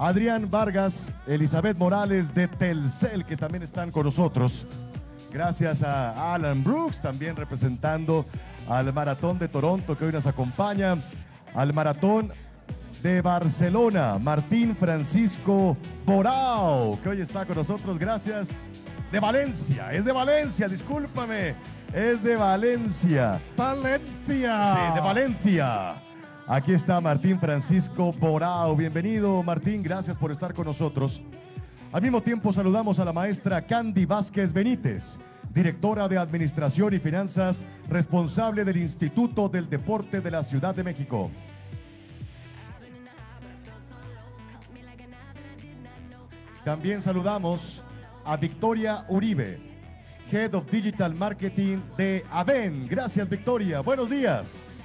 Adrián Vargas, Elizabeth Morales de Telcel, que también están con nosotros. Gracias a Alan Brooks, también representando al Maratón de Toronto, que hoy nos acompaña. Al Maratón de Barcelona, Martín Francisco Borao, que hoy está con nosotros. Gracias. De Valencia, es de Valencia, discúlpame. Es de Valencia. Valencia. Sí, de Valencia. Aquí está Martín Francisco Borao. Bienvenido, Martín. Gracias por estar con nosotros. Al mismo tiempo, saludamos a la maestra Candy Vázquez Benítez, directora de Administración y Finanzas, responsable del Instituto del Deporte de la Ciudad de México. También saludamos a Victoria Uribe, Head of Digital Marketing de AVEN. Gracias, Victoria. Buenos días.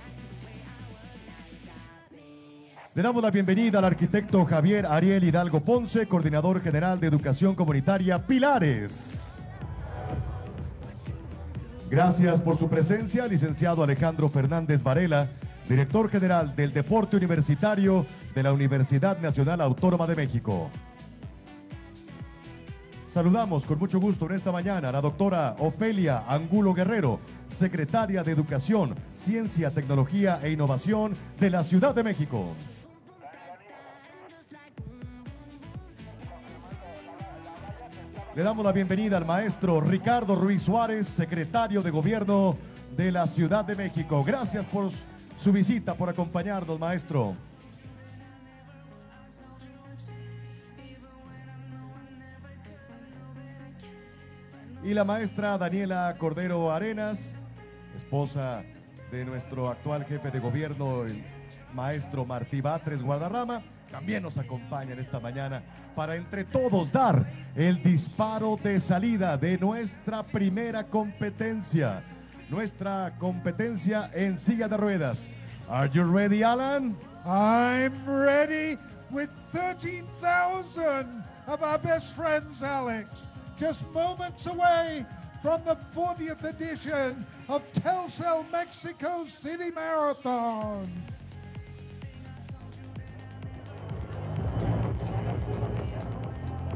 Le damos la bienvenida al arquitecto Javier Ariel Hidalgo Ponce, coordinador general de Educación Comunitaria Pilares. Gracias por su presencia, licenciado Alejandro Fernández Varela, director general del Deporte Universitario de la Universidad Nacional Autónoma de México. Saludamos con mucho gusto en esta mañana a la doctora Ofelia Angulo Guerrero, secretaria de Educación, Ciencia, Tecnología e Innovación de la Ciudad de México. Le damos la bienvenida al maestro Ricardo Ruiz Suárez, secretario de Gobierno de la Ciudad de México. Gracias por su visita, por acompañarnos, maestro. Y la maestra Daniela Cordero Arenas, esposa de nuestro actual jefe de gobierno, el maestro Martí Batres Guadarrama, también nos acompañan esta mañana para entre todos dar el disparo de salida de nuestra primera competencia, nuestra competencia en silla de ruedas. Are you ready, Alan? I'm ready with 30,000 of our best friends, Alex. Just moments away from the 40th edition of Telcel Mexico City Marathon.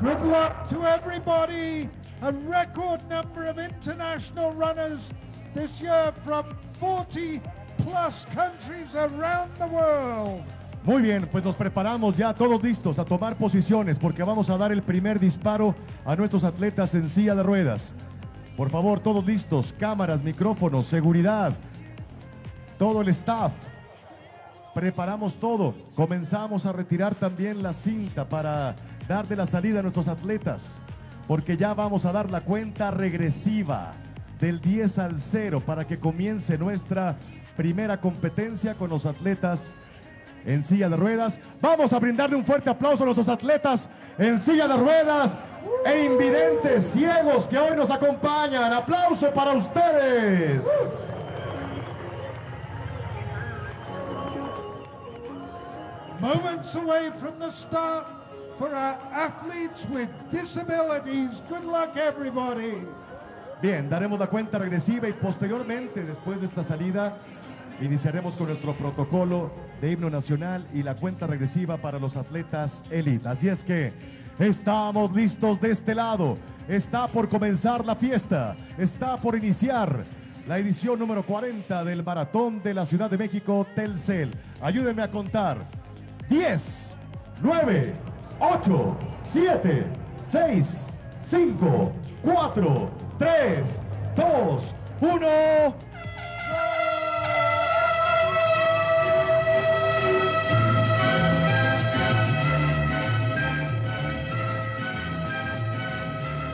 Good luck to everybody. A record number of international runners this year from 40 plus countries around the world. Muy bien, pues nos preparamos ya todos listos a tomar posiciones porque vamos a dar el primer disparo a nuestros atletas en silla de ruedas. Por favor, todos listos, cámaras, micrófonos, seguridad, todo el staff. Preparamos todo, comenzamos a retirar también la cinta para darle la salida a nuestros atletas, porque ya vamos a dar la cuenta regresiva del 10 al 0 para que comience nuestra primera competencia con los atletas en silla de ruedas. Vamos a brindarle un fuerte aplauso a nuestros atletas en silla de ruedas e invidentes ciegos que hoy nos acompañan. Aplauso para ustedes. Moments away from the start for our athletes with disabilities. Good luck, everybody. Bien, daremos la cuenta regresiva y posteriormente, después de esta salida, iniciaremos con nuestro protocolo de himno nacional y la cuenta regresiva para los atletas élite. Así es que estamos listos de este lado. Está por comenzar la fiesta. Está por iniciar la edición número 40 del Maratón de la Ciudad de México, Telcel. Ayúdenme a contar. 10, 9, 8, 7, 6, 5, 4, 3, 2, 1.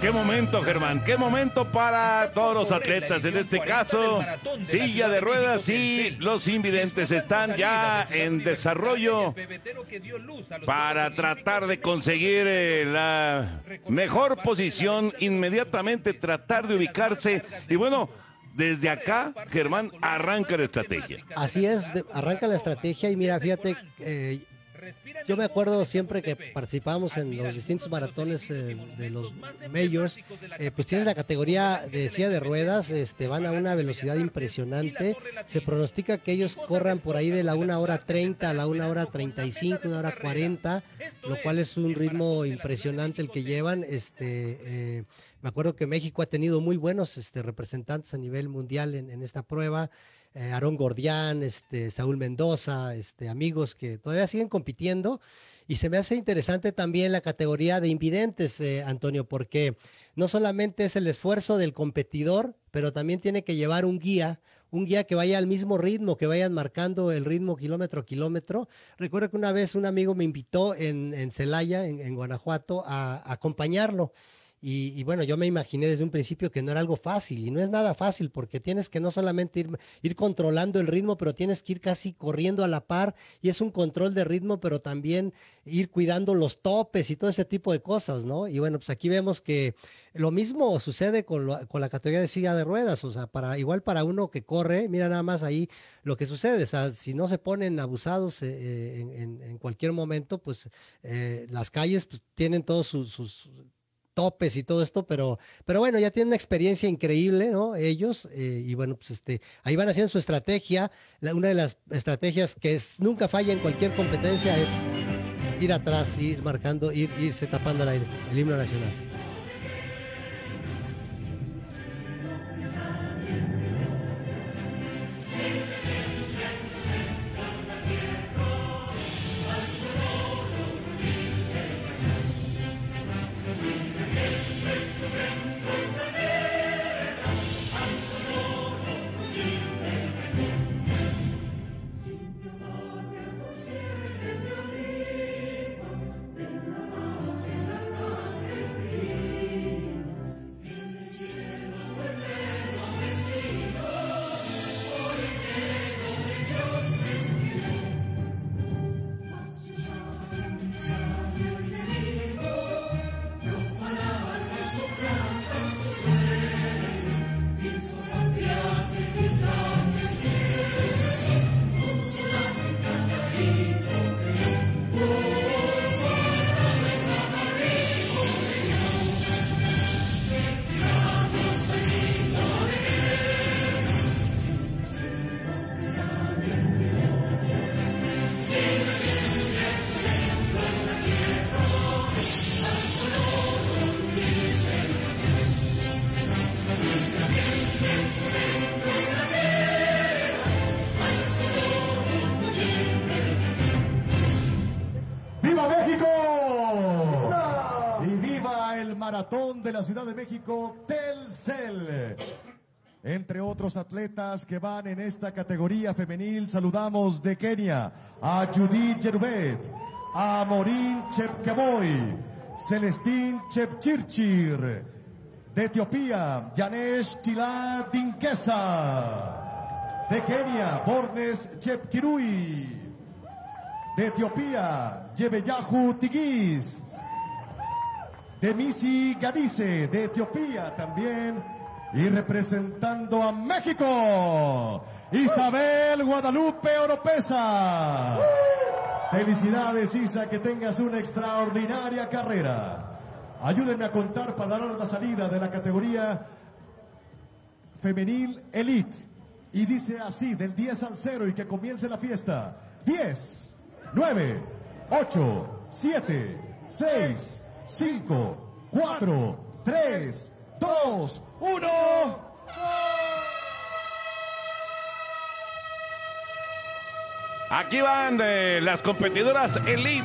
qué momento, Germán, qué momento para todos los atletas. En este caso, silla de ruedas y los invidentes están ya en desarrollo para tratar de conseguir eh, la mejor posición inmediatamente, tratar de ubicarse. Y bueno, desde acá, Germán, arranca la estrategia. Así es, arranca la estrategia y mira, fíjate, eh, yo me acuerdo siempre que participábamos en los distintos maratones eh, de los Majors, eh, pues tienes la categoría de silla de ruedas, este, van a una velocidad impresionante. Se pronostica que ellos corran por ahí de la 1 hora 30 a la 1 hora 35, 1 hora 40, lo cual es un ritmo impresionante el que llevan. Este, eh, me acuerdo que México ha tenido muy buenos este, representantes a nivel mundial en esta prueba. Aaron eh, Aarón Gordián, este, Saúl Mendoza, este, amigos que todavía siguen compitiendo. Y se me hace interesante también la categoría de invidentes, eh, Antonio, porque no solamente es el esfuerzo del competidor, pero también tiene que llevar un guía, un guía que vaya al mismo ritmo, que vayan marcando el ritmo kilómetro a kilómetro. Recuerdo que una vez un amigo me invitó en, en Celaya, en, Guanajuato, a acompañarlo. Y, bueno, yo me imaginé desde un principio que no era algo fácil y no es nada fácil porque tienes que no solamente ir, controlando el ritmo, pero tienes que ir casi corriendo a la par y es un control de ritmo, pero también ir cuidando los topes y todo ese tipo de cosas, ¿no? Y bueno, pues aquí vemos que lo mismo sucede con, la categoría de silla de ruedas, o sea, para, igual para uno que corre, mira nada más ahí lo que sucede, o sea, si no se ponen abusados eh, eh, en, cualquier momento, pues eh, las calles pues, tienen todos sus topes y todo esto, pero, pero bueno, ya tienen una experiencia increíble, ¿no? Ellos, eh, y bueno, pues este, ahí van haciendo su estrategia. una de las estrategias que es, nunca falla en cualquier competencia es ir atrás, ir marcando, ir, irse tapando el aire, el himno nacional. la Ciudad de México, Telcel. Entre otros atletas que van en esta categoría femenil, saludamos de Kenia a Judith Yerubet, a Morín Chepkeboy Celestín Chepchirchir, de Etiopía, Yanesh Tila Dinkesa, de Kenia, Bornes Chepkirui, de Etiopía, Yebeyahu Tigist, Demisi Gadice, de Etiopía también. Y representando a México, Isabel Guadalupe Oropesa. Felicidades, Isa, que tengas una extraordinaria carrera. Ayúdenme a contar para dar la salida de la categoría femenil elite. Y dice así, del 10 al 0 y que comience la fiesta. 10, 9, 8, 7, 6, 5, 4, 3, 2, 1. Aquí van las competidoras Elite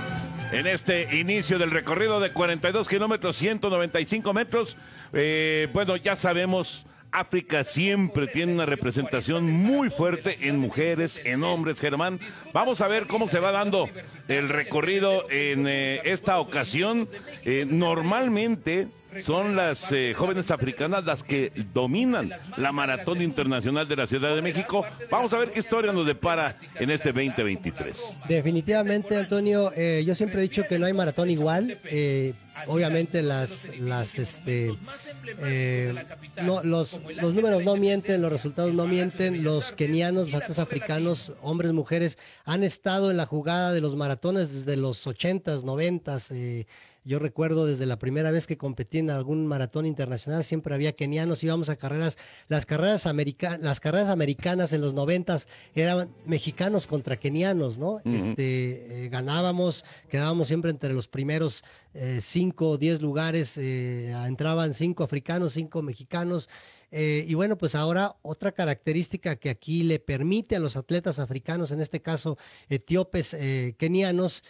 en este inicio del recorrido de 42 kilómetros, 195 metros. Eh, bueno, ya sabemos África siempre tiene una representación muy fuerte en mujeres, en hombres, Germán. Vamos a ver cómo se va dando el recorrido en eh, esta ocasión. Eh, normalmente son las eh, jóvenes africanas las que dominan la maratón internacional de la Ciudad de México. Vamos a ver qué historia nos depara en este 2023. Definitivamente, Antonio, eh, yo siempre he dicho que no hay maratón igual. Eh, obviamente las las este no, los, los números no mienten, los resultados no mienten, los kenianos, los atletas africanos, hombres, mujeres, han estado en la jugada de los maratones desde los 80s, 90s, yo recuerdo desde la primera vez que competí en algún maratón internacional, siempre había kenianos, íbamos a carreras, las carreras, las carreras americanas en los noventas eran mexicanos contra kenianos, ¿no? este, eh, ganábamos, quedábamos siempre entre los primeros eh, cinco o diez lugares, eh, entraban cinco africanos, cinco mexicanos. y bueno, pues ahora otra característica que aquí le permite a los atletas africanos, en este caso etíopes, kenianos,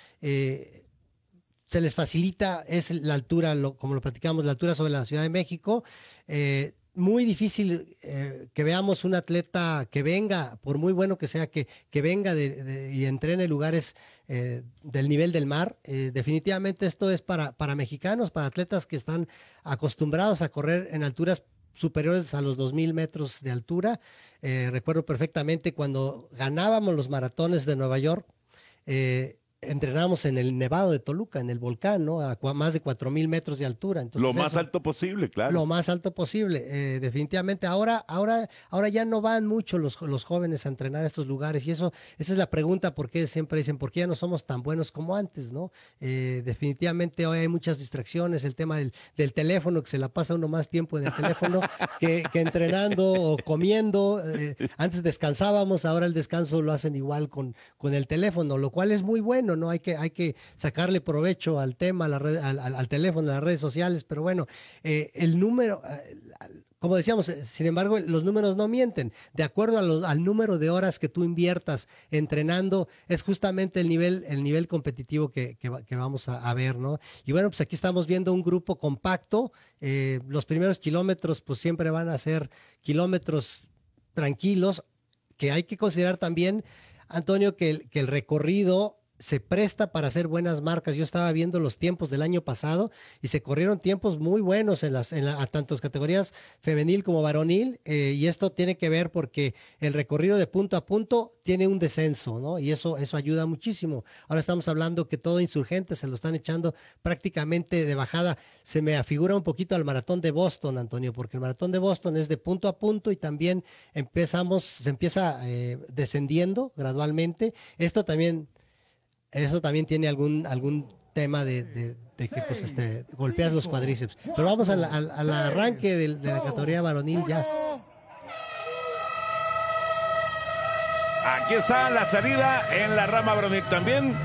se les facilita es la altura, como lo platicamos, la altura sobre la Ciudad de México. Eh, muy difícil eh, que veamos un atleta que venga, por muy bueno que sea, que, venga y entrene lugares eh, del nivel del mar. definitivamente esto es para, para mexicanos, para atletas que están acostumbrados a correr en alturas superiores a los 2.000 metros de altura. recuerdo perfectamente cuando ganábamos los maratones de Nueva York entrenábamos en el Nevado de Toluca, en el volcán, ¿no? A más de 4.000 metros de altura. lo más alto posible, claro. Lo más alto posible, eh, definitivamente. Ahora, ahora, ahora ya no van mucho los, jóvenes a entrenar a estos lugares y eso, esa es la pregunta, porque siempre dicen, ¿por qué ya no somos tan buenos como antes, ¿no? Eh, definitivamente hoy hay muchas distracciones, el tema del, del, teléfono, que se la pasa uno más tiempo en el teléfono que, que, entrenando o comiendo. Eh, antes descansábamos, ahora el descanso lo hacen igual con, con el teléfono, lo cual es muy bueno ¿no? Hay que, hay que sacarle provecho al tema, al, teléfono, a las redes sociales, pero bueno, eh, el número, eh, como decíamos, eh, sin embargo, los números no mienten. De acuerdo al número de horas que tú inviertas entrenando, es justamente el nivel, el nivel competitivo que, vamos a, ver, ¿no? Y bueno, pues aquí estamos viendo un grupo compacto. los primeros kilómetros, pues siempre van a ser kilómetros tranquilos, que hay que considerar también, Antonio, que el recorrido se presta para hacer buenas marcas. Yo estaba viendo los tiempos del año pasado y se corrieron tiempos muy buenos en las en a tantas categorías femenil como varonil eh, y esto tiene que ver porque el recorrido de punto a punto tiene un descenso, ¿no? Y eso eso ayuda muchísimo. Ahora estamos hablando que todo insurgente se lo están echando prácticamente de bajada. Se me afigura un poquito al maratón de Boston, Antonio, porque el maratón de Boston es de punto a punto y también empezamos se empieza eh, descendiendo gradualmente. Esto también eso también tiene algún, algún tema de, que pues, este, golpeas los cuadríceps. Pero vamos al, arranque de, la categoría varonil ya. Aquí está la salida en la rama varonil también.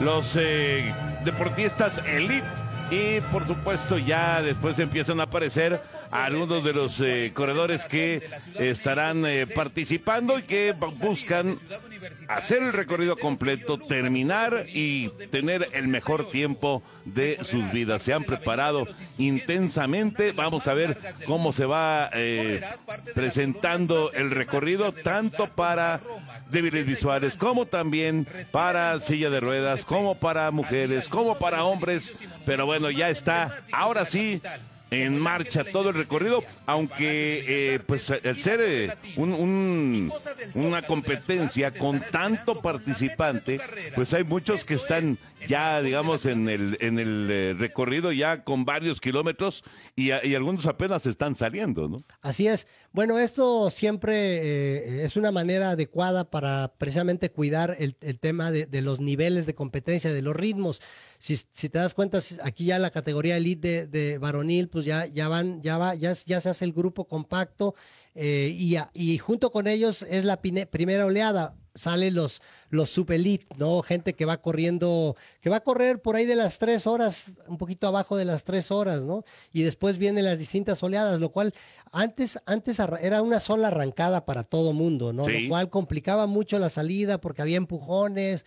Los eh, deportistas elite y por supuesto ya después empiezan a aparecer algunos de los eh, corredores que estarán eh, participando y que buscan hacer el recorrido completo, terminar y tener el mejor tiempo de sus vidas. Se han preparado intensamente. Vamos a ver cómo se va eh, presentando el recorrido, tanto para débiles visuales, como también para silla de ruedas, como para mujeres, como para hombres. Pero bueno, ya está. Ahora sí en marcha todo el recorrido, aunque eh, pues al ser eh, una competencia con tanto participante, pues hay muchos que están ya digamos en el, en el eh, recorrido ya con varios kilómetros y, algunos apenas están saliendo, ¿no? Así es. Bueno, esto siempre eh, es una manera adecuada para precisamente cuidar el, tema de, los niveles de competencia, de los ritmos. Si, si, te das cuenta, aquí ya la categoría elite de, varonil, pues ya, ya van, ya va, ya, se hace el grupo compacto eh, y, junto con ellos es la primera oleada sale los, los elite, ¿no? Gente que va corriendo, que va a correr por ahí de las tres horas, un poquito abajo de las tres horas, ¿no? Y después vienen las distintas oleadas, lo cual antes, antes era una sola arrancada para todo mundo, ¿no? Lo cual complicaba mucho la salida porque había empujones,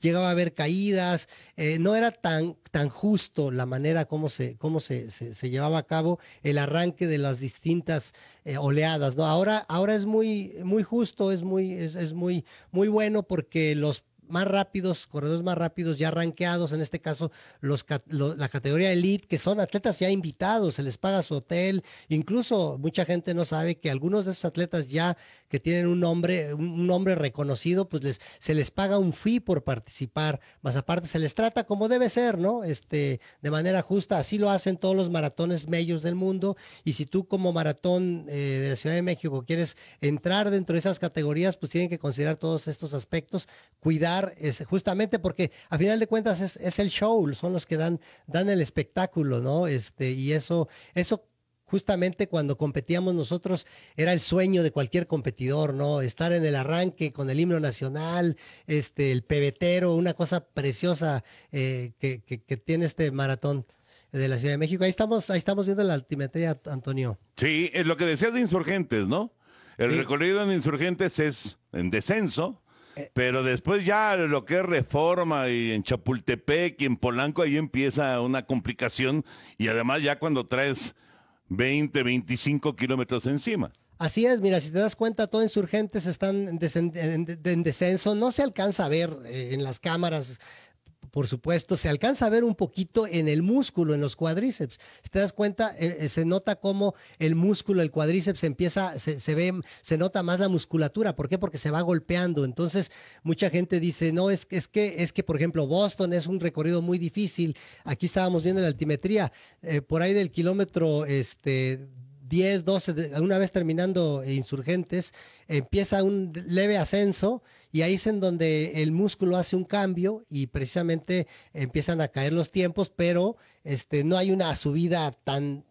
llegaba a haber caídas, eh, no era tan, tan justo la manera como se, cómo se, llevaba a cabo el arranque de las distintas eh, oleadas, ¿no? Ahora, ahora es muy, muy justo, es muy, es, es muy muy bueno porque los más rápidos, corredores más rápidos ya rankeados, en este caso los, la categoría elite, que son atletas ya invitados, se les paga su hotel, incluso mucha gente no sabe que algunos de esos atletas ya que tienen un nombre, un nombre reconocido, pues les, se les paga un fee por participar, más aparte se les trata como debe ser, ¿no? Este, de manera justa, así lo hacen todos los maratones medios del mundo, y si tú como maratón eh, de la Ciudad de México quieres entrar dentro de esas categorías, pues tienen que considerar todos estos aspectos, cuidar es justamente porque a final de cuentas es, el show, son los que dan, dan el espectáculo, ¿no? Este, y eso, eso justamente cuando competíamos nosotros era el sueño de cualquier competidor, ¿no? Estar en el arranque con el himno nacional, este, el pebetero, una cosa preciosa eh, que, tiene este maratón de la Ciudad de México. Ahí estamos, ahí estamos viendo la altimetría, Antonio. Sí, es lo que decías de insurgentes, ¿no? El recorrido en insurgentes es en descenso, eh, Pero después ya lo que es reforma y en Chapultepec y en Polanco, ahí empieza una complicación y además ya cuando traes 20, 25 kilómetros encima. Así es, mira, si te das cuenta, todo insurgentes están en, descenso, no se alcanza a ver eh, en las cámaras por supuesto, se alcanza a ver un poquito en el músculo, en los cuadríceps. ¿Te das cuenta? Eh, eh, se nota cómo el músculo, el cuadríceps empieza, se, ve, se nota más la musculatura. ¿Por qué? Porque se va golpeando. Entonces, mucha gente dice, no, es, es que, es que, por ejemplo, Boston es un recorrido muy difícil. Aquí estábamos viendo la altimetría, eh, por ahí del kilómetro, este 10, 12, una vez terminando eh, insurgentes, empieza un leve ascenso y ahí es en donde el músculo hace un cambio y precisamente empiezan a caer los tiempos, pero este, no hay una subida tan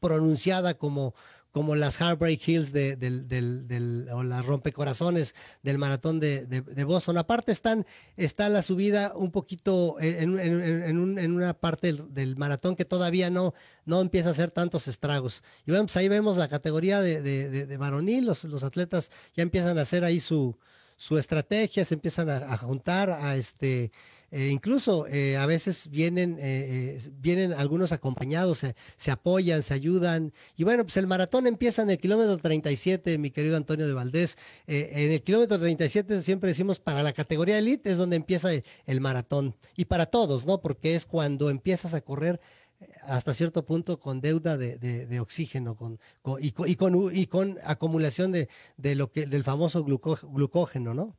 pronunciada como como las Heartbreak Hills del, del, o las rompecorazones del maratón de, Boston. Aparte están, está la subida un poquito en, una parte del, maratón que todavía no, no empieza a hacer tantos estragos. Y bueno, pues ahí vemos la categoría de, varonil, los, atletas ya empiezan a hacer ahí su, su estrategia, se empiezan a juntar, a este eh, incluso eh, a veces vienen, eh, vienen algunos acompañados, se, apoyan, se ayudan. Y bueno, pues el maratón empieza en el kilómetro 37, mi querido Antonio de Valdés. en el kilómetro 37 siempre decimos para la categoría elite es donde empieza el, maratón. Y para todos, ¿no? Porque es cuando empiezas a correr hasta cierto punto con deuda de, oxígeno con, y, con, acumulación de, de lo que, del famoso glucógeno, ¿no?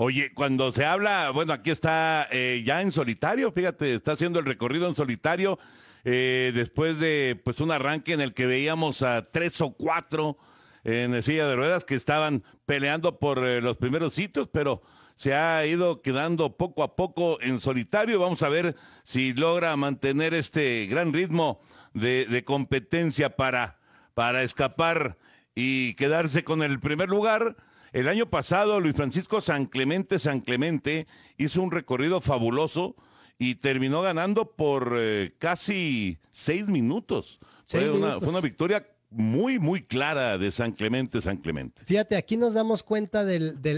Oye, cuando se habla, bueno, aquí está eh, ya en solitario, fíjate, está haciendo el recorrido en solitario eh, después de pues un arranque en el que veíamos a tres o cuatro en silla de ruedas que estaban peleando por eh, los primeros sitios, pero se ha ido quedando poco a poco en solitario. Vamos a ver si logra mantener este gran ritmo de, competencia para, para escapar y quedarse con el primer lugar el año pasado Luis Francisco San Clemente San Clemente hizo un recorrido fabuloso y terminó ganando por eh, casi seis minutos. fue, Una, victoria muy, muy clara de San Clemente, San Clemente. Fíjate, aquí nos damos cuenta del, de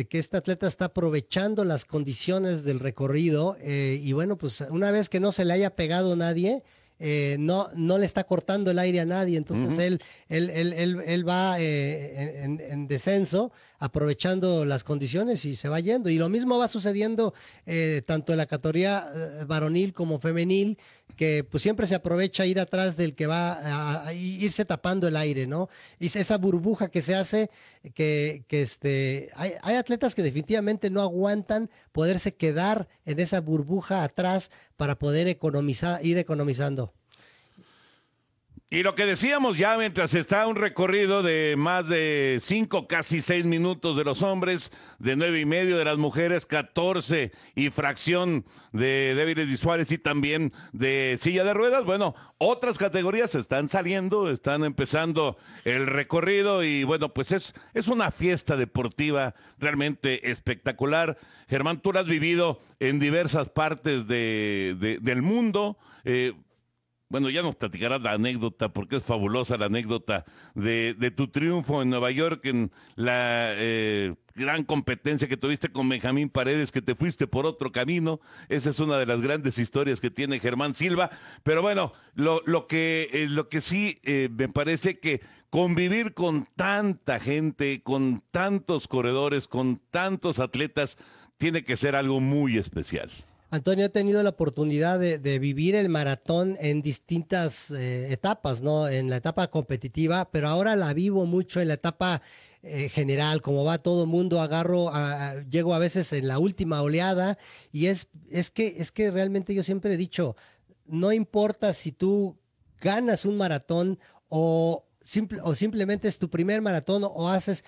eh, que este atleta está aprovechando las condiciones del recorrido eh, y bueno, pues una vez que no se le haya pegado nadie, eh, no, no le está cortando el aire a nadie, entonces él, él, él, va eh, en, descenso, aprovechando las condiciones y se va yendo. Y lo mismo va sucediendo eh, tanto en la categoría varonil como femenil, que pues siempre se aprovecha ir atrás del que va a, irse tapando el aire, ¿no? Y esa burbuja que se hace, que, que este, hay, hay, atletas que definitivamente no aguantan poderse quedar en esa burbuja atrás para poder economizar, ir economizando. Y lo que decíamos ya mientras está un recorrido de más de cinco, casi seis minutos de los hombres, de nueve y medio de las mujeres, catorce y fracción de débiles visuales y también de silla de ruedas. Bueno, otras categorías están saliendo, están empezando el recorrido y bueno, pues es, es una fiesta deportiva realmente espectacular. Germán, tú la has vivido en diversas partes del mundo. Eh, bueno, ya nos platicarás la anécdota, porque es fabulosa la anécdota de, tu triunfo en Nueva York, en la eh, gran competencia que tuviste con Benjamín Paredes, que te fuiste por otro camino. Esa es una de las grandes historias que tiene Germán Silva. Pero bueno, lo, eh, que, sí eh, me parece que convivir con tanta gente, con tantos corredores, con tantos atletas, tiene que ser algo muy especial. Antonio ha tenido la oportunidad de, vivir el maratón en distintas eh, etapas, ¿no? En la etapa competitiva, pero ahora la vivo mucho en la etapa eh, general, como va todo el mundo, agarro, llego a veces en la última oleada y es, es, que, es que realmente yo siempre he dicho, no importa si tú ganas un maratón o, o simplemente es tu primer maratón o haces,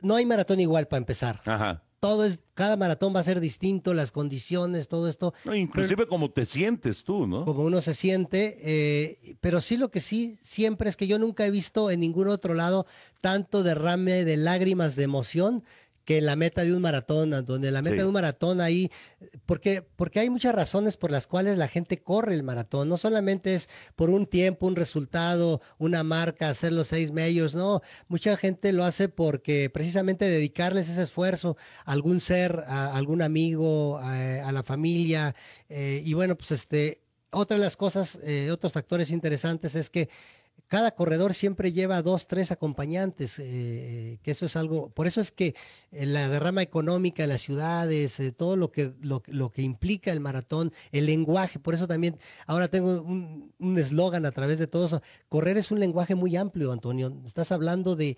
no hay maratón igual para empezar. Ajá todo es, cada maratón va a ser distinto, las condiciones, todo esto. inclusive como te sientes tú, ¿no? Como uno se siente, eh, pero sí lo que sí siempre es que yo nunca he visto en ningún otro lado tanto derrame de lágrimas de emoción que la meta de un maratón, donde la meta de un maratón ahí, porque, porque hay muchas razones por las cuales la gente corre el maratón, no solamente es por un tiempo, un resultado, una marca, hacer los seis medios, no, mucha gente lo hace porque precisamente dedicarles ese esfuerzo a algún ser, a algún amigo, a, la familia, eh, y bueno, pues este, otra de las cosas, eh, otros factores interesantes es que cada corredor siempre lleva dos, tres acompañantes, eh, que eso es algo, por eso es que eh, la derrama económica de las ciudades, eh, todo lo que, lo, que implica el maratón, el lenguaje, por eso también ahora tengo un eslogan a través de todo eso, correr es un lenguaje muy amplio, Antonio, estás hablando de,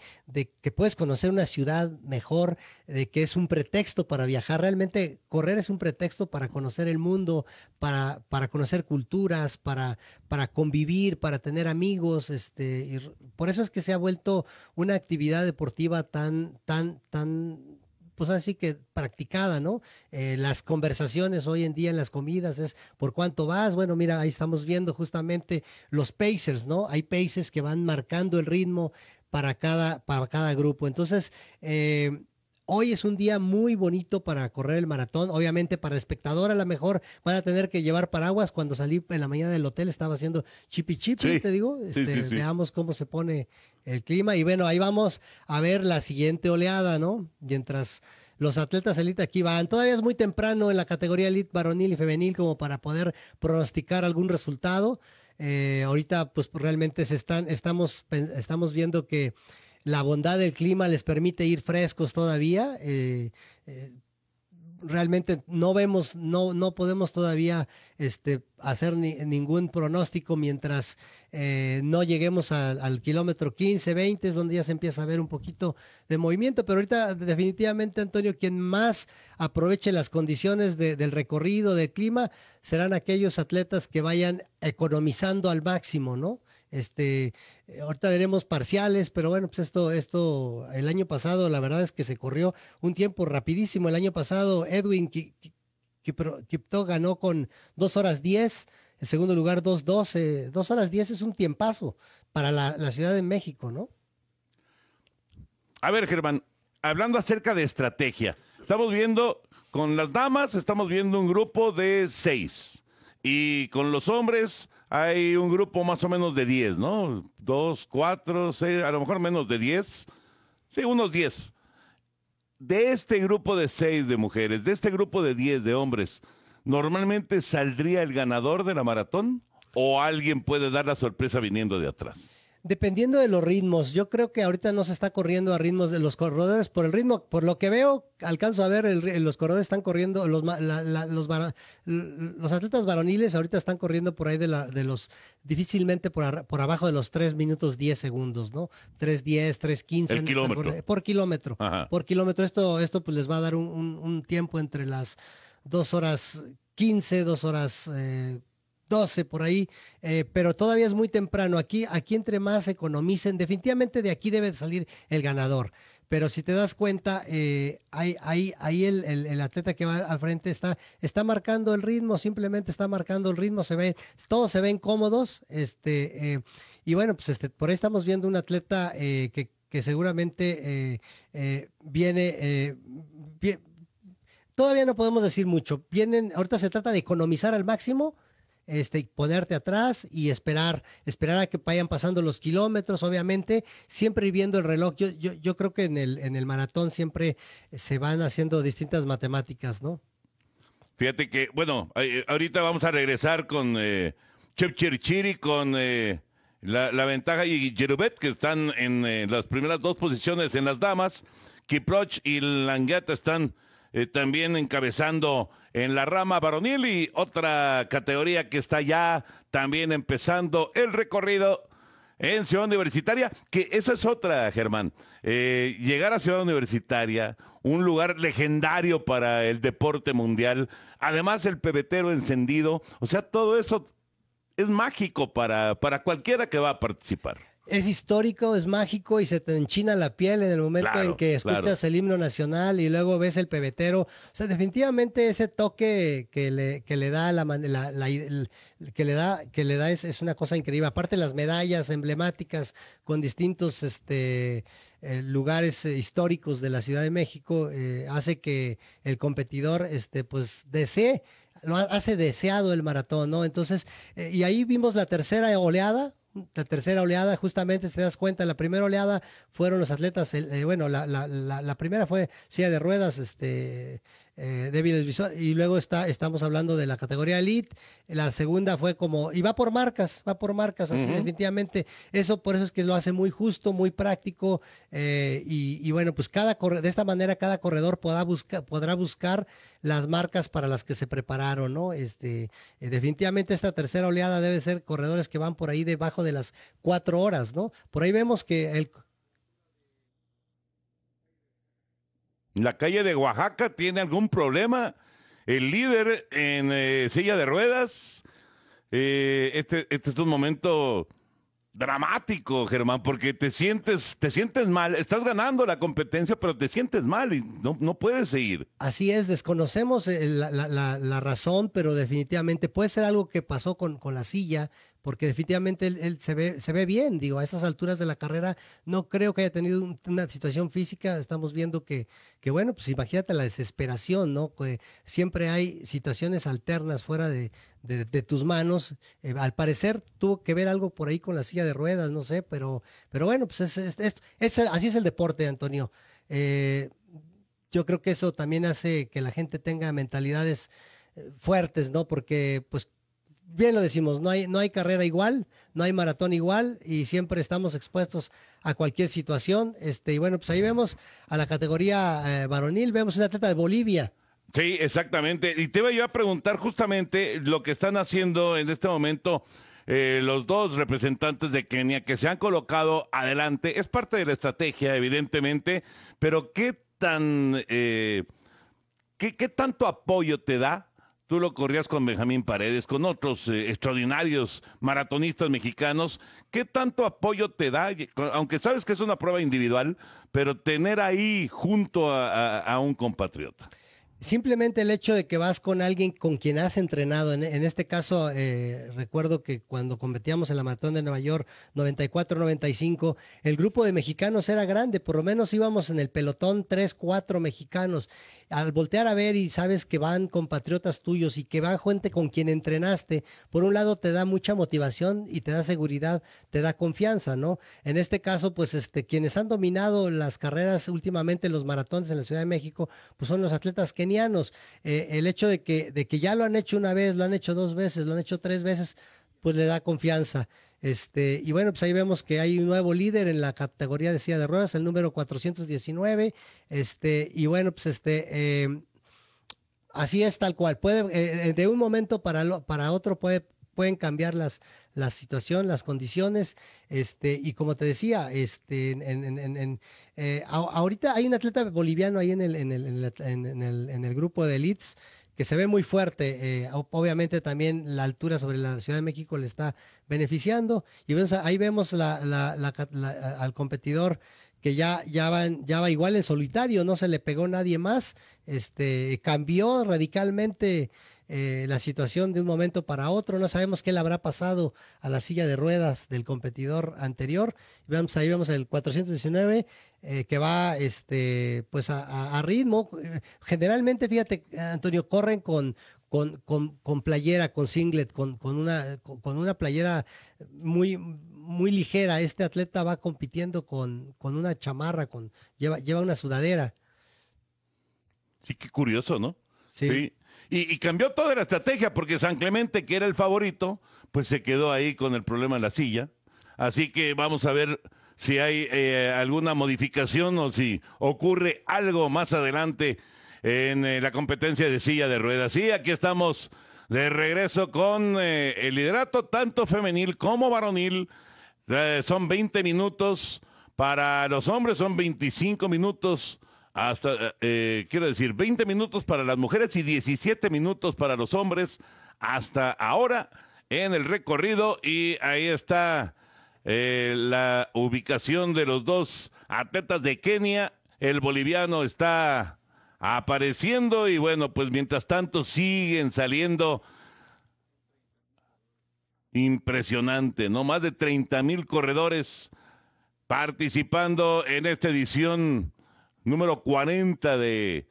que puedes conocer una ciudad mejor, de que es un pretexto para viajar, realmente correr es un pretexto para conocer el mundo, para, para conocer culturas, para, para convivir, para tener amigos, este, por eso es que se ha vuelto una actividad deportiva tan, tan, tan pues así que practicada, ¿no? Eh, las conversaciones hoy en día en las comidas es por cuánto vas. Bueno, mira, ahí estamos viendo justamente los pacers, ¿no? Hay pacers que van marcando el ritmo para cada, para cada grupo. Entonces, eh, Hoy es un día muy bonito para correr el maratón. Obviamente para el espectador a lo mejor van a tener que llevar paraguas. Cuando salí en la mañana del hotel estaba haciendo chipi chipi, te digo. Este, veamos cómo se pone el clima. Y bueno, ahí vamos a ver la siguiente oleada, ¿no? Mientras los atletas elite aquí van. Todavía es muy temprano en la categoría elite varonil y femenil como para poder pronosticar algún resultado. Eh, ahorita pues realmente se están, estamos, estamos viendo que la bondad del clima les permite ir frescos todavía. Eh, eh, realmente no vemos, no, no podemos todavía este, hacer ningún pronóstico mientras eh, no lleguemos al kilómetro 15, 20, es donde ya se empieza a ver un poquito de movimiento. Pero ahorita definitivamente, Antonio, quien más aproveche las condiciones del recorrido, del clima, serán aquellos atletas que vayan economizando al máximo, ¿no? Este, eh, ahorita veremos parciales, pero bueno, pues esto, esto, el año pasado, la verdad es que se corrió un tiempo rapidísimo. El año pasado, Edwin Kipto ganó con dos horas 10, el segundo lugar dos doce, dos horas diez es un tiempazo para la, la Ciudad de México, ¿no? A ver, Germán, hablando acerca de estrategia, estamos viendo con las damas, estamos viendo un grupo de seis. Y con los hombres, hay un grupo más o menos de 10, ¿no? Dos, cuatro, seis, a lo mejor menos de 10. Sí, unos 10. De este grupo de seis de mujeres, de este grupo de 10 de hombres, ¿normalmente saldría el ganador de la maratón? ¿O alguien puede dar la sorpresa viniendo de atrás? dependiendo de los ritmos, yo creo que ahorita no se está corriendo a ritmos de los corredores por el ritmo, por lo que veo, alcanzo a ver, los corredores están corriendo, los, los, atletas varoniles ahorita están corriendo por ahí de, la, de los, difícilmente por, por, abajo de los 3 minutos 10 segundos, ¿no? 3.10, 3.15. ¿El kilómetro. Por, kilómetro. Por kilómetro, esto, esto pues les va a dar un, tiempo entre las 2 horas 15, 2 horas... Eh, 12 por ahí, eh, pero todavía es muy temprano. Aquí, aquí entre más economicen, definitivamente de aquí debe salir el ganador. Pero si te das cuenta, eh, ahí, ahí, el, atleta que va al frente está, está marcando el ritmo, simplemente está marcando el ritmo, se ve, todos se ven cómodos. Este, eh, y bueno, pues este, por ahí estamos viendo un atleta que, que, seguramente viene, viene todavía no podemos decir mucho. Vienen, ahorita se trata de economizar al máximo este, ponerte atrás y esperar, esperar a que vayan pasando los kilómetros, obviamente, siempre viendo el reloj. Yo, creo que en el, en el maratón siempre se van haciendo distintas matemáticas, ¿no? Fíjate que, bueno, eh, ahorita vamos a regresar con eh, con eh, la, Ventaja y Jerubet, que están en eh, las primeras dos posiciones en las damas. Kiproch y Langueta están eh, también encabezando en la rama varonil y otra categoría que está ya también empezando el recorrido en Ciudad Universitaria, que esa es otra, Germán. Eh, llegar a Ciudad Universitaria, un lugar legendario para el deporte mundial, además el pebetero encendido, o sea, todo eso es mágico para, para cualquiera que va a participar es histórico, es mágico y se te enchina la piel en el momento en que escuchas el himno nacional y luego ves el pebetero. O sea, definitivamente ese toque que le, que le da la, que le da, que le da es, una cosa increíble. Aparte las medallas emblemáticas con distintos este, eh, lugares eh, históricos de la Ciudad de México eh, hace que el competidor este, pues desee lo hace deseado el maratón, ¿no? Entonces, y ahí vimos la tercera oleada, la tercera oleada, justamente si te das cuenta, la primera oleada fueron los atletas, eh, bueno, la, la, la, la, primera fue silla de ruedas, este, eh, débiles visuales. Y luego está, estamos hablando de la categoría Elite. La segunda fue como, y va por marcas, va por marcas, así definitivamente. Eso por eso es que lo hace muy justo, muy práctico. Eh, y, bueno, pues cada de esta manera cada corredor podrá, podrá buscar las marcas para las que se prepararon, ¿no? Este, eh, definitivamente esta tercera oleada debe ser corredores que van por ahí debajo de las cuatro horas, ¿no? Por ahí vemos que el La calle de Oaxaca tiene algún problema. El líder en eh, silla de ruedas. Eh, este, este, es un momento dramático, Germán, porque te sientes, te sientes mal, estás ganando la competencia, pero te sientes mal y no, no puedes seguir. Así es, desconocemos eh, la, razón, pero definitivamente puede ser algo que pasó con, con la silla, porque definitivamente él, se, ve, se ve bien, digo, a esas alturas de la carrera no creo que haya tenido una situación física, estamos viendo que, que, bueno, pues imagínate la desesperación, ¿no? Que siempre hay situaciones alternas fuera de, tus manos, eh, al parecer tuvo que ver algo por ahí con la silla de ruedas, no sé, pero, pero bueno, pues es, así es el deporte, Antonio. Eh, yo creo que eso también hace que la gente tenga mentalidades eh, fuertes, ¿no? Porque pues bien lo decimos, no hay, no hay carrera igual, no hay maratón igual y siempre estamos expuestos a cualquier situación. Este, y bueno, pues ahí vemos a la categoría eh, varonil, vemos un atleta de Bolivia. Sí, exactamente. Y te voy yo a preguntar justamente lo que están haciendo en este momento eh, los dos representantes de Kenia que se han colocado adelante. Es parte de la estrategia, evidentemente, pero ¿qué tan... Eh, qué, ¿Qué tanto apoyo te da Tú lo corrías con Benjamín Paredes, con otros eh, extraordinarios maratonistas mexicanos. ¿Qué tanto apoyo te da? Aunque sabes que es una prueba individual, pero tener ahí junto a un compatriota. Simplemente el hecho de que vas con alguien con quien has entrenado, en, este caso eh, recuerdo que cuando competíamos en la maratón de Nueva York 94-95, el grupo de mexicanos era grande, por lo menos íbamos en el pelotón 3-4 mexicanos. Al voltear a ver y sabes que van compatriotas tuyos y que van gente con quien entrenaste, por un lado te da mucha motivación y te da seguridad, te da confianza, ¿no? En este caso, pues este, quienes han dominado las carreras últimamente, los maratones en la Ciudad de México, pues son los atletas que eh, el hecho de que, de que ya lo han hecho una vez, lo han hecho dos veces, lo han hecho tres veces, pues le da confianza. Este, y bueno, pues ahí vemos que hay un nuevo líder en la categoría de silla de ruedas, el número 419. Este, y bueno, pues este, eh, así es tal cual. Puede, eh, de un momento para, para otro puede pueden cambiar las, la situación, las condiciones. Este, y como te decía, este, en, en, eh, ahorita hay un atleta boliviano ahí en el, en el, en el, en el, grupo de elites que se ve muy fuerte. Eh, obviamente también la altura sobre la Ciudad de México le está beneficiando. Y vemos, ahí vemos la, al competidor que ya, ya, va, ya va igual en solitario, no se le pegó nadie más, este, cambió radicalmente eh, la situación de un momento para otro. No sabemos qué le habrá pasado a la silla de ruedas del competidor anterior. Vamos, ahí vemos el 419 eh, que va este, pues a, ritmo. Eh, generalmente, fíjate, Antonio, corren con, con, playera, con singlet, con, con una, con una playera muy, muy ligera. Este atleta va compitiendo con, con una chamarra, con, lleva, lleva una sudadera. Sí, qué curioso, ¿no? sí. Y, cambió toda la estrategia porque San Clemente, que era el favorito, pues se quedó ahí con el problema en la silla. Así que vamos a ver si hay eh, alguna modificación o si ocurre algo más adelante en eh, la competencia de silla de ruedas. Y aquí estamos de regreso con eh, el liderato tanto femenil como varonil. son 20 minutos para los hombres, son 25 minutos hasta, eh, quiero decir, 20 minutos para las mujeres y 17 minutos para los hombres hasta ahora en el recorrido y ahí está eh, la ubicación de los dos atletas de Kenia. El boliviano está apareciendo y bueno, pues mientras tanto siguen saliendo impresionante, ¿no? Más de 30 mil corredores participando en esta edición número 40 de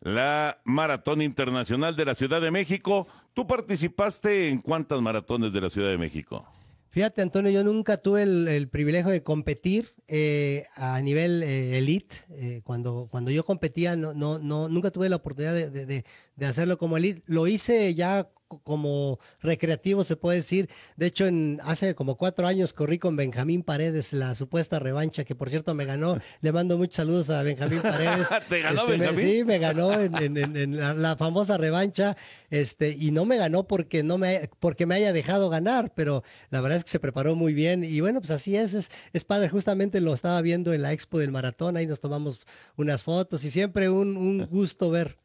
la Maratón Internacional de la Ciudad de México. ¿Tú participaste en cuántas maratones de la Ciudad de México? Fíjate, Antonio, yo nunca tuve el, privilegio de competir eh, a nivel eh, elite. Eh, cuando, cuando yo competía, no, no, no, nunca tuve la oportunidad de, hacerlo como elite. Lo hice ya como recreativo, se puede decir. De hecho, en, hace como cuatro años corrí con Benjamín Paredes la supuesta revancha, que por cierto me ganó. Le mando muchos saludos a Benjamín Paredes. ¿Te ganó este, Benjamín? sí, me ganó en, la, famosa revancha. Este, y no me ganó porque, no me, porque me haya dejado ganar, pero la verdad es que se preparó muy bien. Y bueno, pues así es, es, padre. Justamente lo estaba viendo en la expo del maratón, ahí nos tomamos unas fotos y siempre un, un gusto ver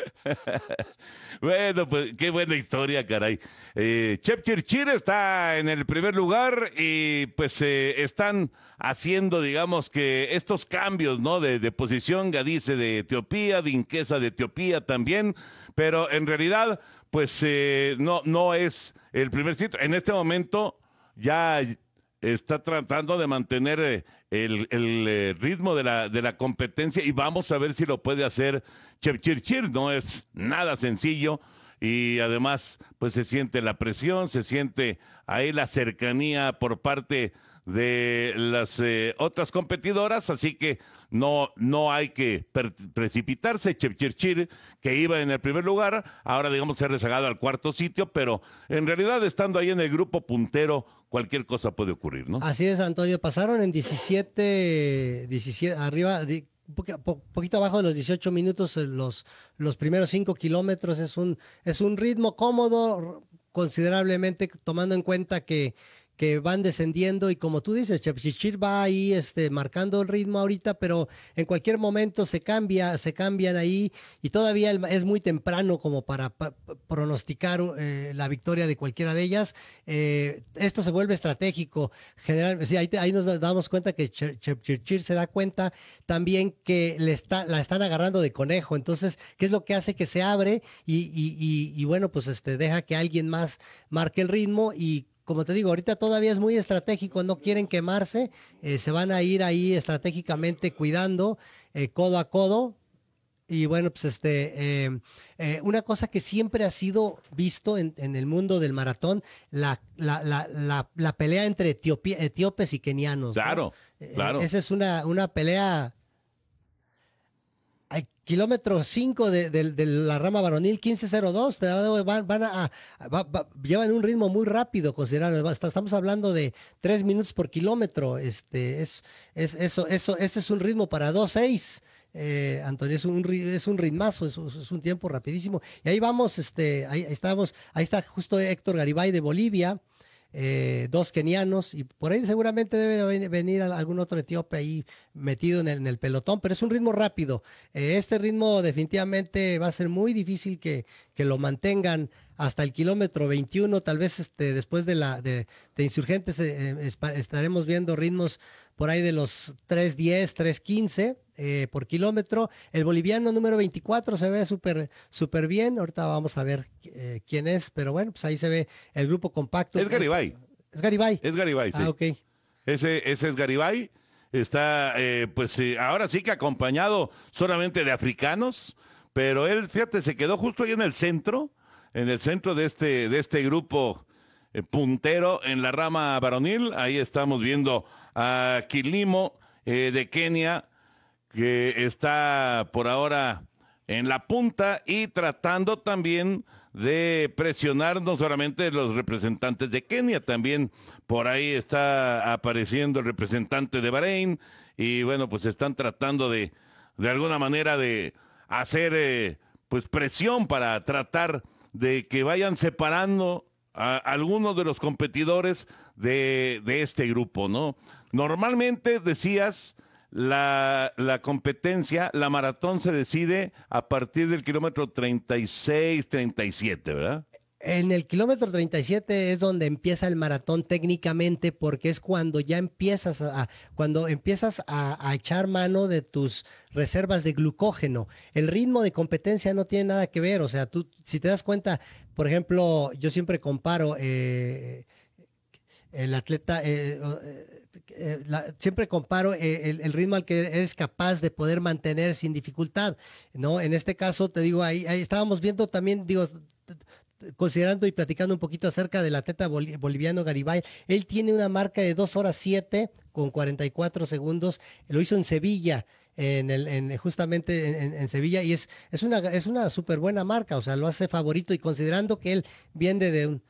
bueno, pues qué buena historia, caray. Eh, está en el primer lugar y pues eh, están haciendo, digamos que estos cambios, ¿no? De, posición, Gadice de Etiopía, Dinquesa de Etiopía también, pero en realidad, pues eh, no, no es el primer sitio. En este momento ya está tratando de mantener eh, el, eh, ritmo de la, de la, competencia y vamos a ver si lo puede hacer Chepchirchir. No es nada sencillo y además pues se siente la presión, se siente ahí la cercanía por parte de las eh, otras competidoras, así que no, no hay que precipitarse. Chepchirchir, que iba en el primer lugar, ahora digamos se ha rezagado al cuarto sitio, pero en realidad estando ahí en el grupo puntero, cualquier cosa puede ocurrir, ¿no? Así es, Antonio. Pasaron en 17, 17 arriba, poquito abajo de los 18 minutos, eh, los, los primeros 5 kilómetros. Es un, es un ritmo cómodo, considerablemente tomando en cuenta que que van descendiendo y como tú dices, Chepchichir va ahí este, marcando el ritmo ahorita, pero en cualquier momento se cambia, se cambian ahí y todavía es muy temprano como para pronosticar eh, la victoria de cualquiera de ellas. Eh, esto se vuelve estratégico. General, ahí, nos damos cuenta que Chepchichir se da cuenta también que le está, la están agarrando de conejo, entonces, ¿qué es lo que hace que se abre y, bueno, pues este, deja que alguien más marque el ritmo y como te digo, ahorita todavía es muy estratégico, no quieren quemarse, eh, se van a ir ahí estratégicamente cuidando eh, codo a codo. Y bueno, pues este, eh, una cosa que siempre ha sido visto en, el mundo del maratón, la, la, la, la pelea entre etíopes y kenianos. Claro, claro. Esa es una, una pelea kilómetro 5 de, de, de, la rama varonil 1502, van, van a, llevan un ritmo muy rápido, considerando, Estamos hablando de 3 minutos por kilómetro. Este, es, es, eso, eso, ese es un ritmo para 2.6. Eh, Antonio, es un, es un ritmazo, es, es, un tiempo rapidísimo. Y ahí vamos, este, ahí estamos, ahí está justo Héctor Garibay de Bolivia, eh, dos kenianos y por ahí seguramente debe venir algún otro etíope ahí metido en el, pelotón, pero es un ritmo rápido. Eh, este ritmo definitivamente va a ser muy difícil que, que lo mantengan hasta el kilómetro 21, tal vez este, después de la de, insurgentes eh, estaremos viendo ritmos por ahí de los 3.10, 3.15 eh, por kilómetro. El boliviano número 24 se ve súper súper bien. Ahorita vamos a ver eh, quién es, pero bueno, pues ahí se ve el grupo compacto. Es Garibay. Es Garibay. Es Garibay, sí. Ah, ok. Ese, es Garibay. Está, eh, pues ahora sí que acompañado solamente de africanos, pero él, fíjate, se quedó justo ahí en el centro, en el centro de este, de este grupo puntero en la rama varonil. Ahí estamos viendo a Quilimo de Kenia, que está por ahora en la punta y tratando también de presionar no solamente los representantes de Kenia, también por ahí está apareciendo el representante de Bahrein y bueno, pues están tratando de, de alguna manera de hacer eh, pues presión para tratar de que vayan separando a algunos de los competidores de, de este grupo, ¿no? Normalmente decías la, competencia, la maratón se decide a partir del kilómetro 36, 37, ¿verdad? En el kilómetro 37 es donde empieza el maratón técnicamente porque es cuando ya empiezas a, cuando empiezas a, echar mano de tus reservas de glucógeno. El ritmo de competencia no tiene nada que ver, o sea, tú si te das cuenta, por ejemplo, yo siempre comparo eh, el atleta eh, eh, eh, siempre comparo eh, el, ritmo al que eres capaz de poder mantener sin dificultad, ¿no? En este caso, te digo, ahí, ahí estábamos viendo también, digo, considerando y platicando un poquito acerca del atleta boliviano Garibay, él tiene una marca de 2 horas 7 con 44 segundos, lo hizo en Sevilla. En el, justamente en, Sevilla y es, es una es una súper buena marca, o sea, lo hace favorito y considerando que él viene de un,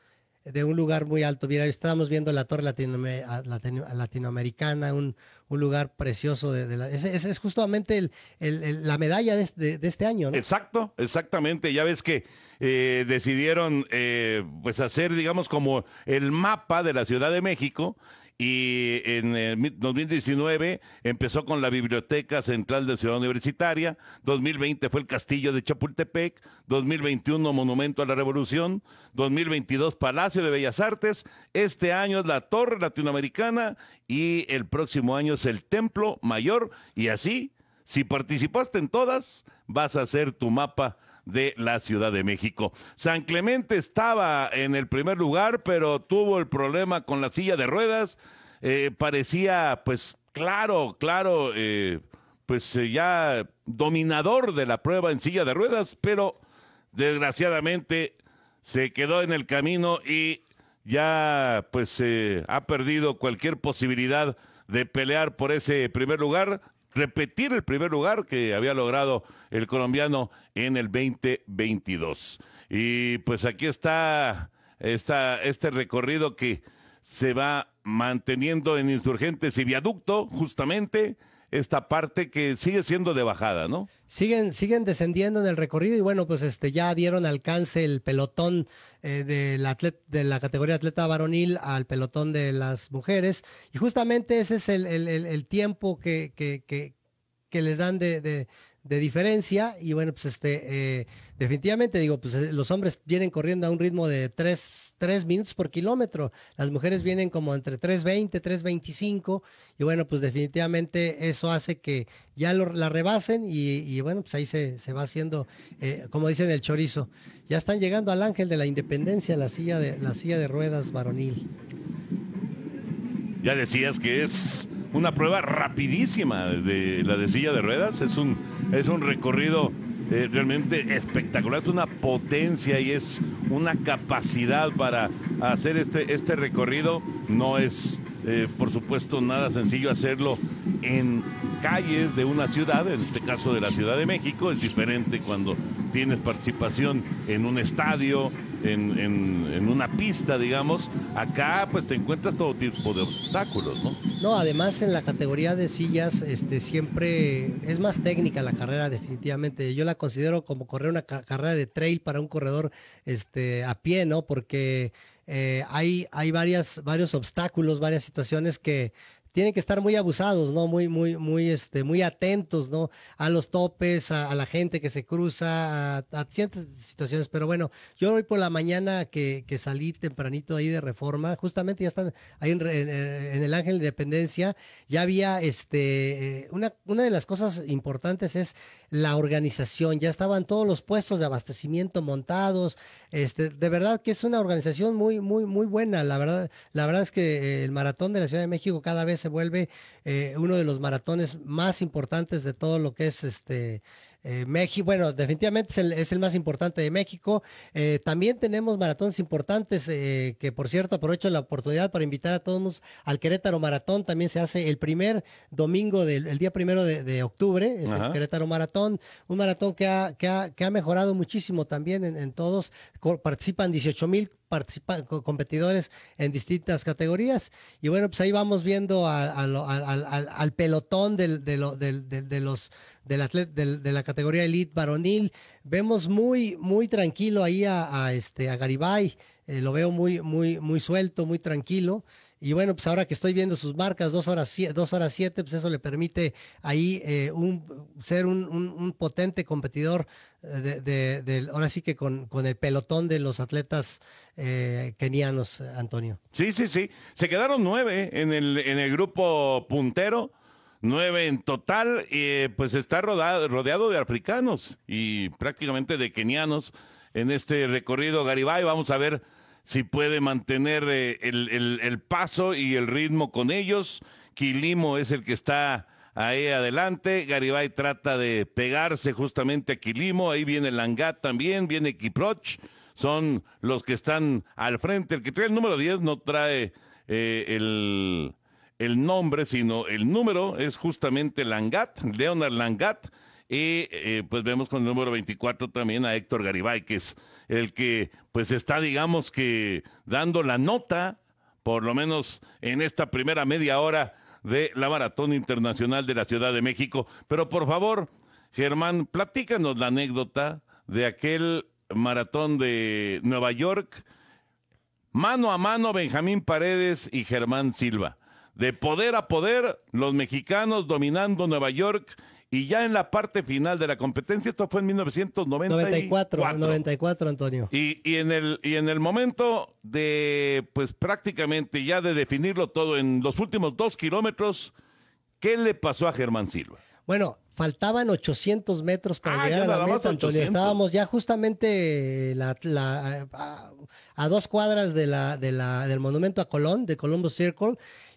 de un lugar muy alto. Mira, estábamos viendo la torre latinoamericana, un, un, lugar precioso. De, la, es justamente el, la medalla de, este año, Exacto, exactamente. Ya ves que eh, decidieron eh, pues hacer, digamos, como el mapa de la Ciudad de México y en 2019 empezó con la Biblioteca Central de Ciudad Universitaria, 2020 fue el Castillo de Chapultepec, 2021 Monumento a la Revolución, 2022 Palacio de Bellas Artes, este año es la Torre Latinoamericana y el próximo año es el Templo Mayor y así, si participaste en todas, vas a hacer tu mapa de la Ciudad de México. San Clemente estaba en el primer lugar, pero tuvo el problema con la silla de ruedas. Eh, parecía, pues, claro, claro, eh, pues eh, ya dominador de la prueba en silla de ruedas, pero desgraciadamente se quedó en el camino y ya, pues, ha perdido cualquier posibilidad de pelear por ese primer lugar repetir el primer lugar que había logrado el colombiano en el 2022. Y pues aquí está, está este recorrido que se va manteniendo en insurgentes y viaducto, justamente esta parte que sigue siendo de bajada, ¿no? Siguen, siguen descendiendo en el recorrido y bueno, pues este ya dieron alcance el pelotón eh, de, la de la categoría atleta varonil al pelotón de las mujeres. Y justamente ese es el, tiempo que, que, les dan de de diferencia. Y bueno, pues este, eh, definitivamente digo, pues eh, los hombres vienen corriendo a un ritmo de tres minutos por kilómetro. Las mujeres vienen como entre 3.20, 3.25. Y bueno, pues definitivamente eso hace que ya la rebasen. Y, y, bueno, pues ahí se, se va haciendo, eh, como dicen, el chorizo. Ya están llegando al ángel de la independencia, la silla de, la silla de ruedas varonil. Ya decías que es una prueba rapidísima de la de silla de ruedas. Es un, es un recorrido eh, realmente espectacular, es una potencia y es una capacidad para hacer este, este recorrido. No es, eh, por supuesto, nada sencillo hacerlo en calles de una ciudad, en este caso de la Ciudad de México. Es diferente cuando tienes participación en un estadio, en, una pista, digamos. Acá pues te encuentras todo tipo de obstáculos, ¿no? No, además en la categoría de sillas este, siempre es más técnica la carrera definitivamente. Yo la considero como correr una carrera de trail para un corredor este, a pie, ¿no? Porque... Eh, hay, hay varias, varios obstáculos, varias situaciones que tienen que estar muy abusados, ¿no? Muy, muy, muy, este, muy atentos, ¿no? A los topes, a, la gente que se cruza, a, ciertas situaciones. Pero bueno, yo hoy por la mañana que, salí tempranito ahí de reforma, justamente ya están ahí en, el Ángel de Independencia, ya había, este, eh, una, una de las cosas importantes es la organización, ya estaban todos los puestos de abastecimiento montados, este, de verdad que es una organización muy, muy, muy buena, la verdad, la verdad es que eh, el maratón de la Ciudad de México cada vez se vuelve eh, uno de los maratones más importantes de todo lo que es este eh, México, bueno, definitivamente es el, más importante de México. Eh, también tenemos maratones importantes, eh, que por cierto aprovecho la oportunidad para invitar a todos al Querétaro Maratón. También se hace el primer domingo, del, el día primero de, octubre, es el Querétaro Maratón. Un maratón que ha, que ha, mejorado muchísimo también en, todos. Participan 18 mil competidores en distintas categorías. Y bueno, pues ahí vamos viendo al, pelotón de, los, del de la categoría categoría elite varonil. Vemos muy, muy tranquilo ahí a, este, a Garibay. Eh, lo veo muy, muy, muy suelto, muy tranquilo. Y bueno, pues ahora que estoy viendo sus marcas, dos horas, dos horas siete pues eso le permite ahí eh, un, ser un, un, potente competidor eh, de, de, ahora sí que con, con, el pelotón de los atletas kenianos, Antonio. Sí, sí, sí. Se quedaron nueve en el, en el grupo puntero nueve en total, y eh, pues está rodeado de africanos y prácticamente de kenianos en este recorrido Garibay. Vamos a ver si puede mantener eh, el, paso y el ritmo con ellos. Kilimo es el que está ahí adelante. Garibay trata de pegarse justamente a Kilimo, Ahí viene Langat también, viene Kiproch. Son los que están al frente. El que trae el número 10 no trae eh, el el nombre, sino el número, es justamente Langat, Leonard Langat. Y eh, pues vemos con el número 24 también a Héctor Garibay, que es el que pues está, digamos que, dando la nota, por lo menos en esta primera media hora de la Maratón Internacional de la Ciudad de México. Pero por favor, Germán, platícanos la anécdota de aquel maratón de Nueva York, mano a mano Benjamín Paredes y Germán Silva. De poder a poder, los mexicanos dominando Nueva York y ya en la parte final de la competencia, esto fue en 1994. 94, Antonio. Y, y, en el, y en el momento de, pues prácticamente ya de definirlo todo en los últimos dos kilómetros, ¿qué le pasó a Germán Silva? Bueno, faltaban 800 metros para ah, llegar a la meta, Antonio. Estábamos ya justamente a, dos cuadras de la, de la, del monumento a Colón, de Columbus Circle,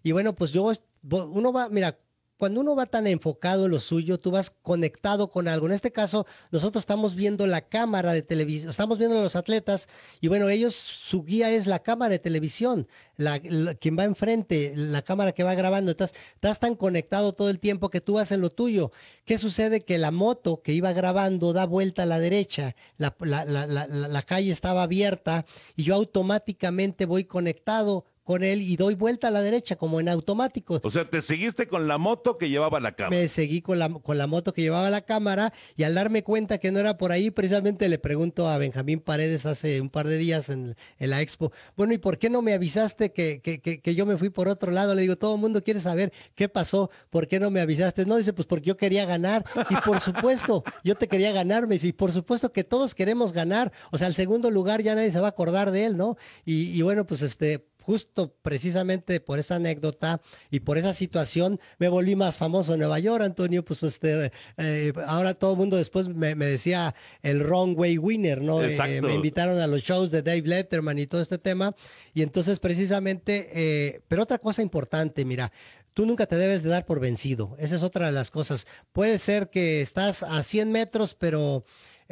y bueno, pues yo, uno va, mira, cuando uno va tan enfocado en lo suyo, tú vas conectado con algo. En este caso, nosotros estamos viendo la cámara de televisión, estamos viendo a los atletas y bueno, ellos, su guía es la cámara de televisión, la, quien va enfrente, la cámara que va grabando. Estás, estás tan conectado todo el tiempo que tú vas en lo tuyo. ¿Qué sucede? Que la moto que iba grabando da vuelta a la derecha, la, la calle estaba abierta y yo automáticamente voy conectado con él y doy vuelta a la derecha, como en automático. O sea, te seguiste con la moto que llevaba la cámara. Me seguí con la, con la moto que llevaba la cámara y al darme cuenta que no era por ahí, precisamente le pregunto a Benjamín Paredes hace un par de días en, la expo, bueno, ¿y por qué no me avisaste que, que, yo me fui por otro lado? Le digo, todo el mundo quiere saber qué pasó, ¿por qué no me avisaste? No, dice, pues porque yo quería ganar y por supuesto, yo te quería ganar, me dice, y por supuesto que todos queremos ganar, o sea, el segundo lugar ya nadie se va a acordar de él, ¿no? y bueno, pues este justo precisamente por esa anécdota y por esa situación me volví más famoso en Nueva York, Antonio. Pues, pues este, eh, ahora todo el mundo después me, decía el wrong way winner, ¿no? Eh, me invitaron a los shows de Dave Letterman y todo este tema. Y entonces precisamente, eh, pero otra cosa importante, mira, tú nunca te debes de dar por vencido. Esa es otra de las cosas. Puede ser que estás a 100 metros, pero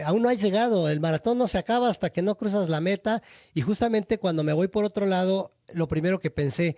aún no has llegado. El maratón no se acaba hasta que no cruzas la meta. Y justamente cuando me voy por otro lado, lo primero que pensé,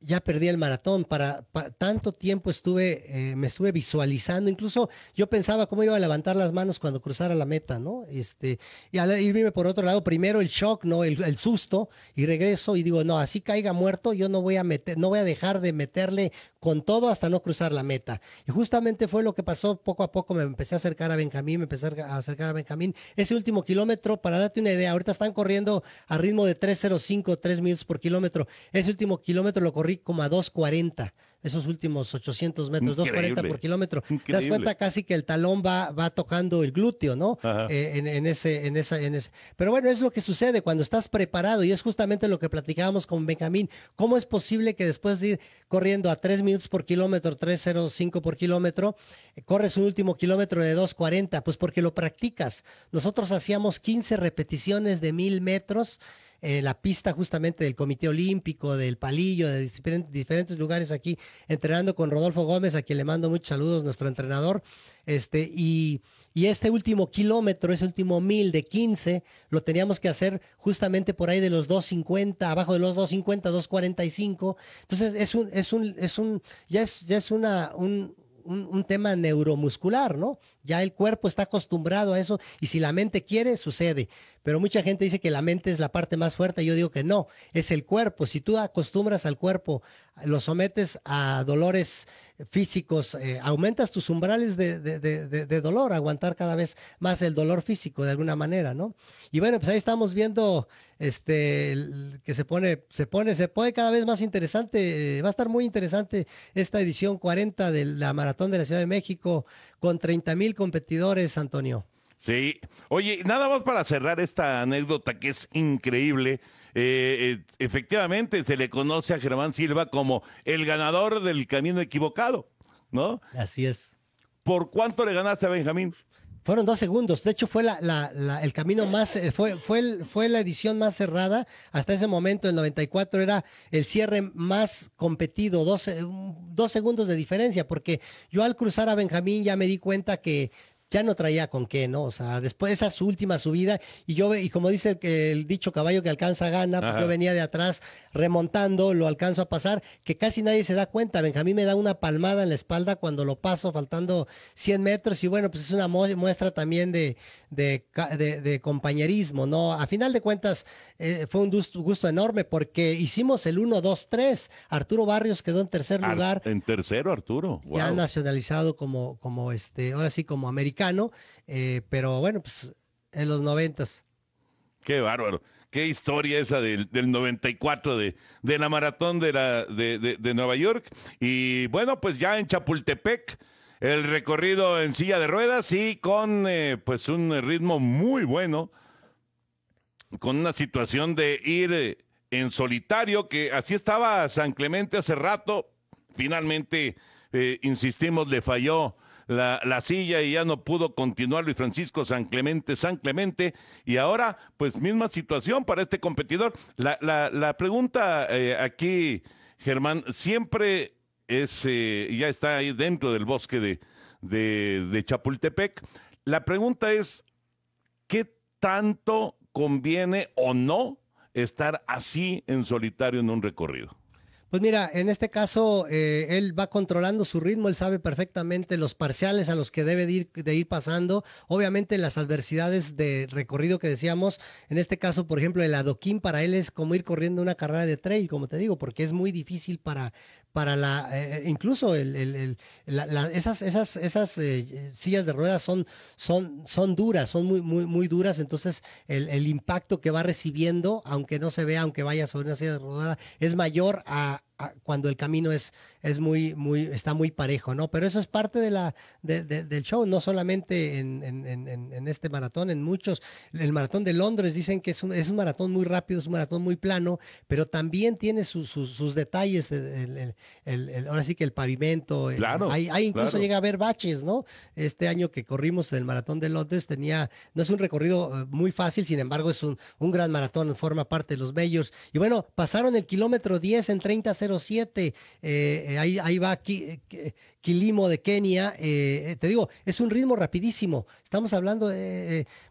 ya perdí el maratón, para, tanto tiempo estuve, eh, me estuve visualizando, incluso yo pensaba cómo iba a levantar las manos cuando cruzara la meta, ¿no? Este, y al irme por otro lado, primero el shock, ¿no? El, susto, y regreso y digo, no, así caiga muerto, yo no voy a meter, no voy a dejar de meterle con todo hasta no cruzar la meta. Y justamente fue lo que pasó, poco a poco me empecé a acercar a Benjamín, me empecé a acercar a Benjamín. Ese último kilómetro, para darte una idea, ahorita están corriendo a ritmo de 3.05, 3 minutos por kilómetro. Ese último kilómetro lo corrí como a 240 esos últimos 800 metros, 240 por kilómetro. Te das cuenta casi que el talón va, va tocando el glúteo, ¿no? Eh, en, en, ese, en, esa, en ese. Pero bueno, es lo que sucede cuando estás preparado y es justamente lo que platicábamos con Benjamín. ¿Cómo es posible que después de ir corriendo a 3 minutos por kilómetro, 3.05 por kilómetro, eh, corres un último kilómetro de 2.40? Pues porque lo practicas. Nosotros hacíamos 15 repeticiones de 1000 metros eh, la pista justamente del Comité Olímpico, del Palillo, de diferentes lugares aquí, entrenando con Rodolfo Gómez, a quien le mando muchos saludos, nuestro entrenador. Este, y, este último kilómetro, ese último mil de 15, lo teníamos que hacer justamente por ahí de los 250, abajo de los 250, 245. Entonces, es un, es es ya es, ya es una, un tema neuromuscular, ¿no? Ya el cuerpo está acostumbrado a eso y si la mente quiere, sucede. Pero mucha gente dice que la mente es la parte más fuerte. Yo digo que no, es el cuerpo. Si tú acostumbras al cuerpo, lo sometes a dolores físicos, eh, aumentas tus umbrales de, dolor, aguantar cada vez más el dolor físico de alguna manera, ¿no? Y bueno, pues ahí estamos viendo este, que se pone, se pone, se pone cada vez más interesante. Va a estar muy interesante esta edición 40 de la Maratón de la Ciudad de México con 30 mil competidores, Antonio. Sí, oye, nada más para cerrar esta anécdota que es increíble. Eh, eh, efectivamente, se le conoce a Germán Silva como el ganador del camino equivocado, ¿no? Así es. ¿Por cuánto le ganaste a Benjamín? Fueron dos segundos. De hecho, fue la, el camino más, eh, fue, fue, fue la edición más cerrada. Hasta ese momento, el 94 era el cierre más competido, dos segundos de diferencia, porque yo al cruzar a Benjamín ya me di cuenta que ya no traía con qué, ¿no? O sea, después esa última subida y yo, y como dice el, dicho caballo que alcanza gana, porque yo venía de atrás remontando, lo alcanzo a pasar, que casi nadie se da cuenta. Benjamín me da una palmada en la espalda cuando lo paso faltando 100 metros y bueno, pues es una muestra también de, de, compañerismo, ¿no? A final de cuentas eh, fue un gusto, enorme porque hicimos el 1-2-3. Arturo Barrios quedó en tercer lugar. en tercero, Arturo. Ya nacionalizado como, como este, ahora sí como americano eh, pero bueno, pues en los noventas. Qué bárbaro. Qué historia esa del, 94 de, de, la maratón de, la, de, Nueva York. Y bueno, pues ya en Chapultepec, el recorrido en silla de ruedas y con eh, pues un ritmo muy bueno, con una situación de ir eh, en solitario, que así estaba San Clemente hace rato. Finalmente, insistimos, le falló la, silla y ya no pudo continuar Luis Francisco San Clemente, San Clemente. Y ahora, pues misma situación para este competidor. La, pregunta eh, aquí, Germán, siempre es, eh, ya está ahí dentro del bosque de, de Chapultepec. La pregunta es, ¿qué tanto conviene o no estar así en solitario en un recorrido? Pues mira, en este caso eh, él va controlando su ritmo, él sabe perfectamente los parciales a los que debe ir, de ir, pasando. Obviamente las adversidades de recorrido que decíamos, en este caso, por ejemplo, el adoquín para él es como ir corriendo una carrera de trail, como te digo, porque es muy difícil para, para la, eh, eh, incluso el, esas, esas, esas eh, sillas de ruedas son, son, son duras, son muy, muy, muy duras, entonces el, impacto que va recibiendo, aunque no se vea, aunque vaya sobre una silla de ruedas, es mayor a, Ah, cuando el camino es, es muy, muy, está muy parejo, ¿no? Pero eso es parte de la, del show, no solamente en, en, este maratón, en muchos. El maratón de Londres dicen que es un, es un maratón muy rápido, es un maratón muy plano, pero también tiene sus sus detalles, ahora sí que el pavimento, claro, hay, incluso llega a haber baches, ¿no? Este año que corrimos el maratón de Londres tenía, no es un recorrido eh, muy fácil, sin embargo es un, un gran maratón, forma parte de los majors. Y bueno, pasaron el kilómetro 10 en 30 segundos 07. Eh, eh, ahí, va eh, Kilimo de Kenia. te digo, es un ritmo rapidísimo. Estamos hablando,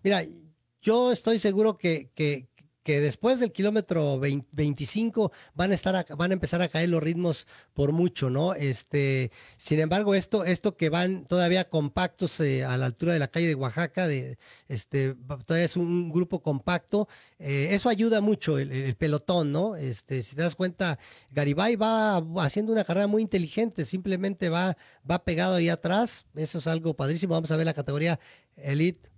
mira, yo estoy seguro que, que después del kilómetro 25 van a estar van a empezar a caer los ritmos por mucho, ¿no? Este, sin embargo, esto esto que van todavía compactos eh, a la altura de la calle de Oaxaca, de este todavía es un grupo compacto, eh, eso ayuda mucho el, pelotón, ¿no? Este, si te das cuenta, Garibay va haciendo una carrera muy inteligente, simplemente va va pegado ahí atrás, eso es algo padrísimo. Vamos a ver la categoría Elite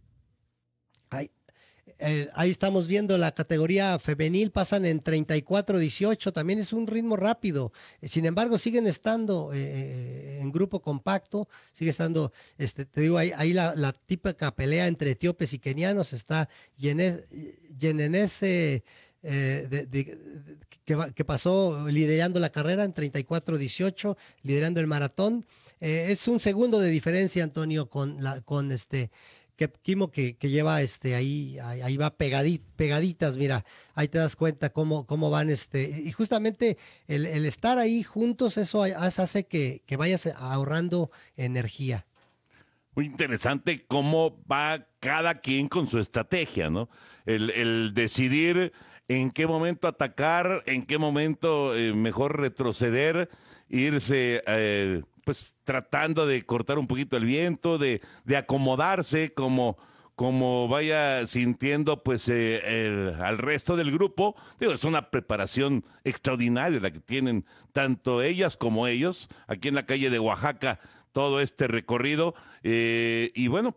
eh, ahí estamos viendo la categoría femenil, pasan en 34-18, también es un ritmo rápido. Eh, sin embargo, siguen estando eh, en grupo compacto, sigue estando, este, te digo, ahí, la, típica pelea entre etíopes y kenianos está Yenenese. que, pasó liderando la carrera en 34-18, liderando el maratón. es un segundo de diferencia, Antonio, con, la, con este, que, Kimo que, lleva este ahí, ahí va pegadit, pegaditas, mira, ahí te das cuenta cómo, cómo van este, y justamente el, estar ahí juntos, eso hace que, que vayas ahorrando energía. Muy interesante cómo va cada quien con su estrategia, ¿no? El, decidir en qué momento atacar, en qué momento eh, mejor retroceder, irse, eh, pues tratando de cortar un poquito el viento, de, acomodarse como, como vaya sintiendo pues eh, al resto del grupo. Digo, es una preparación extraordinaria la que tienen tanto ellas como ellos aquí en la calle de Oaxaca todo este recorrido. Eh, y bueno,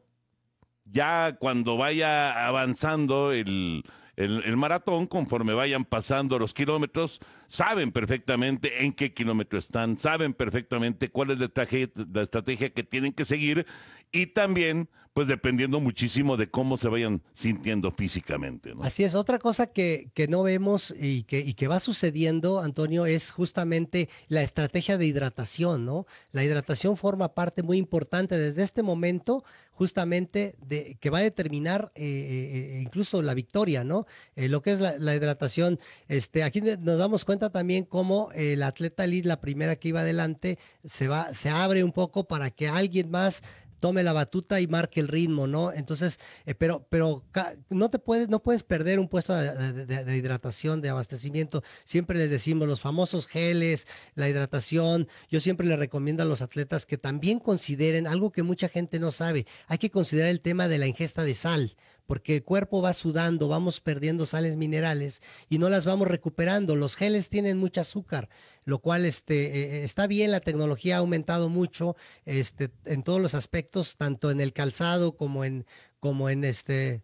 ya cuando vaya avanzando el, el, maratón, conforme vayan pasando los kilómetros, saben perfectamente en qué kilómetro están, saben perfectamente cuál es la estrategia que tienen que seguir y también pues dependiendo muchísimo de cómo se vayan sintiendo físicamente. ¿no? Así es, otra cosa que, que no vemos y que, y que va sucediendo, Antonio, es justamente la estrategia de hidratación, ¿no? La hidratación forma parte muy importante desde este momento, justamente, de, que va a determinar eh, eh, eh, incluso la victoria, ¿no? lo que es la, hidratación. Este, aquí nos damos cuenta también cómo el atleta lead, la primera que iba adelante, se va, se abre un poco para que alguien más tome la batuta y marque el ritmo, ¿no? Entonces, eh, pero, pero no te puedes, no puedes perder un puesto de, de, hidratación, de abastecimiento. Siempre les decimos los famosos geles, la hidratación. Yo siempre les recomiendo a los atletas que también consideren algo que mucha gente no sabe. Hay que considerar el tema de la ingesta de sal porque el cuerpo va sudando, vamos perdiendo sales minerales y no las vamos recuperando. Los geles tienen mucho azúcar, lo cual este, eh, eh, está bien, la tecnología ha aumentado mucho este, en todos los aspectos, tanto en el calzado como en, como en este,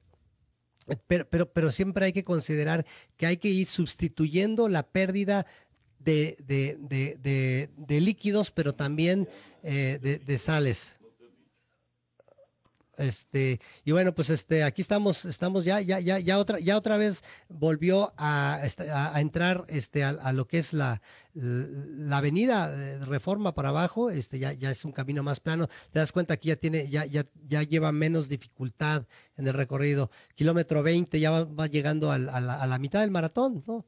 pero, pero, pero, siempre hay que considerar que hay que ir sustituyendo la pérdida de, de, de, de líquidos, pero también eh, de, sales. Este, y bueno, pues este, aquí estamos, estamos ya, ya, ya, ya otra, ya otra vez volvió a, este, entrar este, a, lo que es la, la avenida de eh, reforma para abajo, este, ya, ya es un camino más plano. Te das cuenta que ya tiene, ya, ya, ya lleva menos dificultad en el recorrido. Kilómetro 20 ya va, llegando a a la mitad del maratón, ¿no?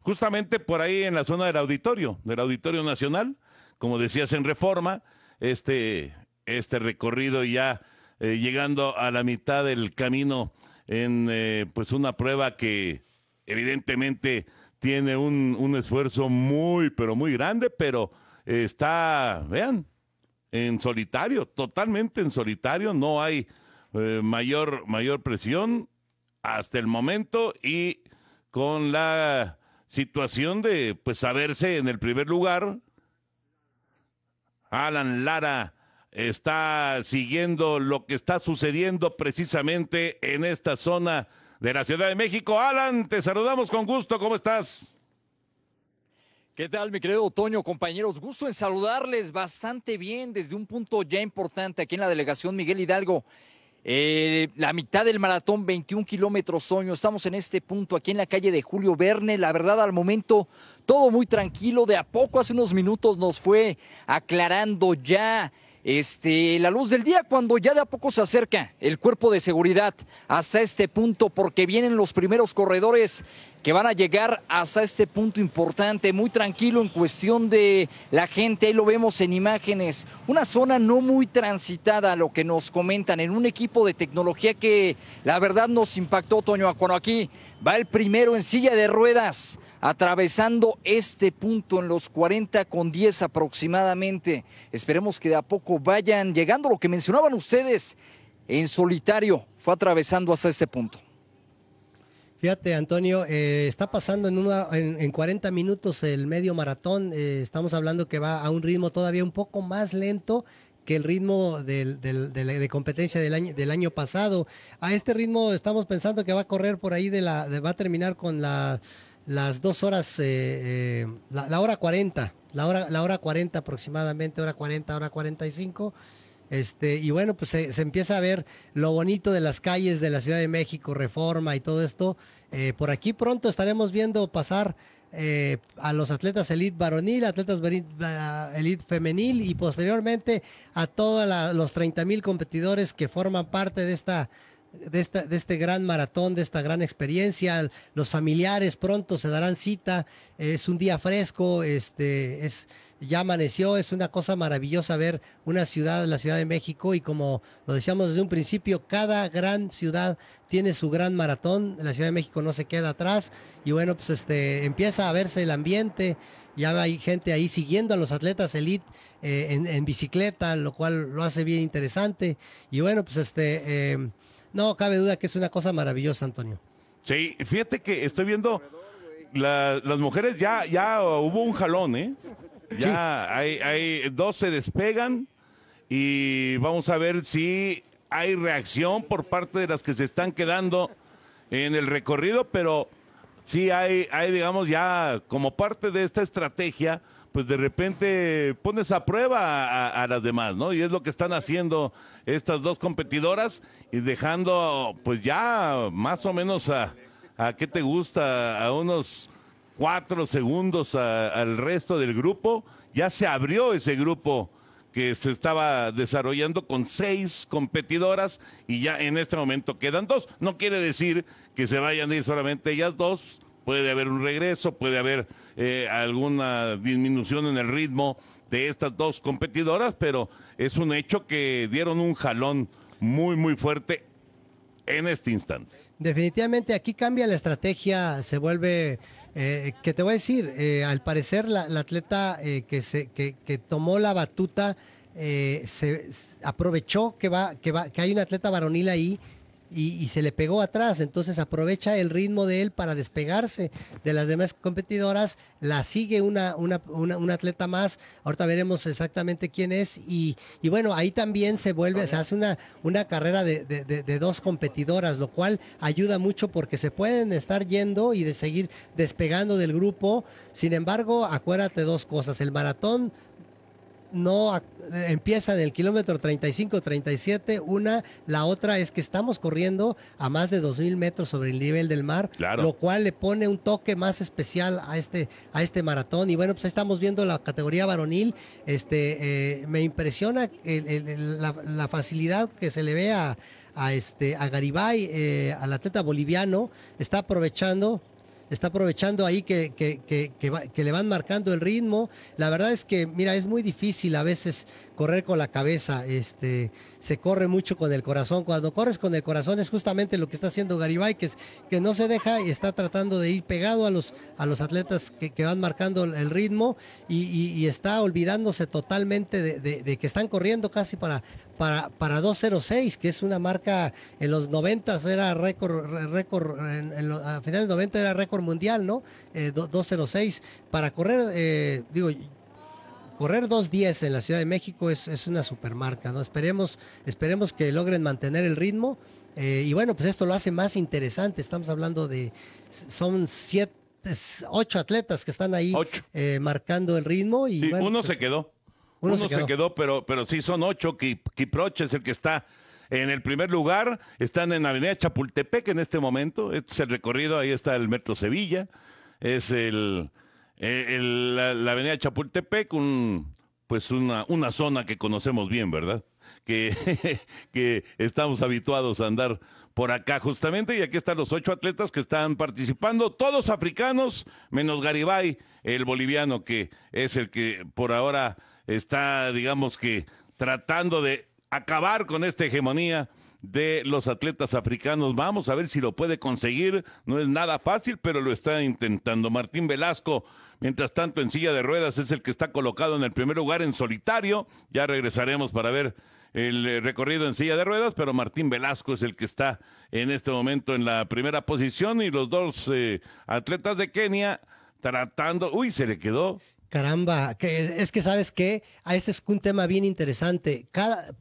Justamente por ahí en la zona del auditorio, del auditorio nacional, como decías en reforma, este este recorrido ya eh, llegando a la mitad del camino en eh, pues una prueba que evidentemente tiene un, un esfuerzo muy pero muy grande, pero eh, está, vean, en solitario, totalmente en solitario, no hay mayor, mayor presión hasta el momento y con la situación de pues saberse en el primer lugar Alan Lara está siguiendo lo que está sucediendo precisamente en esta zona de la Ciudad de México. Alan, te saludamos con gusto, ¿cómo estás? ¿Qué tal, mi querido Toño? Compañeros, gusto en saludarles bastante bien desde un punto ya importante aquí en la delegación Miguel Hidalgo. Eh, la mitad del maratón, 21 kilómetros, Toño. Estamos en este punto aquí en la calle de Julio Verne. La verdad, al momento, todo muy tranquilo. De a poco, hace unos minutos, nos fue aclarando ya este, la luz del día cuando ya de a poco se acerca el cuerpo de seguridad hasta este punto porque vienen los primeros corredores que van a llegar hasta este punto importante, muy tranquilo en cuestión de la gente, ahí lo vemos en imágenes, una zona no muy transitada, lo que nos comentan, en un equipo de tecnología que la verdad nos impactó, Toño, acono aquí va el primero en silla de ruedas, atravesando este punto en los 40 con 10 aproximadamente. Esperemos que de a poco vayan llegando, lo que mencionaban ustedes, en solitario fue atravesando hasta este punto. Fíjate, Antonio, eh, está pasando en, una, en, 40 minutos el medio maratón. Eh, estamos hablando que va a un ritmo todavía un poco más lento que el ritmo de, competencia del año, del año pasado. A este ritmo estamos pensando que va a correr por ahí, de la, va a terminar con la, las dos horas, eh, la, hora 40, la hora, la hora 40 aproximadamente, hora 40, hora 45. Este, y bueno, pues se, empieza a ver lo bonito de las calles de la Ciudad de México, Reforma y todo esto. Eh, por aquí pronto estaremos viendo pasar eh, a los atletas elite varonil, atletas elite femenil y posteriormente a todos los 30 mil competidores que forman parte de esta de, este gran maratón, de esta gran experiencia. Los familiares pronto se darán cita. Es un día fresco, este, es, ya amaneció. Es una cosa maravillosa ver una ciudad, la Ciudad de México. Y como lo decíamos desde un principio, cada gran ciudad tiene su gran maratón. La Ciudad de México no se queda atrás. Y bueno, pues este, empieza a verse el ambiente ya hay gente ahí siguiendo a los atletas elite eh, en, bicicleta, lo cual lo hace bien interesante. Y bueno, pues este, em, no, cabe duda que es una cosa maravillosa, Antonio. Sí, fíjate que estoy viendo las mujeres ya, ya hubo un jalón, ¿eh? Ya hay, hay dos se despegan y vamos a ver si hay reacción por parte de las que se están quedando en el recorrido, pero sí hay, hay digamos, ya como parte de esta estrategia pues de repente pones a prueba a, las demás, ¿no? Y es lo que están haciendo estas dos competidoras y dejando, pues ya más o menos a, qué te gusta, a unos cuatro segundos al resto del grupo. Ya se abrió ese grupo que se estaba desarrollando con seis competidoras y ya en este momento quedan dos. No quiere decir que se vayan a ir solamente ellas dos. Puede haber un regreso, puede haber eh, alguna disminución en el ritmo de estas dos competidoras, pero es un hecho que dieron un jalón muy, muy fuerte en este instante. Definitivamente aquí cambia la estrategia, se vuelve, eh, que te voy a decir, eh, al parecer la, atleta que, se, que, tomó la batuta se, aprovechó que, va, que, va, que hay un atleta varonil ahí y, se le pegó atrás. Entonces aprovecha el ritmo de él para despegarse de las demás competidoras. La sigue una, una, atleta más. Ahorita veremos exactamente quién es. Y, bueno, ahí también se vuelve, se hace una, una carrera de, dos competidoras, lo cual ayuda mucho porque se pueden estar yendo y de seguir despegando del grupo. Sin embargo, acuérdate dos cosas. El maratón no empieza en el kilómetro 35, 37, una, la otra es que estamos corriendo a más de 2000 metros sobre el nivel del mar, lo cual le pone un toque más especial a este a este maratón y bueno, pues ahí estamos viendo la categoría varonil, este eh, me impresiona la, facilidad que se le ve a, este a Garibay, eh, al atleta boliviano, está aprovechando está aprovechando ahí que, que, le van marcando el ritmo. La verdad es que, mira, es muy difícil a veces correr con la cabeza. Este, se corre mucho con el corazón. Cuando corres con el corazón es justamente lo que está haciendo Garibay, que, es, que no se deja y está tratando de ir pegado a los, a los atletas que, que van marcando el ritmo y, está olvidándose totalmente de, que están corriendo casi para, para, para 206, que es una marca en los 90 era récord, récord en, a finales 90 era récord mundial, ¿no? Eh, 206. Para correr, eh, digo, correr dos días en la Ciudad de México es, una supermarca, ¿no? Esperemos, esperemos que logren mantener el ritmo. Eh, y bueno, pues esto lo hace más interesante. Estamos hablando de, son siete, ocho atletas que están ahí eh, marcando el ritmo. Y uno pues se quedó. Uno, se, quedó. pero pero sí son ocho. Kiproche es el que está en el primer lugar. Están en Avenida Chapultepec en este momento. Este es el recorrido. Ahí está el Metro Sevilla. Es el eh, la, avenida Chapultepec, pues una, una zona que conocemos bien, ¿verdad? Que, que estamos habituados a andar por acá justamente y aquí están los ocho atletas que están participando, todos africanos, menos Garibay, el boliviano que es el que por ahora está, digamos que, tratando de acabar con esta hegemonía de los atletas africanos. Vamos a ver si lo puede conseguir. No es nada fácil, pero lo está intentando. Martín Velasco, Mientras tanto, en silla de ruedas es el que está colocado en el primer lugar en solitario. Ya regresaremos para ver el eh, recorrido en silla de ruedas, pero Martín Velasco es el que está en este momento en la primera posición y los dos eh, atletas de Kenia tratando, uy, se le quedó, Caramba, que es que sabes que a ah, este es un tema bien interesante. Cada,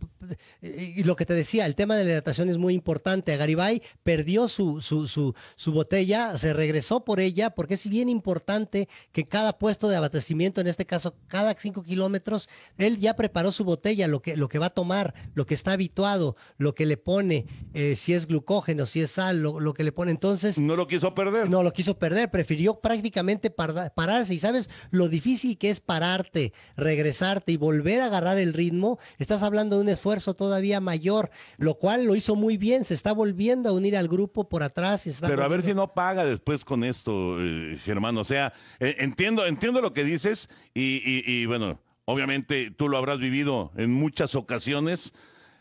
y lo que te decía, el tema de la hidratación es muy importante. Garibay perdió su, su, su, botella, se regresó por ella, porque es bien importante que cada puesto de abastecimiento, en este caso cada cinco kilómetros, él ya preparó su botella, lo que, lo que va a tomar, lo que está habituado, lo que le pone, eh, si es glucógeno, si es sal, lo, que le pone. Entonces. No lo quiso perder. No lo quiso perder, prefirió prácticamente pararse. Y sabes lo difícil y que es pararte, regresarte y volver a agarrar el ritmo, estás hablando de un esfuerzo todavía mayor, lo cual lo hizo muy bien, se está volviendo a unir al grupo por atrás. Pero a ver si no paga después con esto, eh, Germán. O sea, eh, entiendo, entiendo lo que dices y, bueno, obviamente tú lo habrás vivido en muchas ocasiones.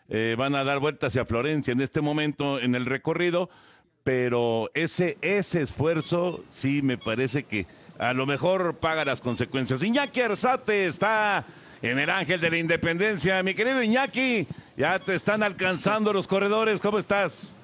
Eh, van a dar vueltas hacia Florencia en este momento en el recorrido, pero ese, ese esfuerzo sí me parece que a lo mejor paga las consecuencias. Iñaki Arzate está en el Ángel de la Independencia. Mi querido Iñaki, ya te están alcanzando los corredores. ¿Cómo estás?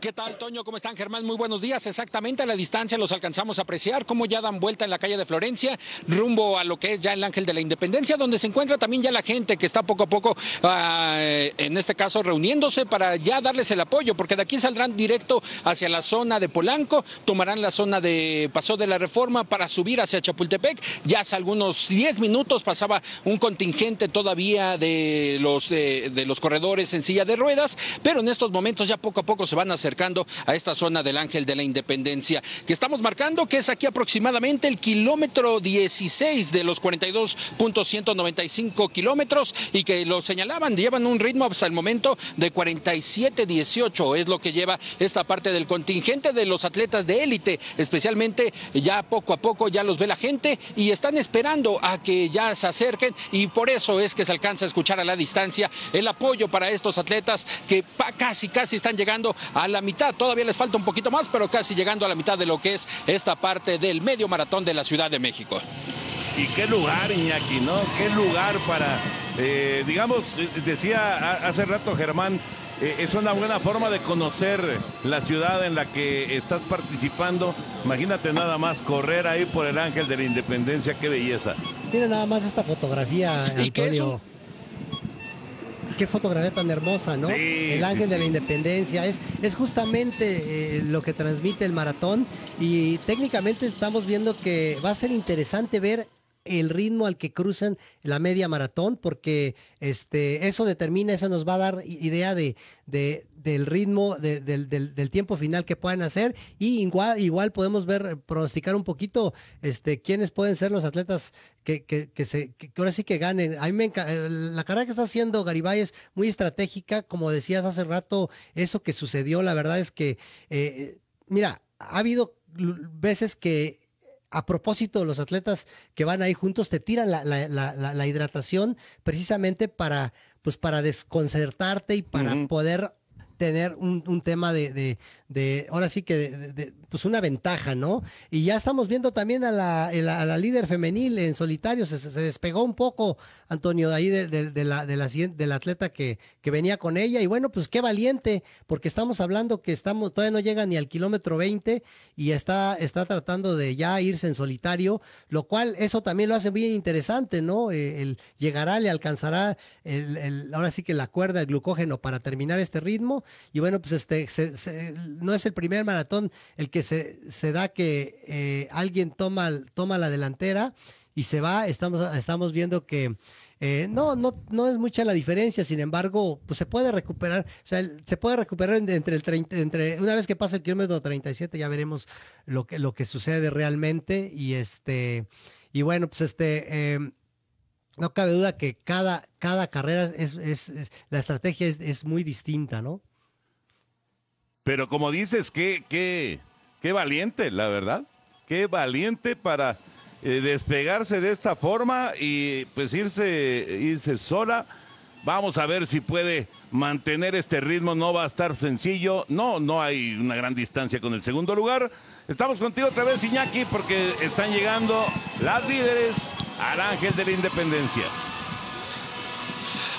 ¿Qué tal, Toño? ¿Cómo están, Germán? Muy buenos días. Exactamente a la distancia los alcanzamos a apreciar cómo ya dan vuelta en la calle de Florencia, rumbo a lo que es ya el Ángel de la Independencia, donde se encuentra también ya la gente que está poco a poco, ah, en este caso, reuniéndose para ya darles el apoyo, porque de aquí saldrán directo hacia la zona de Polanco, tomarán la zona de Paso de la Reforma para subir hacia Chapultepec. Ya hace algunos 10 minutos pasaba un contingente todavía de los, de los corredores en silla de ruedas, pero en estos momentos ya poco a poco se van acercando a esta zona del Ángel de la Independencia, que estamos marcando que es aquí aproximadamente el kilómetro 16 de los 42.195 kilómetros y que lo señalaban, llevan un ritmo hasta el momento de 47.18, es lo que lleva esta parte del contingente de los atletas de élite, especialmente ya poco a poco ya los ve la gente y están esperando a que ya se acerquen y por eso es que se alcanza a escuchar a la distancia el apoyo para estos atletas que casi, casi están llegando a la mitad. Todavía les falta un poquito más, pero casi llegando a la mitad de lo que es esta parte del medio maratón de la Ciudad de México. Y qué lugar, Iñaki, ¿no? Qué lugar para, eh, digamos, eh, decía hace rato Germán, eh, es una buena forma de conocer la ciudad en la que estás participando. Imagínate nada más correr ahí por el Ángel de la Independencia, qué belleza. Mira nada más esta fotografía, Antonio qué fotografía tan hermosa, ¿no? el ángel de la independencia. Es, es justamente eh, lo que transmite el maratón. Y técnicamente estamos viendo que va a ser interesante ver el ritmo al que cruzan la media maratón, porque este, eso determina, eso nos va a dar idea de, de del ritmo, del, tiempo final que puedan hacer. Y igual, podemos ver, pronosticar un poquito este, quiénes pueden ser los atletas que, que, se, ahora sí que ganen. A mí me eh, la carrera que está haciendo Garibay es muy estratégica, como decías hace rato, eso que sucedió, la verdad es que, eh, mira, ha habido veces que a propósito, los atletas que van ahí juntos te tiran la, hidratación precisamente para, pues para desconcertarte y para poder tener un, tema de, de, de, ahora sí que de, pues una ventaja, ¿no? Y ya estamos viendo también a la, la líder femenil en solitario, se, despegó un poco, Antonio, de ahí de, la, del atleta que, que venía con ella. Y bueno, pues qué valiente, porque estamos hablando que estamos, todavía no llega ni al kilómetro 20 y está, está tratando de ya irse en solitario, lo cual eso también lo hace bien interesante, ¿no? Eh, el, llegará, le alcanzará el, ahora sí que la cuerda, el glucógeno para terminar este ritmo. Y bueno, pues este no es el primer maratón el que se, da que eh, alguien toma, toma la delantera y se va. Estamos, estamos viendo que eh, no, no, no es mucha la diferencia, sin embargo, pues se puede recuperar, o sea, se puede recuperar entre el entre, una vez que pasa el kilómetro 37, ya veremos lo que, lo que sucede realmente. Y este, y bueno, pues este, em, no cabe duda que cada, cada carrera es, es, la estrategia es, muy distinta, ¿no? Pero como dices, que, que Qué valiente, la verdad. Qué valiente para eh, despegarse de esta forma y pues irse, irse sola. Vamos a ver si puede mantener este ritmo. No va a estar sencillo. No, no hay una gran distancia con el segundo lugar. Estamos contigo otra vez, Iñaki, porque están llegando las líderes al Ángel de la Independencia.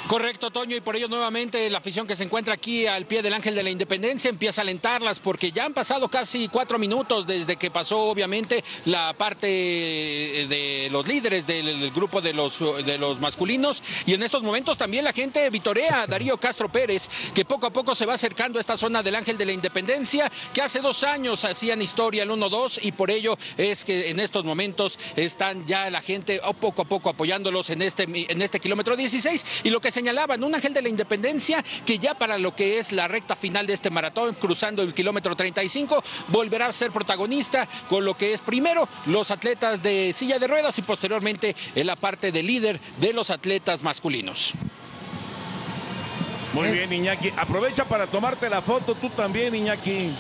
Correcto, Toño, y por ello nuevamente la afición que se encuentra aquí al pie del Ángel de la Independencia empieza a alentarlas porque ya han pasado casi cuatro minutos desde que pasó obviamente la parte eh, de los líderes del grupo de los, de los masculinos y en estos momentos también la gente vitorea a Darío Castro Pérez que poco a poco se va acercando a esta zona del Ángel de la Independencia que hace dos años hacían historia el 1-2 y por ello es que en estos momentos están ya la gente oh, poco a poco apoyándolos en este, en este kilómetro 16 y lo que señalaban, un ángel de la independencia que ya para lo que es la recta final de este maratón, cruzando el kilómetro 35, volverá a ser protagonista con lo que es primero los atletas de silla de ruedas y posteriormente en la parte de líder de los atletas masculinos. Muy bien, Iñaki. Aprovecha para tomarte la foto tú también, Iñaki.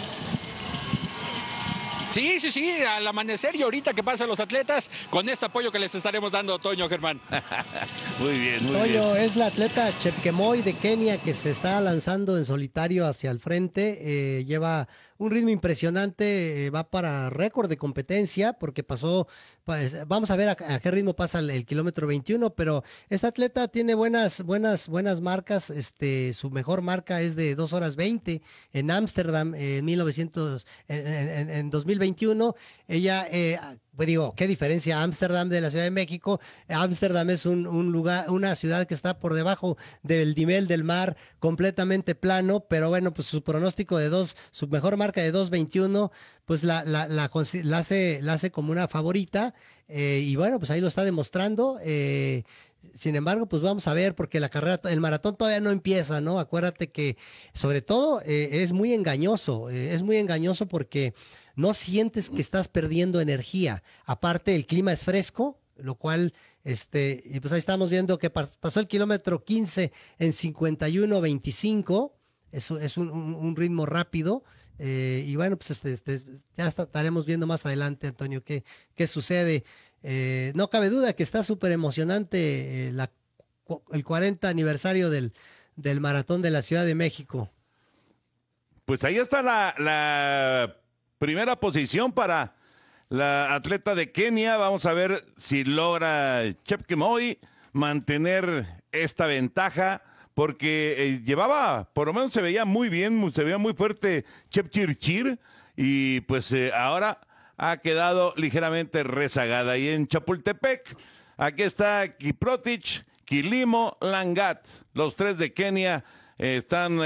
Sí, sí, sí, al amanecer y ahorita que pasan los atletas, con este apoyo que les estaremos dando, Toño Germán. muy bien, muy bien. Toño, es la atleta Chepkemoy de Kenia que se está lanzando en solitario hacia el frente. Eh, lleva un ritmo impresionante, eh, va para récord de competencia, porque pasó, pues, vamos a ver a, qué ritmo pasa el, kilómetro 21, pero esta atleta tiene buenas, buenas, buenas marcas, este, su mejor marca es de 2 horas 20 en Ámsterdam eh, en, 1900, en, 2021, ella... Eh, pues digo, qué diferencia Ámsterdam de la Ciudad de México. Ámsterdam es un, lugar, una ciudad que está por debajo del nivel del mar, completamente plano, pero bueno, pues su pronóstico de dos, su mejor marca de 2.21, pues la, la, la, hace, como una favorita. Eh, y bueno, pues ahí lo está demostrando. Eh, sin embargo, pues vamos a ver, porque la carrera, el maratón todavía no empieza, ¿no? Acuérdate que, sobre todo, eh, es muy engañoso, es muy engañoso porque no sientes que estás perdiendo energía. Aparte, el clima es fresco, lo cual, este, y pues ahí estamos viendo que pasó el kilómetro 15 en 51.25, eso es un, ritmo rápido. Eh, y bueno, pues este, este, ya estaremos viendo más adelante, Antonio, qué, qué sucede. Eh, no cabe duda que está súper emocionante eh, el 40 aniversario del, del Maratón de la Ciudad de México. Pues ahí está la, la Primera posición para la atleta de Kenia. Vamos a ver si logra Chepkemoi mantener esta ventaja, porque eh, llevaba, por lo menos se veía muy bien, se veía muy fuerte Chepchirchir, y pues eh, ahora ha quedado ligeramente rezagada. Y en Chapultepec, aquí está Kiprotich, Kilimo, Langat, los tres de Kenia. Eh, están,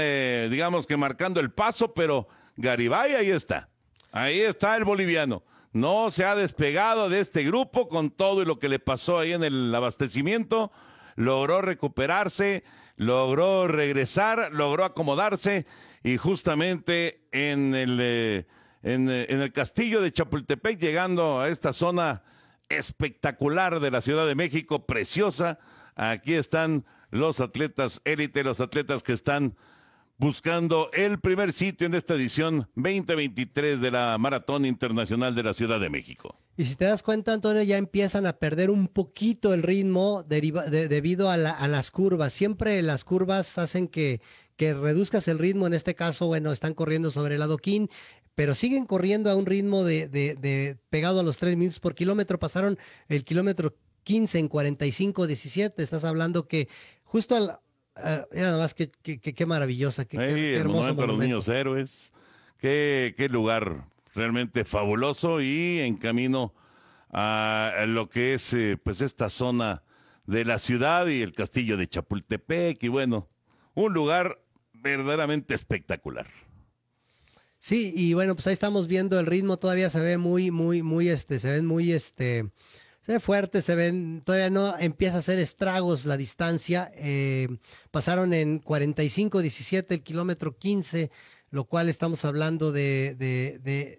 digamos que marcando el paso, pero Garibay ahí está. Ahí está el boliviano. No se ha despegado de este grupo con todo y lo que le pasó ahí en el abastecimiento. Logró recuperarse, logró regresar, logró acomodarse y justamente en el, eh, eh, en el castillo de Chapultepec, llegando a esta zona espectacular de la Ciudad de México, preciosa, aquí están los atletas élite, los atletas que están buscando el primer sitio en esta edición 2023 de la Maratón Internacional de la Ciudad de México. Y si te das cuenta, Antonio, ya empiezan a perder un poquito el ritmo debido a, las curvas. Siempre las curvas hacen que, que reduzcas el ritmo. En este caso, bueno, están corriendo sobre el adoquín, pero siguen corriendo a un ritmo de, pegado a los 3 minutos por kilómetro. Pasaron el kilómetro 15 en 45-17. Estás hablando que justo al Ah, era nada más que, qué maravillosa, qué, hermoso. El los niños héroes, qué, qué lugar realmente fabuloso y en camino a lo que es eh, pues esta zona de la ciudad y el castillo de Chapultepec y bueno, un lugar verdaderamente espectacular. Sí, y bueno, pues ahí estamos viendo el ritmo, todavía se ve muy, muy, muy, este, se ven muy, este, se ve fuerte, se ven, todavía no empieza a hacer estragos la distancia. Eh, pasaron en 45-17 el kilómetro 15, lo cual estamos hablando de, de,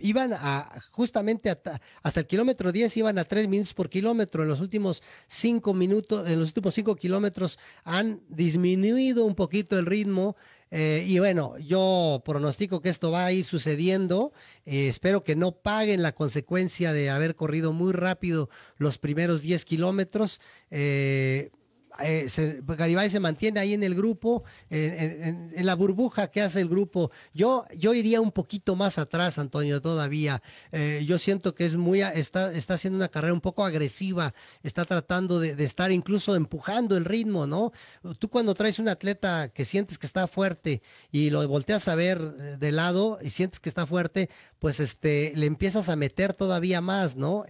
iban a justamente hasta, el kilómetro 10 iban a 3 minutos por kilómetro en los últimos 5 minutos en los últimos 5 kilómetros han disminuido un poquito el ritmo eh, y bueno, yo pronostico que esto va a ir sucediendo. Eh, espero que no paguen la consecuencia de haber corrido muy rápido los primeros 10 kilómetros. Eh, eh, se, Garibay se mantiene ahí en el grupo, en, la burbuja que hace el grupo. Yo, yo iría un poquito más atrás, Antonio, todavía. Eh, yo siento que es muy, está, está haciendo una carrera un poco agresiva, está tratando de, estar incluso empujando el ritmo, ¿no? Tú cuando traes un atleta que sientes que está fuerte y lo volteas a ver eh, de lado y sientes que está fuerte, pues este, le empiezas a meter todavía más, ¿no?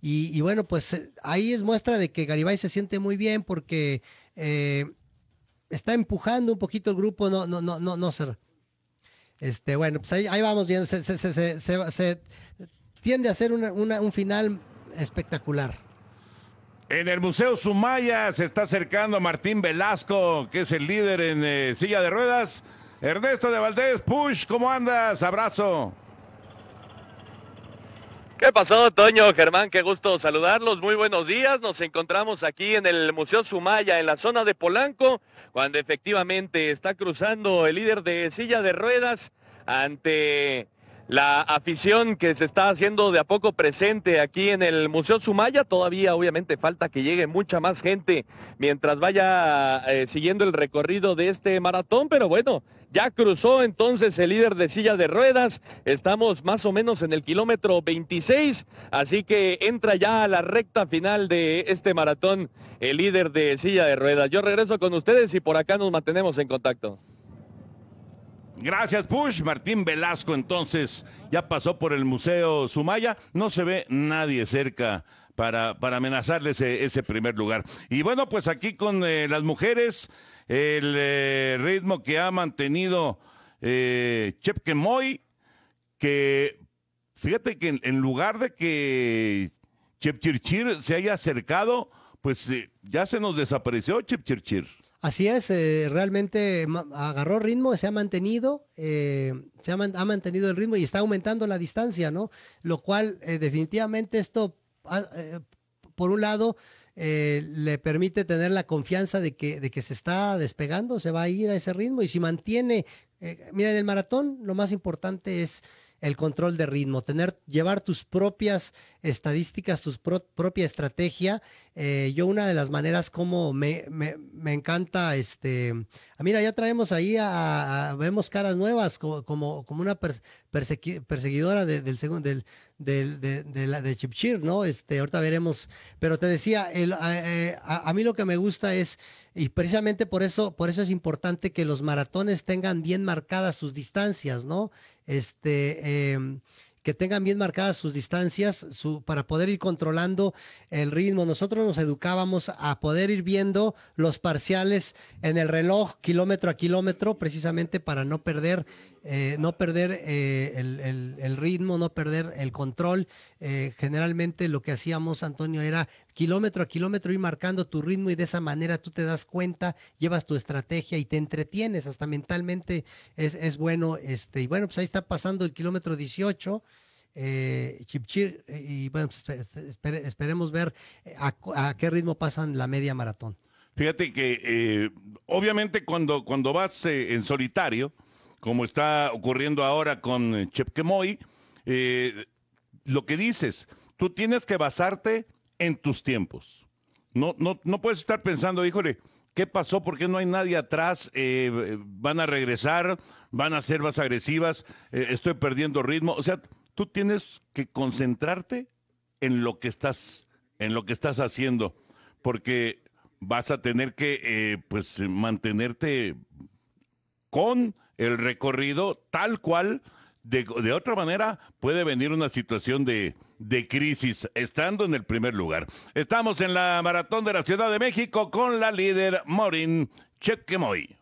Y, bueno, pues ahí es muestra de que Garibay se siente muy bien porque eh, está empujando un poquito el grupo, no, no, no, no, no ser. Este, bueno, pues ahí, vamos bien, se, tiende a hacer un final espectacular. En el Museo Sumaya se está acercando Martín Velasco, que es el líder en eh, silla de ruedas. Ernesto de Valdés, Push, ¿cómo andas? Abrazo. ¿Qué pasó, Toño? Germán, qué gusto saludarlos. Muy buenos días. Nos encontramos aquí en el Museo Sumaya, en la zona de Polanco, cuando efectivamente está cruzando el líder de silla de ruedas ante la afición que se está haciendo de a poco presente aquí en el Museo Sumaya. Todavía obviamente falta que llegue mucha más gente mientras vaya eh, siguiendo el recorrido de este maratón, pero bueno, ya cruzó entonces el líder de silla de ruedas. Estamos más o menos en el kilómetro 26, así que entra ya a la recta final de este maratón el líder de silla de ruedas. Yo regreso con ustedes y por acá nos mantenemos en contacto. Gracias, Push. Martín Velasco, entonces, ya pasó por el Museo Sumaya. No se ve nadie cerca para, para ese, primer lugar. Y bueno, pues aquí con eh, las mujeres el eh, ritmo que ha mantenido eh, Chepquemoy, que fíjate que en, lugar de que Chepchirchir se haya acercado, pues eh, ya se nos desapareció Chepchirchir. Así es, realmente agarró ritmo, se ha mantenido, se ha, mantenido el ritmo y está aumentando la distancia, ¿no? Lo cual definitivamente esto, ah, por un lado, eh, le permite tener la confianza de que, de que se está despegando, se va a ir a ese ritmo y si mantiene, eh, mira, en el maratón lo más importante es el control de ritmo, tener, llevar tus propias estadísticas, tu propia estrategia. Eh, yo una de las maneras como me, me, encanta, este, a mira, ya traemos ahí, a, vemos caras nuevas como, como, una perseguidora del segundo, del, del, de, de, la, de Chipchir, ¿no? Este, ahorita veremos, pero te decía, eh, eh, a mí lo que me gusta es y precisamente por eso, por eso es importante que los maratones tengan bien marcadas sus distancias, ¿no? Este, em, que tengan bien marcadas sus distancias para poder ir controlando el ritmo. Nosotros nos educábamos a poder ir viendo los parciales en el reloj kilómetro a kilómetro, precisamente para no perder eh, no perder eh, el, ritmo, no perder el control. Eh, generalmente lo que hacíamos, Antonio, era kilómetro a kilómetro ir marcando tu ritmo y de esa manera tú te das cuenta, llevas tu estrategia y te entretienes, hasta mentalmente es, bueno. Este, y bueno, pues ahí está pasando el kilómetro 18. Chipchir, y bueno, pues esperemos ver a, qué ritmo pasan la media maratón. Fíjate que obviamente cuando, cuando vas en solitario, como está ocurriendo ahora con eh, Chepquemoy, eh, lo que dices, tú tienes que basarte en tus tiempos. No, no, puedes estar pensando, híjole, ¿qué pasó? ¿Por qué no hay nadie atrás? Eh, ¿Van a regresar? ¿Van a ser más agresivas? Eh, ¿Estoy perdiendo ritmo? O sea, tú tienes que concentrarte en lo que estás, en lo que estás haciendo, porque vas a tener que, pues, mantenerte con el recorrido tal cual. De, otra manera, puede venir una situación de, de crisis, estando en el primer lugar. Estamos en la maratón de la Ciudad de México con la líder Morin Chequemoy.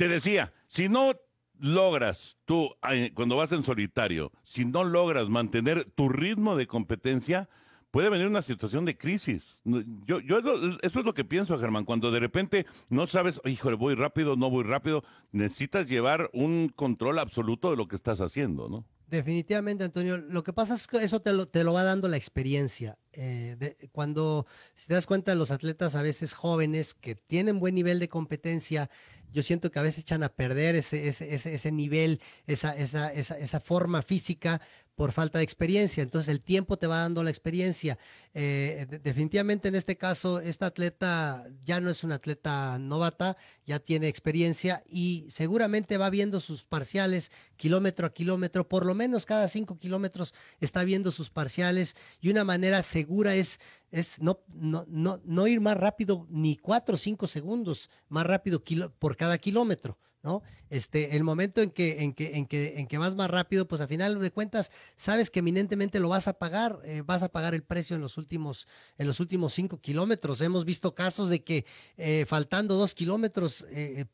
Te decía, si no logras tú, cuando vas en solitario, si no logras mantener tu ritmo de competencia, puede venir una situación de crisis. Yo, yo eso es lo que pienso, Germán, cuando de repente no sabes, híjole, voy rápido, no voy rápido, necesitas llevar un control absoluto de lo que estás haciendo, ¿no? Definitivamente, Antonio. Lo que pasa es que eso te lo, va dando la experiencia. Eh, cuando, si te das cuenta, los atletas a veces jóvenes que tienen buen nivel de competencia yo siento que a veces echan a perder ese, ese, nivel, esa, forma física por falta de experiencia. Entonces el tiempo te va dando la experiencia. Eh, definitivamente en este caso, esta atleta ya no es una atleta novata, ya tiene experiencia y seguramente va viendo sus parciales kilómetro a kilómetro, por lo menos cada cinco kilómetros está viendo sus parciales y una manera segura es es no, no, no, no ir más rápido ni cuatro o cinco segundos más rápido por cada kilómetro. ¿No? Este, el momento en que, en, que, en, que, en que vas más rápido, pues a final de cuentas sabes que eminentemente lo vas a pagar, eh, vas a pagar el precio en los últimos, en los últimos cinco kilómetros. Hemos visto casos de que eh, faltando dos kilómetros, eh,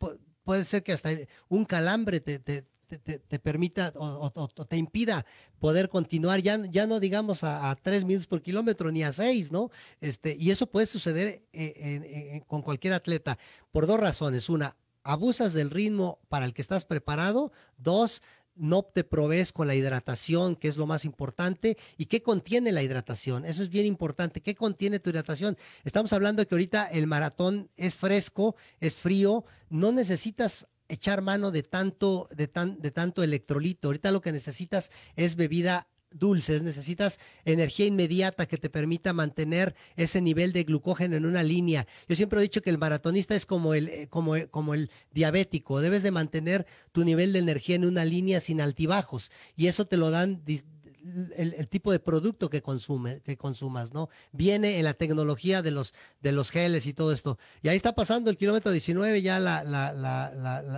puede ser que hasta un calambre te, te, te, permita o, te impida poder continuar, ya, ya no digamos a, tres minutos por kilómetro ni a seis, ¿no? Este, y eso puede suceder eh, con cualquier atleta por dos razones. Una, abusas del ritmo para el que estás preparado. Dos, no te provees con la hidratación, que es lo más importante. ¿Y qué contiene la hidratación? Eso es bien importante. ¿Qué contiene tu hidratación? Estamos hablando de que ahorita el maratón es fresco, es frío, no necesitas echar mano de tanto, de, tan, de tanto electrolito. Ahorita lo que necesitas es bebida dulces, necesitas energía inmediata que te permita mantener ese nivel de glucógeno en una línea. Yo siempre he dicho que el maratonista es como el, eh, como, eh, como el diabético, debes de mantener tu nivel de energía en una línea sin altibajos y eso te lo dan el, tipo de producto que, consume, que consumas, ¿no? Viene en la tecnología de los, de los geles y todo esto. Y ahí está pasando el kilómetro 19 ya la, la, la,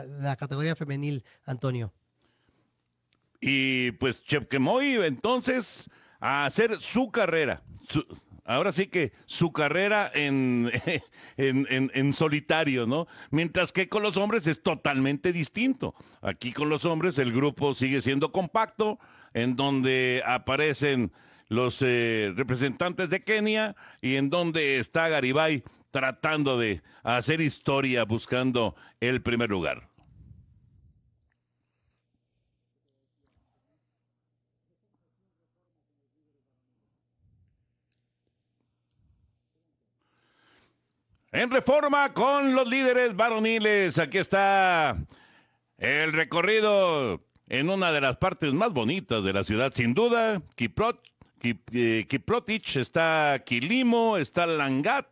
la categoría femenil, Antonio. Y pues Chepkemoy entonces a hacer su carrera. ahora sí que su carrera en, en, en, solitario, ¿no? Mientras que con los hombres es totalmente distinto. Aquí con los hombres el grupo sigue siendo compacto, en donde aparecen los eh, representantes de Kenia y en donde está Garibay tratando de hacer historia buscando el primer lugar. En reforma con los líderes varoniles, aquí está el recorrido en una de las partes más bonitas de la ciudad. Sin duda, Kiprot, Kiprotich, eh, está Kilimo, está Langat,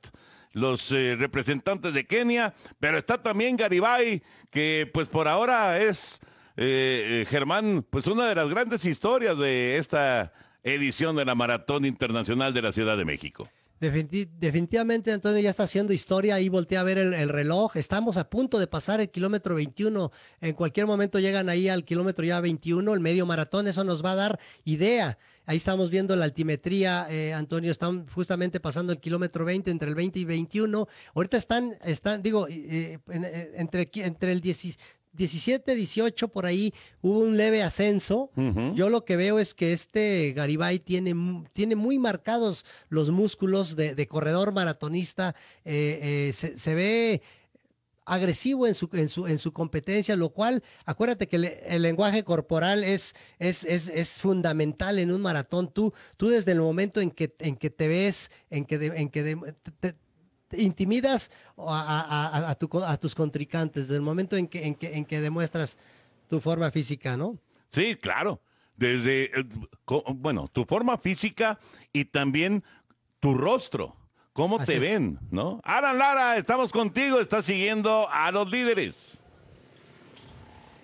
los eh, representantes de Kenia, pero está también Garibay, que pues por ahora es, eh, Germán, pues una de las grandes historias de esta edición de la Maratón Internacional de la Ciudad de México definitivamente Antonio ya está haciendo historia, ahí voltea a ver el, reloj, estamos a punto de pasar el kilómetro 21, en cualquier momento llegan ahí al kilómetro ya 21, el medio maratón, eso nos va a dar idea. Ahí estamos viendo la altimetría, eh, Antonio, están justamente pasando el kilómetro 20, entre el 20 y 21. Ahorita están, están digo, eh, eh, entre, entre el 16... 17, 18, por ahí hubo un leve ascenso. Yo lo que veo es que este Garibay tiene, tiene muy marcados los músculos de, corredor maratonista. Eh, eh, se, ve agresivo en su, en su, en su competencia, lo cual, acuérdate que el lenguaje corporal es, es, es, fundamental en un maratón. Tú, tú desde el momento en que, en que te ves, en que, en que te, intimidas a, tus contrincantes desde el momento en que, demuestras tu forma física, ¿no? Sí, claro. Desde, eh, bueno, tu forma física y también tu rostro, cómo te ven, ¿no? Alan Lara, estamos contigo, estás siguiendo a los líderes.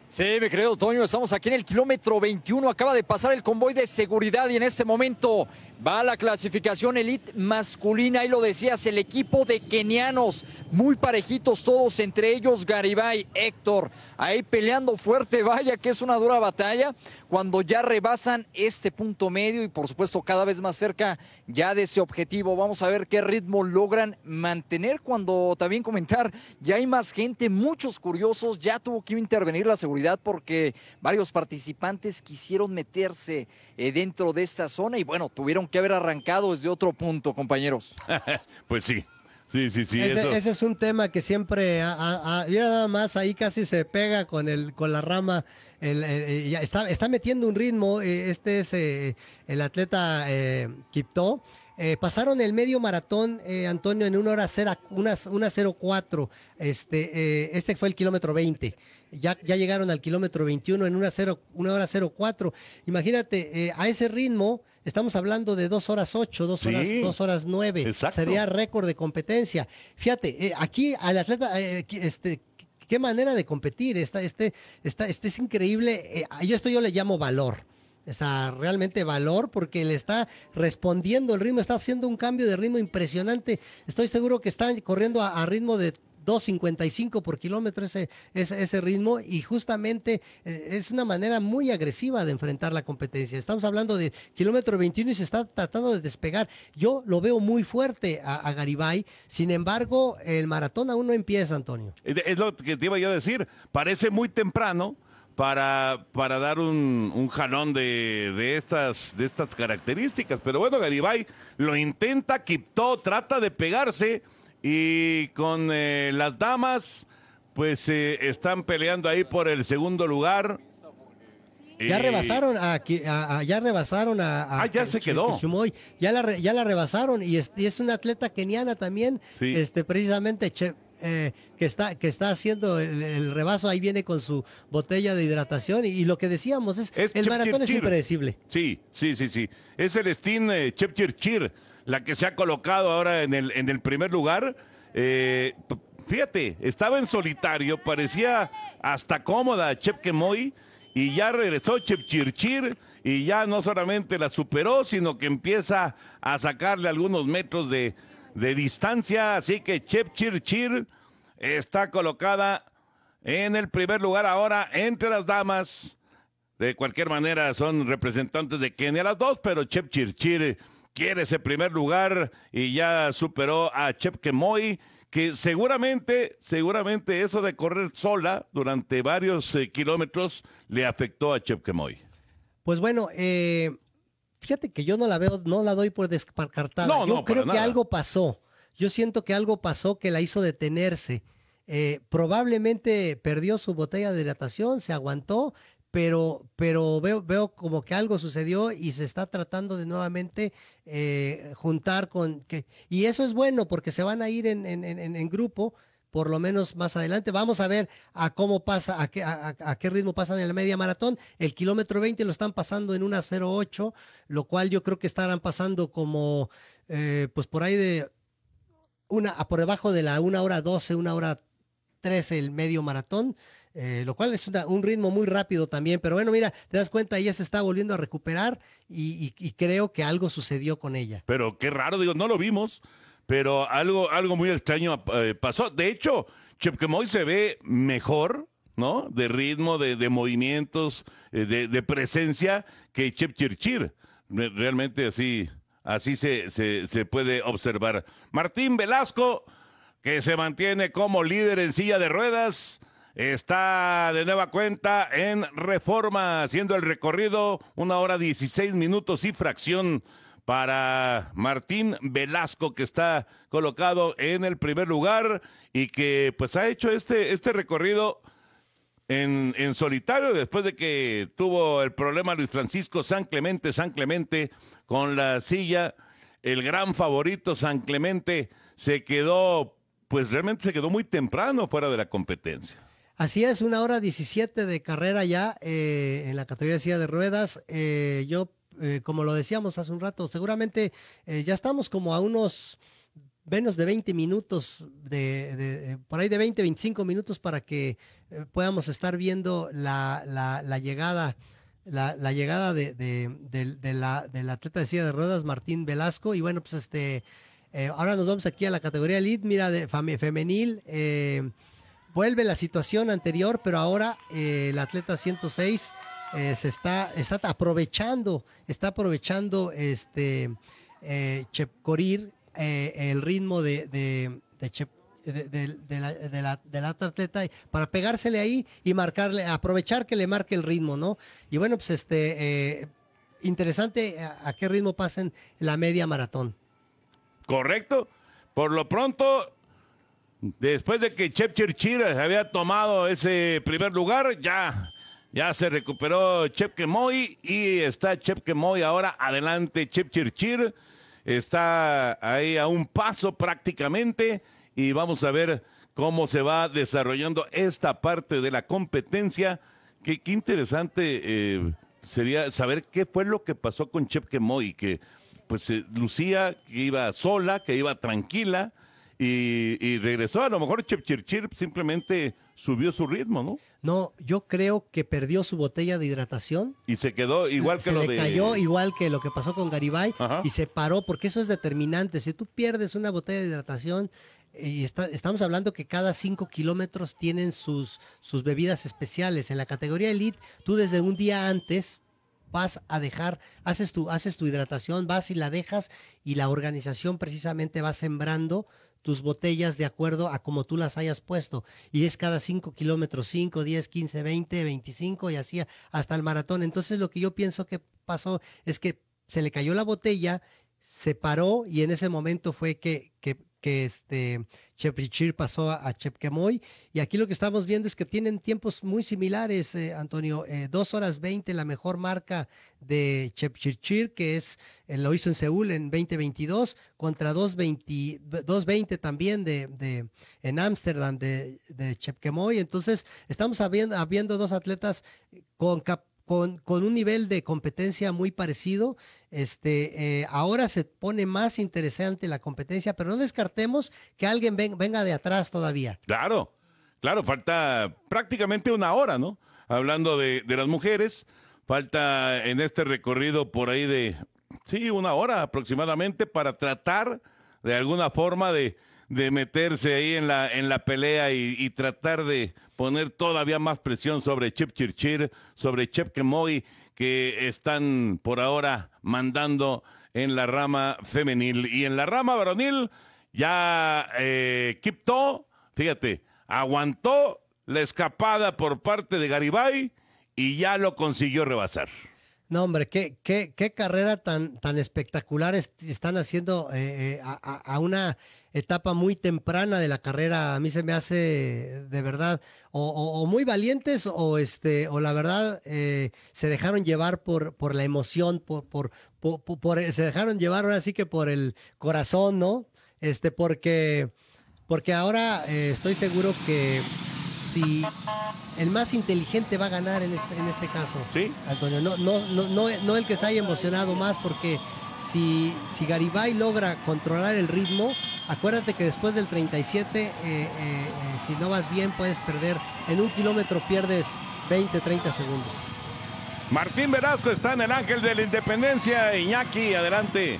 Sí, mi querido Toño, estamos aquí en el kilómetro 21. Acaba de pasar el convoy de seguridad y en este momento Va a la clasificación elite masculina, ahí lo decías, el equipo de kenianos, muy parejitos todos, entre ellos Garibay, Héctor, ahí peleando fuerte, vaya que es una dura batalla, cuando ya rebasan este punto medio y por supuesto cada vez más cerca ya de ese objetivo. Vamos a ver qué ritmo logran mantener cuando también comentar, ya hay más gente, muchos curiosos, ya tuvo que intervenir la seguridad porque varios participantes quisieron meterse eh, dentro de esta zona y bueno, tuvieron que haber arrancado desde otro punto, compañeros. pues sí. Sí, sí, sí. Ese, es un tema que siempre, a, nada más, ahí casi se pega con el con la rama. está, metiendo un ritmo. Eh, este es eh, el atleta eh, Kipto. Eh, pasaron el medio maratón, Antonio, en una hora cera, una, 04. Este, este fue el kilómetro 20. Ya, ya llegaron al kilómetro 21 en una, cero, una hora 04. Imagínate, a ese ritmo Estamos hablando de dos horas ocho, dos horas, dos horas nueve. Sería récord de competencia. Fíjate, eh, aquí al atleta, eh, este, qué manera de competir. este, este es increíble. Eh, yo esto yo le llamo valor. está realmente valor porque le está respondiendo el ritmo, está haciendo un cambio de ritmo impresionante. Estoy seguro que está corriendo a ritmo de 2.55 por kilómetro ese, ese, ritmo y justamente eh, es una manera muy agresiva de enfrentar la competencia. Estamos hablando de kilómetro 21 y se está tratando de despegar. Yo lo veo muy fuerte a, Garibay, sin embargo el maratón aún no empieza, Antonio. Es lo que te iba yo a decir, parece muy temprano. Para, para, dar un, un jalón de, de, estas, de estas características. Pero bueno, Garibay lo intenta, Kipto trata de pegarse, y con eh, las damas, pues eh, están peleando ahí por el segundo lugar. Ya rebasaron a, ya rebasaron a, ah, ya se quedó. Ya la ya la rebasaron y es, una atleta keniana también, este precisamente eh, que está que está haciendo el, rebaso ahí viene con su botella de hidratación y, lo que decíamos es, el maratón es impredecible. Sí, sí, sí, sí. Es el Steam Chepchirchir la que se ha colocado ahora en el, en el primer lugar. Eh, fíjate, estaba en solitario, parecía hasta cómoda Kemoy... y ya regresó Chepchirchir y ya no solamente la superó, sino que empieza a sacarle algunos metros de, distancia. Así que Chepchirchir está colocada en el primer lugar ahora entre las damas. De cualquier manera, son representantes de Kenia las dos, pero Chepchirchir quiere ese primer lugar y ya superó a Chepkemoy, que seguramente, seguramente eso de correr sola durante varios eh, kilómetros le afectó a Chepkemoy. Pues bueno, eh, fíjate que yo no la veo, no la doy por descartada. No, yo creo que algo pasó. Yo siento que algo pasó que la hizo detenerse. Eh, probablemente perdió su botella de hidratación, se aguantó, pero, pero veo, veo como que algo sucedió y se está tratando de nuevamente eh, juntar con... Que, y eso es bueno porque se van a ir en, en, grupo, por lo menos más adelante. Vamos a ver a cómo pasa, a qué, a, qué ritmo pasan en la media maratón. El kilómetro 20 lo están pasando en una 08, lo cual yo creo que estarán pasando como, eh, pues por ahí de una, por debajo de la 1 hora 12, 1 hora 13 el medio maratón. Eh, lo cual es un ritmo muy rápido también. Pero bueno, mira, te das cuenta, ella se está volviendo a recuperar y, creo que algo sucedió con ella. Pero qué raro, digo, no lo vimos, pero algo, algo muy extraño eh, pasó. De hecho, Chepquemoy se ve mejor, ¿no? De ritmo, de, movimientos, eh, de, presencia que Chepchirchir. Realmente así, así se, se puede observar. Martín Velasco, que se mantiene como líder en silla de ruedas está de nueva cuenta en reforma, haciendo el recorrido, una hora 16 minutos y fracción para Martín Velasco, que está colocado en el primer lugar y que pues ha hecho este, este recorrido en, en, solitario después de que tuvo el problema Luis Francisco San Clemente, San Clemente con la silla, el gran favorito San Clemente se quedó, pues realmente se quedó muy temprano fuera de la competencia. Así es, una hora 17 de carrera ya eh, en la categoría de silla de ruedas. Eh, yo, eh, como lo decíamos hace un rato, seguramente ya estamos como a unos menos de 20 minutos, de, por ahí de 20, 25 minutos para que podamos estar viendo la, la, llegada. La, llegada de, la, del atleta de silla de ruedas, Martín Velasco. Y bueno, pues este, ahora nos vamos aquí a la categoría elite, mira, de femenil. Eh, vuelve la situación anterior, pero ahora eh, el atleta 106 eh, se está, está aprovechando, está aprovechando este eh, eh el ritmo de, la, de, la, atleta para pegársele ahí y marcarle, aprovechar que le marque el ritmo, ¿no? Y bueno, pues este, interesante a, a, qué ritmo pasen la media maratón. Correcto. Por lo pronto, Después de que Chep Chirchir había tomado ese primer lugar, ya, ya se recuperó Chep Kemoy y está Chep Kemoy ahora adelante. Chep Chirchir está ahí a un paso prácticamente y vamos a ver cómo se va desarrollando esta parte de la competencia. Qué, interesante eh, sería saber qué fue lo que pasó con Chep Kemoy, que pues lucía que iba sola, que iba tranquila y, regresó. A lo mejor Chip simplemente subió su ritmo, ¿no? No, yo creo que perdió su botella de hidratación. Y se quedó igual que se le cayó igual que lo que pasó con Garibay y se paró, porque eso es determinante. Si tú pierdes una botella de hidratación, eh, y estamos hablando que cada cinco kilómetros tienen sus, sus bebidas especiales. En la categoría Elite, tú desde un día antes vas a dejar, haces tu, haces tu hidratación, vas y la dejas y la organización precisamente va sembrando tus botellas de acuerdo a como tú las hayas puesto. Y es cada 5 kilómetros, 5, 10, 15, 20, 25 y así hasta el maratón. Entonces lo que yo pienso que pasó es que se le cayó la botella, se paró y en ese momento fue que, que que este Cheprichir pasó a, a Y aquí lo que estamos viendo es que tienen tiempos muy similares, eh, Antonio. Eh, dos horas veinte, la mejor marca de Chepchichir, que es, eh, lo hizo en Seúl en 2022, contra dos veinte también de, en Ámsterdam de, de Chepkemoy. Entonces, estamos habiendo, dos atletas con capacidad con, un nivel de competencia muy parecido. Este, eh, ahora se pone más interesante la competencia, pero no descartemos que alguien venga de atrás todavía. Claro, claro, falta prácticamente una hora, ¿no? Hablando de, de las mujeres, falta en este recorrido por ahí de, sí, una hora aproximadamente para tratar de alguna forma de de meterse ahí en la, en la pelea y, tratar de poner todavía más presión sobre Chip Chirchir, sobre Chep Kemoy, que están por ahora mandando en la rama femenil. Y en la rama varonil, ya eh, Kipto, fíjate, aguantó la escapada por parte de Garibay y ya lo consiguió rebasar. No, hombre, qué, carrera tan, tan espectacular están haciendo eh, eh, a, una etapa muy temprana de la carrera. A mí se me hace de verdad o, muy valientes o este o la verdad eh, se dejaron llevar por, por la emoción, por, por, eh, se dejaron llevar ahora sí que por el corazón, ¿no? Este porque porque ahora eh, estoy seguro que si el más inteligente va a ganar en este, en este caso, ¿Sí? Antonio, no, no, no, no, no el que se haya emocionado más porque si, si Garibay logra controlar el ritmo, acuérdate que después del 37, eh, eh, si no vas bien, puedes perder, en un kilómetro pierdes 20, 30 segundos. Martín Velasco está en el Ángel de la Independencia. Iñaki, adelante.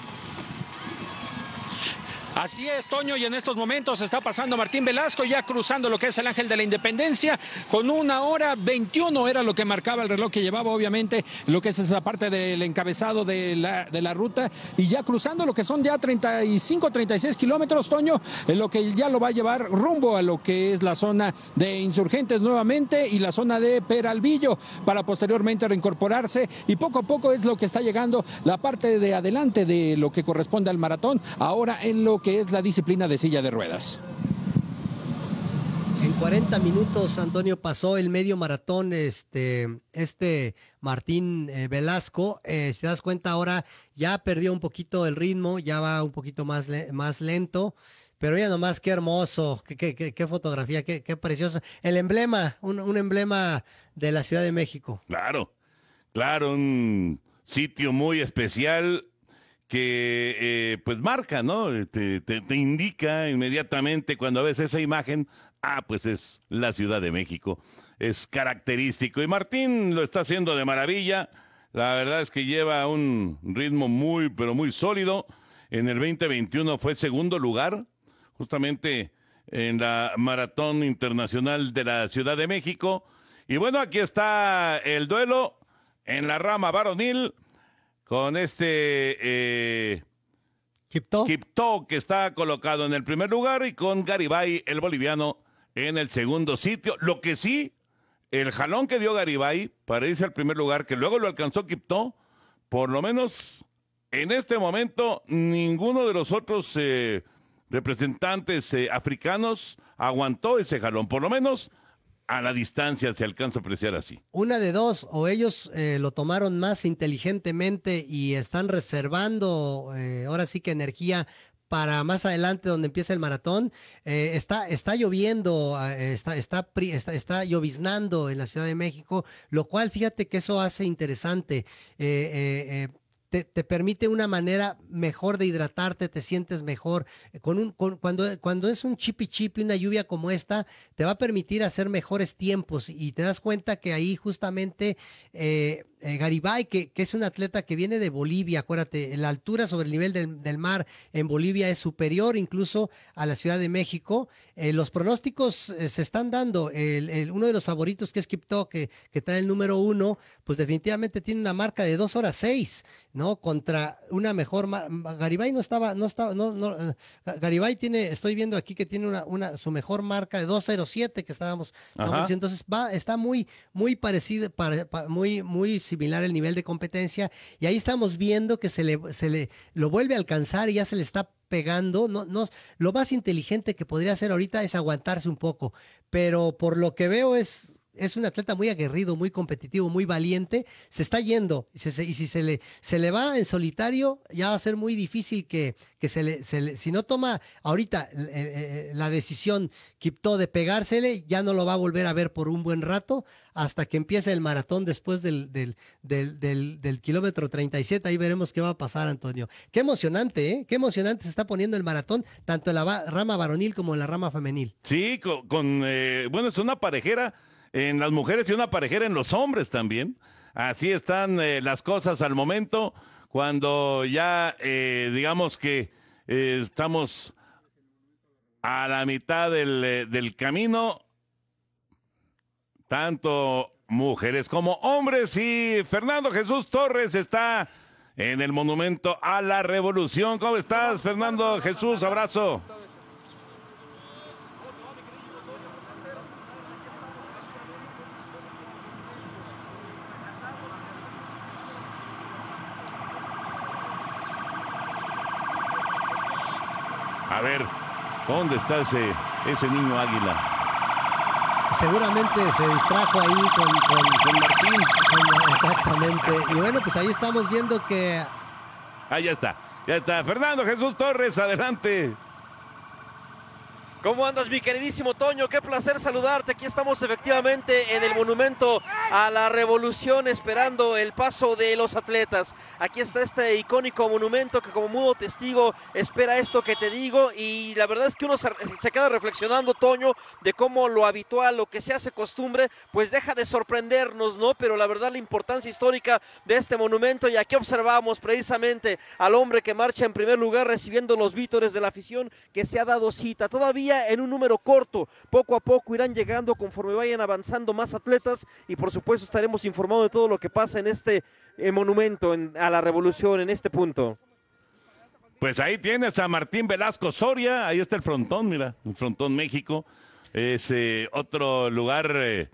Así es, Toño, y en estos momentos está pasando Martín Velasco, ya cruzando lo que es el Ángel de la Independencia, con una hora 21 era lo que marcaba el reloj que llevaba, obviamente, lo que es esa parte del encabezado de la, ruta, y ya cruzando lo que son ya 35, 36 kilómetros, Toño, en lo que ya lo va a llevar rumbo a lo que es la zona de Insurgentes nuevamente y la zona de Peralvillo, para posteriormente reincorporarse, y poco a poco es lo que está llegando la parte de adelante de lo que corresponde al maratón, ahora en lo que es la disciplina de silla de ruedas. En 40 minutos, Antonio, pasó el medio maratón este, este Martín eh, Velasco. Eh, si das cuenta ahora, ya perdió un poquito el ritmo, ya va un poquito más, más lento. Pero mira nomás, qué hermoso, qué, qué, qué, fotografía, qué, preciosa. El emblema, un, un, emblema de la Ciudad de México. Claro, claro, un sitio muy especial que eh, pues marca, ¿no? Te, te, indica inmediatamente cuando ves esa imagen, ah, pues es la Ciudad de México, es característico. Y Martín lo está haciendo de maravilla, la verdad es que lleva un ritmo muy, pero muy sólido. En el 2021 fue segundo lugar, justamente en la Maratón Internacional de la Ciudad de México. Y bueno, aquí está el duelo en la rama varonil con este Kipto. Eh, que está colocado en el primer lugar, y con Garibay, el boliviano, en el segundo sitio. Lo que sí, el jalón que dio Garibay para irse al primer lugar, que luego lo alcanzó Kipto, por lo menos en este momento ninguno de los otros eh, representantes eh, africanos aguantó ese jalón. Por lo menos a la distancia se alcanza a apreciar así. Una de dos, o ellos eh, lo tomaron más inteligentemente y están reservando eh, ahora sí que energía para más adelante donde empieza el maratón. Eh, está, está lloviendo, está, está, está, lloviznando en la Ciudad de México, lo cual fíjate que eso hace interesante te, permite una manera mejor de hidratarte, te sientes mejor. Eh, con un, cuando, cuando es un chipi chipi, una lluvia como esta, te va a permitir hacer mejores tiempos y te das cuenta que ahí justamente eh, eh, Garibay, que, es un atleta que viene de Bolivia, acuérdate, la altura sobre el nivel del, mar en Bolivia es superior incluso a la Ciudad de México. Eh, los pronósticos eh, se están dando. El, uno de los favoritos que es Kipto, que, que trae el número uno, pues definitivamente tiene una marca de dos horas seis, ¿no? Contra una mejor. Garibay no estaba, no estaba, no, no. Eh, Garibay tiene, estoy viendo aquí que tiene una, una su mejor marca de 2.07 que estábamos, entonces va, está muy, muy parecido, muy, muy similar el nivel de competencia y ahí estamos viendo que se le, se le lo vuelve a alcanzar y ya se le está pegando. No, no, lo más inteligente que podría hacer ahorita es aguantarse un poco, pero por lo que veo es es un atleta muy aguerrido, muy competitivo, muy valiente, se está yendo y, si se le, se le va en solitario, ya va a ser muy difícil que, que se, le, si no toma ahorita eh, eh, eh, la decisión Kipto de pegársele, ya no lo va a volver a ver por un buen rato hasta que empiece el maratón después del, del, del, kilómetro 37, ahí veremos qué va a pasar, Antonio. Qué emocionante, ¿eh? Qué emocionante se está poniendo el maratón, tanto en la rama varonil como en la rama femenil. Sí, con, bueno, es una parejera en las mujeres y una parejera en los hombres también. Así están eh, las cosas al momento, cuando ya eh, digamos que eh, estamos a la mitad del, del camino, tanto mujeres como hombres. Y Fernando Jesús Torres está en el Monumento a la Revolución. ¿Cómo estás, Fernando Jesús? Abrazo. ver dónde está ese, ese niño águila. Seguramente se distrajo ahí con, con, con Martín. exactamente. Y bueno, pues ahí estamos viendo que. Ahí ya está. Ya está. Fernando Jesús Torres, adelante. ¿Cómo andas, mi queridísimo Toño? Qué placer saludarte. Aquí estamos efectivamente en el monumento a la revolución, esperando el paso de los atletas. Aquí está este icónico monumento que, como mudo testigo, espera esto que te digo. Y la verdad es que uno se, queda reflexionando, Toño, de cómo lo habitual, lo que se hace costumbre, pues deja de sorprendernos, ¿no? Pero la verdad, la importancia histórica de este monumento. Y aquí observamos precisamente al hombre que marcha en primer lugar, recibiendo los vítores de la afición que se ha dado cita. Todavía en un número corto. Poco a poco irán llegando conforme vayan avanzando más atletas y por supuesto estaremos informados de todo lo que pasa en este eh, monumento a la revolución, en este punto. Pues ahí tienes a Martín Velasco Soria, ahí está el frontón, mira, el frontón México. Es eh, otro lugar eh,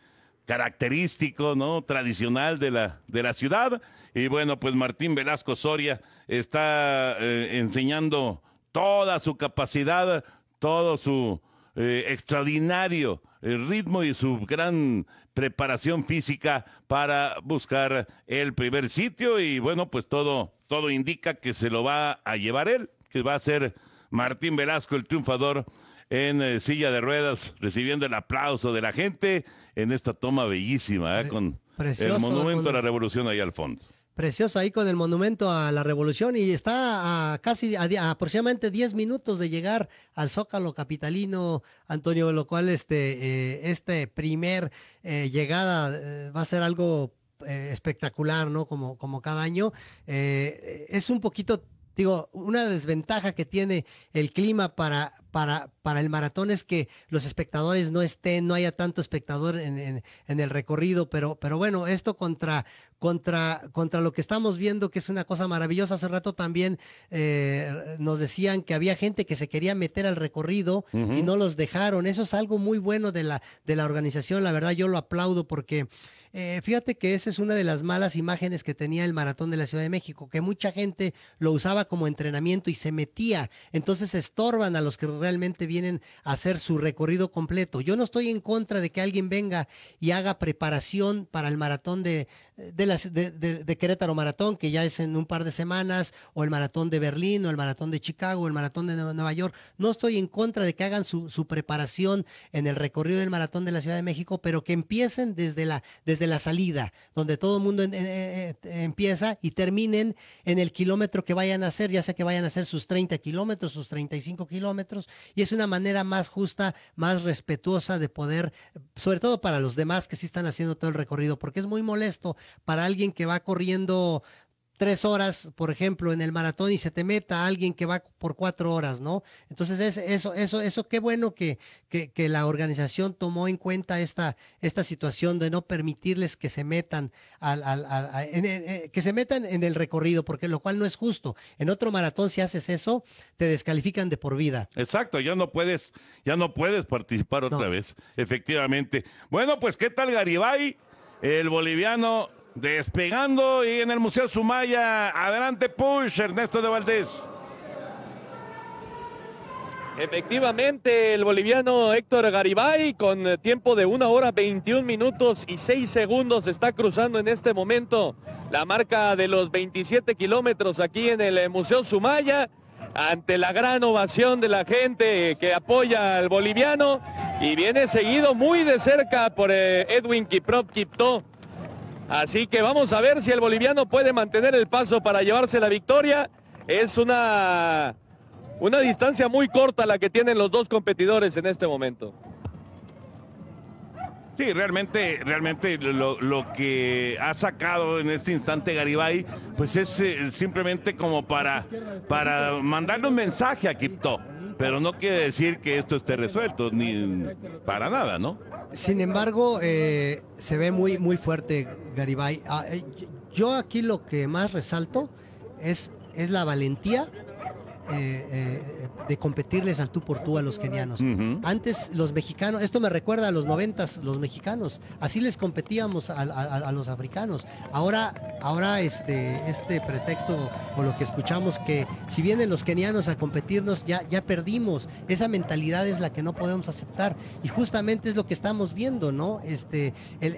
característico, ¿no? Tradicional de la, de la ciudad. Y bueno, pues Martín Velasco Soria está enseñando toda su capacidad todo su eh, extraordinario eh, ritmo y su gran preparación física para buscar el primer sitio y bueno, pues todo todo indica que se lo va a llevar él, que va a ser Martín Velasco el triunfador en eh, silla de ruedas, recibiendo el aplauso de la gente en esta toma bellísima, con el monumento a la revolución ahí al fondo. Precioso ahí con el monumento a la revolución y está a casi aproximadamente 10 minutos de llegar al Zócalo Capitalino, Antonio, lo cual este, eh, este primer eh, llegada eh, va a ser algo espectacular, ¿no? Como, como cada año. es un poquito Digo, una desventaja que tiene el clima para, para, para el maratón es que los espectadores no estén, no haya tanto espectador en, en, el recorrido, pero, pero bueno, esto contra, contra, contra lo que estamos viendo, que es una cosa maravillosa. Hace rato también eh, nos decían que había gente que se quería meter al recorrido y no los dejaron. Eso es algo muy bueno de la, de la organización. La verdad, yo lo aplaudo porque eh, fíjate que esa es una de las malas imágenes que tenía el maratón de la Ciudad de México, que mucha gente lo usaba como entrenamiento y se metía. Entonces estorban a los que realmente vienen a hacer su recorrido completo. Yo no estoy en contra de que alguien venga y haga preparación para el maratón de, de, Querétaro Maratón, que ya es en un par de semanas, o el maratón de Berlín, o el maratón de Chicago, o el maratón de Nueva York. No estoy en contra de que hagan su, preparación en el recorrido del maratón de la Ciudad de México, pero que empiecen desde la de la salida, donde todo el mundo empieza y terminen en el kilómetro que vayan a hacer, ya sea que vayan a hacer sus 30 kilómetros, sus 35 kilómetros, y es una manera más justa, más respetuosa de poder, sobre todo para los demás que sí están haciendo todo el recorrido, porque es muy molesto para alguien que va corriendo tres horas, por ejemplo, en el maratón y se te meta alguien que va por cuatro horas, ¿no? Entonces, es, eso, eso, eso, qué bueno que, que, la organización tomó en cuenta esta, esta situación de no permitirles que se metan al, en, eh, que se metan en el recorrido, porque lo cual no es justo. En otro maratón, si haces eso, te descalifican de por vida. Exacto, ya no puedes, ya no puedes participar otra vez, efectivamente. Bueno, pues, ¿qué tal Garibay? El boliviano Despegando y en el Museo Sumaya. Adelante, push, Ernesto de Valdés. Efectivamente, el boliviano Héctor Garibay, con eh, tiempo de 1 hora 21 minutos y 6 segundos, está cruzando en este momento la marca de los 27 kilómetros aquí en el eh, Museo Sumaya, ante la gran ovación de la gente que apoya al boliviano y viene seguido muy de cerca por eh, Edwin Kiprop Kipto Así que vamos a ver si el boliviano puede mantener el paso para llevarse la victoria. Es una, una distancia muy corta la que tienen los dos competidores en este momento. Sí, realmente, realmente lo, que ha sacado en este instante Garibay, pues es eh, simplemente como para, para mandarle un mensaje a Kipto. Pero no quiere decir que esto esté resuelto, ni para nada, ¿no? Sin embargo, eh, se ve muy, muy fuerte Garibay. Ah, eh, yo aquí lo que más resalto es, es la valentía eh, eh, de competirles al tú por tú a los kenianos. Antes los mexicanos, esto me recuerda a los noventas, los mexicanos, así les competíamos a, los africanos. Ahora, ahora este, este pretexto o lo que escuchamos que si vienen los kenianos a competirnos, ya, ya perdimos. Esa mentalidad es la que no podemos aceptar. Y justamente es lo que estamos viendo, ¿no? Este, el,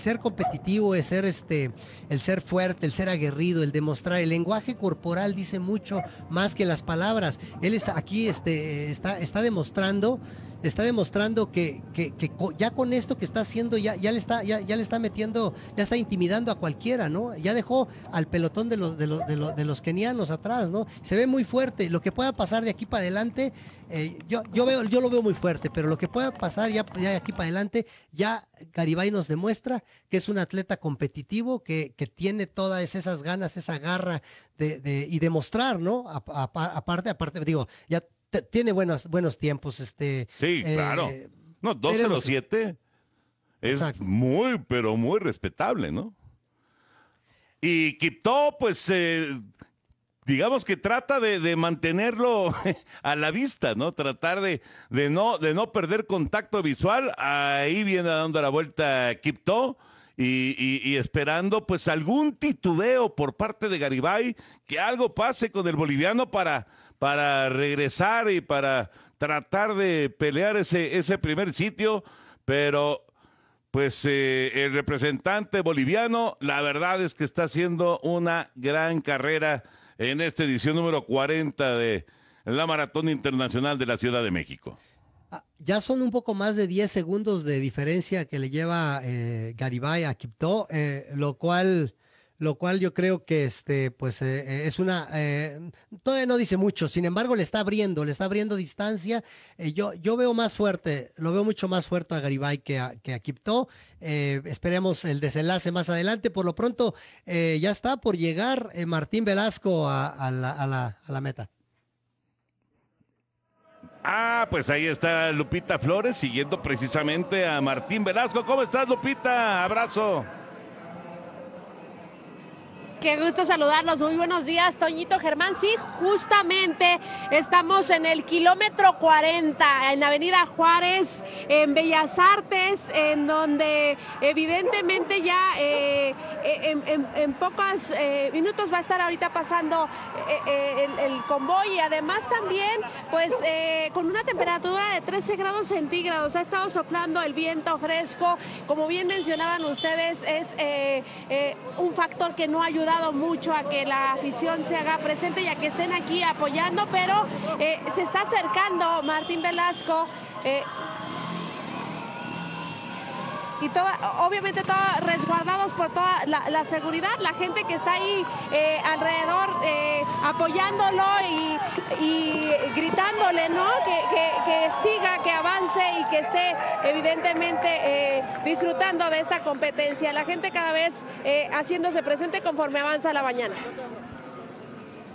ser competitivo, el ser este, el ser fuerte, el ser aguerrido, el demostrar, el lenguaje corporal dice mucho más que las palabras. Él está aquí, este, eh, está, está demostrando está demostrando que, ya con esto que está haciendo, ya, ya, le está, ya, le está metiendo, ya está intimidando a cualquiera, ¿no? Ya dejó al pelotón de los, de los, de kenianos atrás, ¿no? Se ve muy fuerte. Lo que pueda pasar de aquí para adelante, eh, yo, yo, veo, yo lo veo muy fuerte, pero lo que pueda pasar ya, de aquí para adelante, ya Garibay nos demuestra que es un atleta competitivo, que, que tiene todas esas ganas, esa garra de, y demostrar, ¿no? Aparte, aparte, digo, ya tiene buenos, buenos tiempos. Este, sí, claro. Eh, no, 207 es muy, pero muy respetable, ¿no? Y Kipto, pues, eh, digamos que trata de, mantenerlo a la vista, ¿no? Tratar de, de, no, de no perder contacto visual. Ahí viene dando la vuelta Kipto. Y, y, esperando pues algún titubeo por parte de Garibay, que algo pase con el boliviano para para regresar y para tratar de pelear ese, ese primer sitio, pero pues eh, el representante boliviano, la verdad es que está haciendo una gran carrera en esta edición número 40 de la Maratón Internacional de la Ciudad de México. Ah, ya son un poco más de 10 segundos de diferencia que le lleva eh, Garibay a Quibdó, eh, lo cual lo cual yo creo que este, pues, eh, es una, eh, todavía no dice mucho, sin embargo le está abriendo, le está abriendo distancia. Eh, yo, yo veo más fuerte, lo veo mucho más fuerte a Garibay que a, que esperemos el desenlace más adelante. Por lo pronto, ya está por llegar Martín Velasco a la meta. Ah, pues ahí está Lupita Flores siguiendo precisamente a Martín Velasco. ¿Cómo estás, Lupita? Abrazo. Qué gusto saludarlos. Muy buenos días, Toñito Germán. Sí, justamente estamos en el kilómetro 40, en la Avenida Juárez, en Bellas Artes, en donde evidentemente ya eh, eh, en, pocos eh, minutos va a estar ahorita pasando el, el, convoy y además también, pues, con una temperatura de 13 grados centígrados. Ha estado soplando el viento fresco. Como bien mencionaban ustedes, es un factor que no ayuda mucho a que la afición se haga presente y a que estén aquí apoyando, pero eh, se está acercando Martín Velasco. Eh, y obviamente todos resguardados por toda la, seguridad, la gente que está ahí eh, alrededor eh, apoyándolo y, gritándole, ¿no? Que, siga, que avance y que esté evidentemente eh, disfrutando de esta competencia. La gente cada vez haciéndose presente conforme avanza la mañana.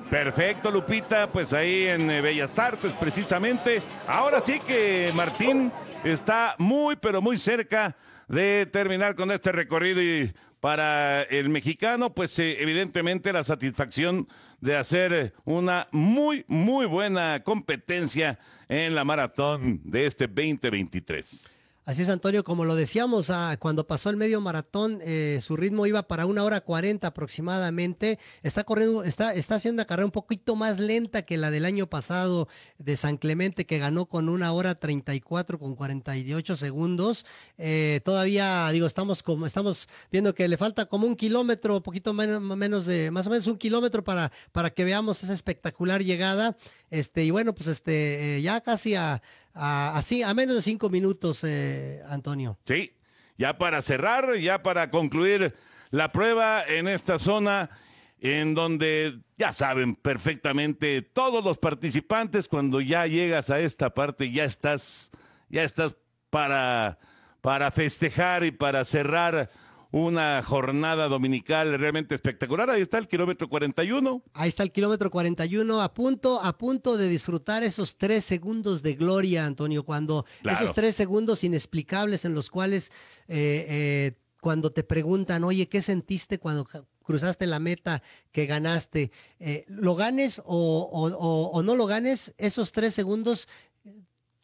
Perfecto, Lupita, pues ahí en Bellas Artes precisamente. Ahora sí que Martín está muy, pero muy cerca de terminar con este recorrido y para el mexicano, pues eh, evidentemente la satisfacción de hacer eh, una muy, muy buena competencia en la maratón de este 2023. Así es, Antonio, como lo decíamos, ah, cuando pasó el medio maratón, eh, su ritmo iba para una hora cuarenta aproximadamente. Está corriendo, está, está haciendo una carrera un poquito más lenta que la del año pasado de San Clemente, que ganó con una hora treinta y cuatro con cuarenta y ocho segundos. Eh, todavía, digo, estamos como, estamos viendo que le falta como un kilómetro, poquito menos, de, más o menos un kilómetro para, para que veamos esa espectacular llegada. Este, y bueno, pues este, eh, ya casi a así, a menos de cinco minutos, eh, Antonio. Sí, ya para cerrar, ya para concluir la prueba en esta zona en donde ya saben perfectamente todos los participantes cuando ya llegas a esta parte ya estás ya estás para para festejar y para cerrar una jornada dominical realmente espectacular. Ahí está el kilómetro 41. Ahí está el kilómetro 41, a punto, a punto de disfrutar esos tres segundos de gloria, Antonio, cuando esos tres segundos inexplicables en los cuales eh, eh, cuando te preguntan, oye, ¿qué sentiste cuando cruzaste la meta que ganaste, eh, lo ganes o, o, no lo ganes, esos tres segundos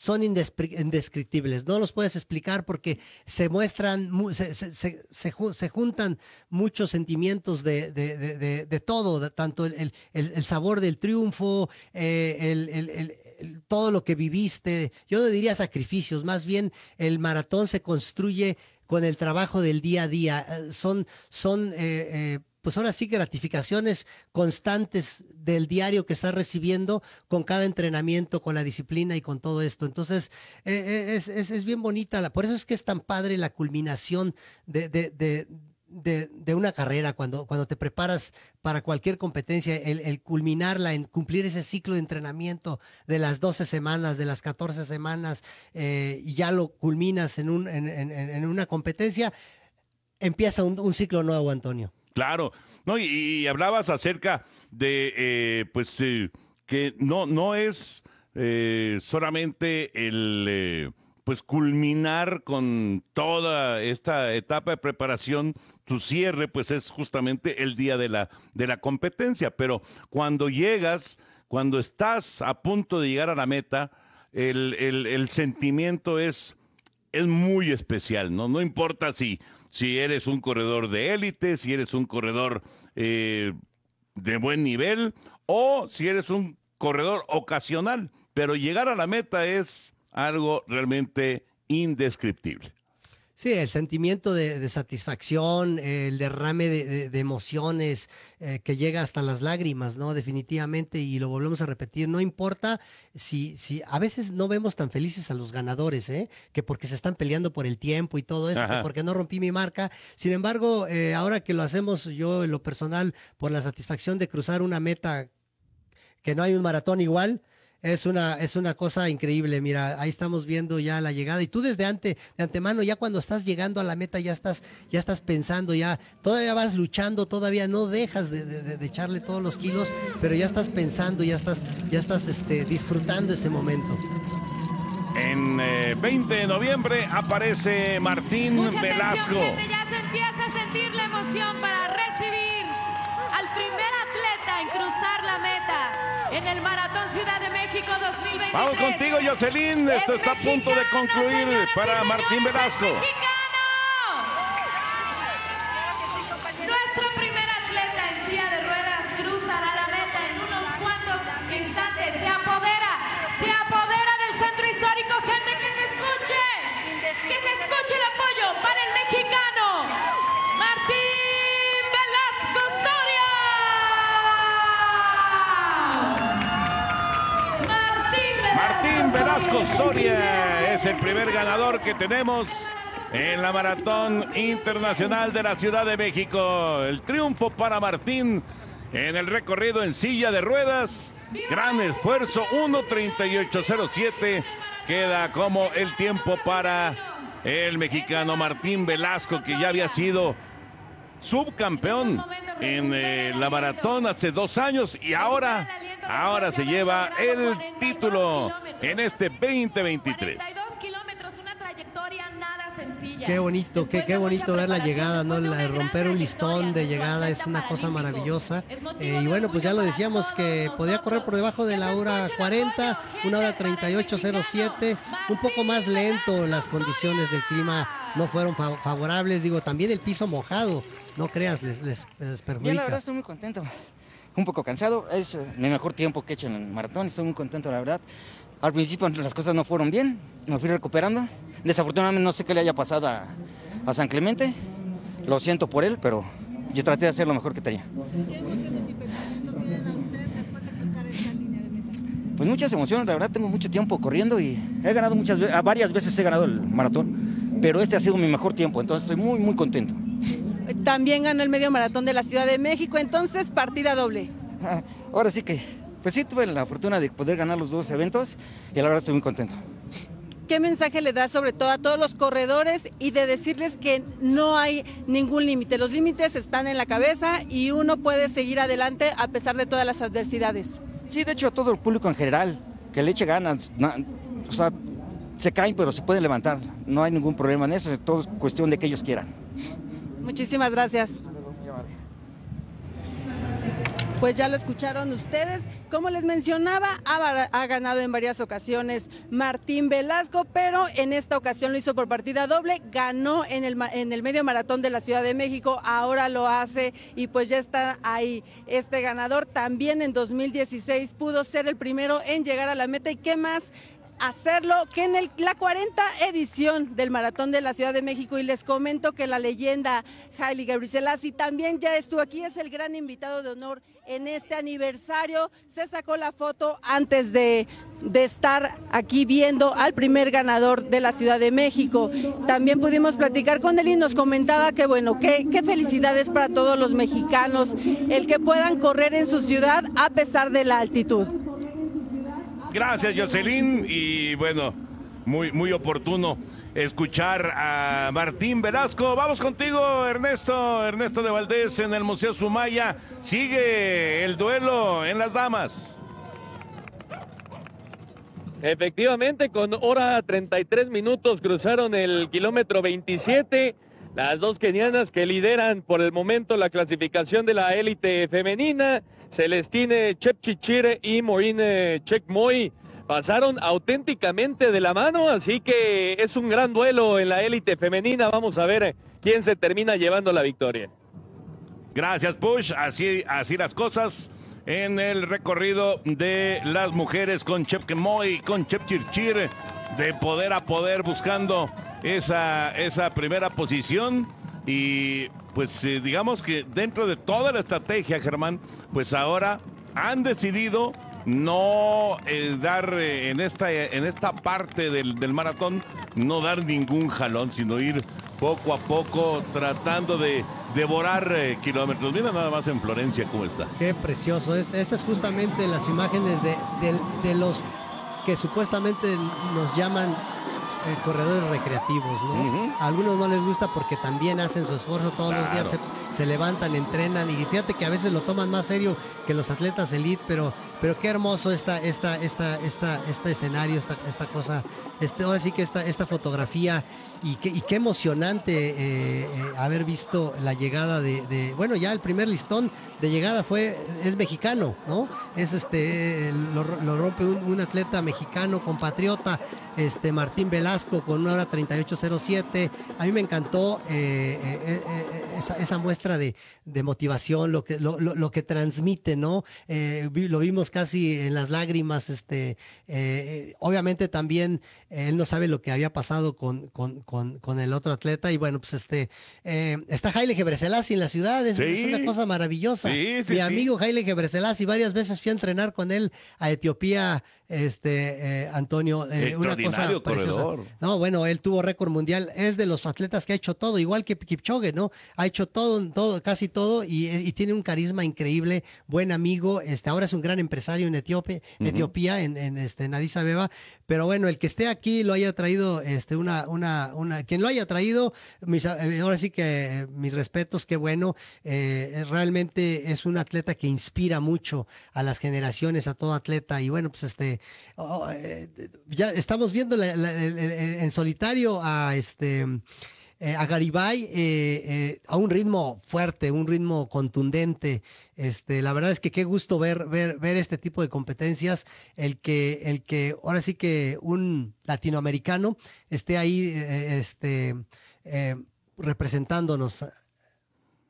son indescriptibles. No los puedes explicar porque se muestran, se, juntan muchos sentimientos de, de, todo, tanto el, el, sabor del triunfo, eh, el, todo lo que viviste. Yo no diría sacrificios, más bien el maratón se construye con el trabajo del día a día. Eh, son, son eh, pues ahora sí gratificaciones constantes del diario que estás recibiendo con cada entrenamiento, con la disciplina y con todo esto. Entonces, eh, eh, es, bien bonita, la, por eso es que es tan padre la culminación de, una carrera, cuando, cuando te preparas para cualquier competencia, el, culminarla, en cumplir ese ciclo de entrenamiento de las 12 semanas, de las 14 semanas, eh, y ya lo culminas en, una competencia, empieza un ciclo nuevo, Antonio. Claro, no, y, hablabas acerca de, eh, pues, eh, que no, no es eh, solamente el, pues, culminar con toda esta etapa de preparación, tu cierre, pues, es justamente el día de la, de la competencia, pero cuando llegas, cuando estás a punto de llegar a la meta, el, sentimiento es, es muy especial, ¿no? No importa si si eres un corredor de élite, si eres un corredor eh, de buen nivel o si eres un corredor ocasional. Pero llegar a la meta es algo realmente indescriptible. Sí, el sentimiento de, satisfacción, el derrame de, emociones eh, que llega hasta las lágrimas, ¿no? Definitivamente, y lo volvemos a repetir, no importa si, si a veces no vemos tan felices a los ganadores, ¿eh? Que porque se están peleando por el tiempo y todo eso, porque no rompí mi marca. Sin embargo, eh, ahora que lo hacemos yo en lo personal, por la satisfacción de cruzar una meta que no hay un maratón igual, es una, es una cosa increíble. Mira, ahí estamos viendo ya la llegada. Y tú desde antes, de antemano, ya cuando estás llegando a la meta, ya estás, ya estás pensando, ya todavía vas luchando, todavía no dejas de, echarle todos los kilos, pero ya estás pensando, ya estás, ya estás este, disfrutando ese momento. En 20 eh, de noviembre aparece Martín Velasco. ya se empieza a sentir la emoción para recibir el primer atleta en cruzar la meta en el Maratón Ciudad de México 2023. Vamos contigo, Jocelyn. Esto está a punto de concluir para Martín Velasco. Velasco Soria es el primer ganador que tenemos en la Maratón Internacional de la Ciudad de México. El triunfo para Martín en el recorrido en silla de ruedas. Gran esfuerzo, 1.38.07. Queda como el tiempo para el mexicano Martín Velasco, que ya había sido subcampeón en eh, la maratón hace dos años y ahora, ahora se lleva el título en este 2023. Qué bonito, qué, qué bonito ver la llegada, ¿no? romper un listón de llegada es una cosa maravillosa. Eh, y bueno, pues ya lo decíamos que podía correr por debajo de la hora 40, una hora 38.07, un poco más lento, las condiciones del clima no fueron favorables, digo, también el piso mojado, no creas, les, les, perjudica. Yo la verdad estoy muy contento un poco cansado. Es eh, mi mejor tiempo que he hecho en el maratón. Estoy muy contento, la verdad. Al principio las cosas no fueron bien, me fui recuperando. Desafortunadamente no sé qué le haya pasado a, San Clemente. Lo siento por él, pero yo traté de hacer lo mejor que tenía. ¿Qué emociones y a usted después de cruzar esta línea de meta? Pues muchas emociones, la verdad tengo mucho tiempo corriendo y he ganado muchas varias veces he ganado el maratón, pero este ha sido mi mejor tiempo, entonces estoy muy, muy contento. También ganó el medio maratón de la Ciudad de México, entonces partida doble. Ahora sí que pues sí tuve la fortuna de poder ganar los dos eventos y la verdad estoy muy contento. ¿Qué mensaje le da sobre todo a todos los corredores y de decirles que no hay ningún límite? Los límites están en la cabeza y uno puede seguir adelante a pesar de todas las adversidades. Sí, de hecho a todo el público en general, que le eche ganas, o sea, se caen pero se pueden levantar, no hay ningún problema en eso, todo es cuestión de que ellos quieran. Muchísimas gracias. Pues ya lo escucharon ustedes. Como les mencionaba, ha, ganado en varias ocasiones Martín Velasco, pero en esta ocasión lo hizo por partida doble, ganó en el, en el medio maratón de la Ciudad de México, ahora lo hace y pues ya está ahí este ganador. También en 2016 pudo ser el primero en llegar a la meta y qué más hacerlo que en la 40 edición del Maratón de la Ciudad de México. Y les comento que la leyenda Gabriela, si también ya estuvo aquí, es el gran invitado de honor en este aniversario. Se sacó la foto antes de, estar aquí viendo al primer ganador de la Ciudad de México. También pudimos platicar con él y nos comentaba que bueno, qué que felicidades para todos los mexicanos el que puedan correr en su ciudad a pesar de la altitud. Gracias, Jocelyn. Y bueno, muy, muy oportuno escuchar a Martín Velasco. Vamos contigo, Ernesto, Ernesto de Valdés en el Museo Sumaya. Sigue el duelo en las damas. Efectivamente, con hora 33 minutos cruzaron el kilómetro 27. Las dos kenianas que lideran por el momento la clasificación de la élite femenina, Celestine Chepchichire y Moine eh, Chekmoy, pasaron auténticamente de la mano, así que es un gran duelo en la élite femenina. Vamos a ver quién se termina llevando la victoria. Gracias, Push. Así, así las cosas en el recorrido de las mujeres con Chepchichire. con de poder a poder buscando esa, esa primera posición. Y pues eh, digamos que dentro de toda la estrategia, Germán, pues ahora han decidido no eh, dar eh, en, esta, en esta parte del, maratón, no dar ningún jalón, sino ir poco a poco tratando de devorar kilómetros. Mira nada más en Florencia cómo está. Qué precioso. Este, Estas justamente las imágenes de los que supuestamente nos llaman eh, corredores recreativos, ¿no? algunos no les gusta porque también hacen su esfuerzo todos los días, se, se, levantan, entrenan y fíjate que a veces lo toman más serio que los atletas elite, pero pero qué hermoso esta, esta, esta, esta, este escenario, esta, esta cosa, este, ahora sí que esta, esta fotografía y qué, emocionante eh, eh, haber visto la llegada de, bueno, ya el primer listón de llegada fue, es mexicano, ¿no? Es este, lo, rompe un, atleta mexicano, compatriota, este Martín Velasco con una hora 38.07. A mí me encantó eh, esa, muestra de, motivación, lo que, que transmite, ¿no? lo vimos casi en las lágrimas, este, eh, eh, obviamente también él no sabe lo que había pasado con, con, el otro atleta. Y bueno, pues este, eh, está Haile Gebrselassie en la ciudad, es, una cosa maravillosa. Mi amigo Haile y varias veces fui a entrenar con él a Etiopía, este, eh, Antonio, eh, una cosa preciosa. No, bueno, él tuvo récord mundial, es de los atletas que ha hecho todo, igual que Kipchoge, ¿no? Ha hecho todo, todo casi todo y, tiene un carisma increíble, buen amigo, este, ahora es un gran empresario en Etiopía, Etiopía en, este, Addis Abeba, pero bueno, el que esté aquí lo haya traído, este, una, una, una, quien lo haya traído, mis, eh, ahora sí que mis respetos, qué bueno. Eh, realmente es un atleta que inspira mucho a las generaciones, a todo atleta. Y bueno, pues este, oh, eh, ya estamos viendo en solitario a este. Eh, a Garibay eh, eh, a un ritmo fuerte, un ritmo contundente. Este, la verdad es que qué gusto ver, ver, este tipo de competencias, el que, el que ahora sí que un latinoamericano esté ahí este, representándonos.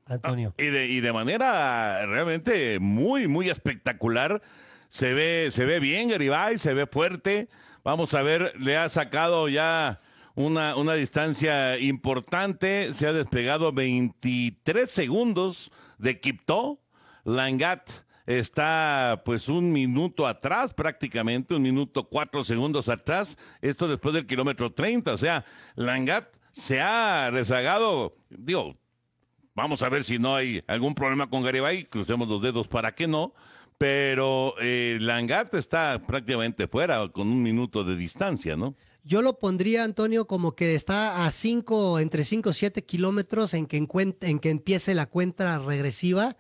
Antonio. Ah, y, de, manera realmente muy, muy espectacular. Se ve, se ve bien Garibay, se ve fuerte. Vamos a ver, le ha sacado ya una, distancia importante. Se ha despegado 23 segundos de Kipto. Langat está pues un minuto atrás prácticamente, un minuto cuatro segundos atrás. Esto después del kilómetro 30. O sea, Langat se ha rezagado, digo, vamos a ver si no hay algún problema con Garibay, crucemos los dedos para que no, pero eh, Langat está prácticamente fuera con un minuto de distancia, ¿no? Yo lo pondría, Antonio, como que está a 5, entre 5 o 7 kilómetros en que, en que empiece la cuenta regresiva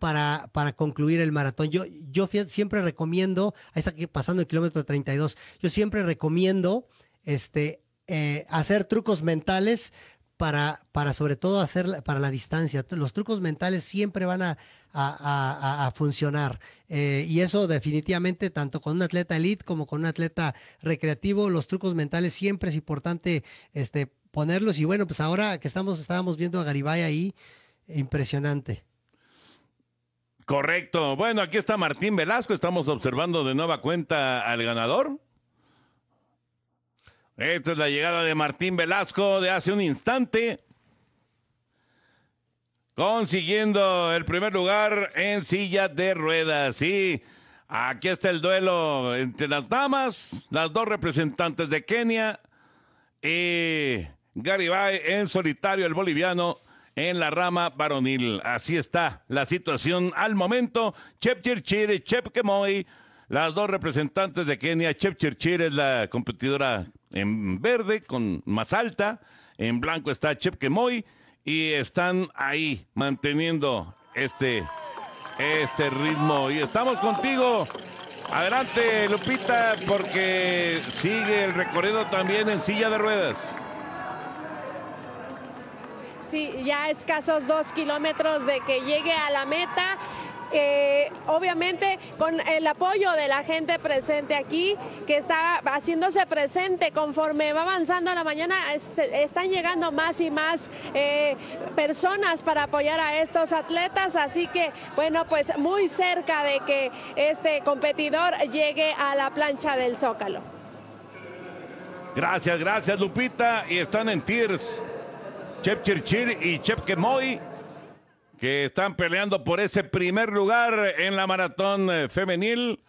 para, para concluir el maratón. Yo, yo siempre recomiendo, ahí está pasando el kilómetro 32, yo siempre recomiendo este, eh, hacer trucos mentales para, para sobre todo hacer para la distancia. Los trucos mentales siempre van a, a, funcionar. Eh, y eso definitivamente, tanto con un atleta elite como con un atleta recreativo, los trucos mentales siempre es importante este, ponerlos. Y bueno, pues ahora que estamos, estábamos viendo a Garibay ahí, impresionante. Correcto. Bueno, aquí está Martín Velasco. Estamos observando de nueva cuenta al ganador. Esta es la llegada de Martín Velasco de hace un instante. Consiguiendo el primer lugar en silla de ruedas. Sí, aquí está el duelo entre las damas, las dos representantes de Kenia y Garibay en solitario, el boliviano en la rama varonil. Así está la situación al momento. Chep Chirchir y Chep Kemoy, las dos representantes de Kenia. Chep Chirchir es la competidora en verde con más alta, en blanco está Kemoy y están ahí manteniendo este, este ritmo. Y estamos contigo. Adelante, Lupita, porque sigue el recorrido también en silla de ruedas. Sí, ya escasos dos kilómetros de que llegue a la meta eh, obviamente con el apoyo de la gente presente aquí, que está haciéndose presente conforme va avanzando la mañana, están llegando más y más eh, personas para apoyar a estos atletas, así que bueno, pues muy cerca de que este competidor llegue a la plancha del Zócalo. Gracias, gracias Lupita, y están en TIRS Chep Chirchir y Chep Kemoy que están peleando por ese primer lugar en la maratón eh, femenil.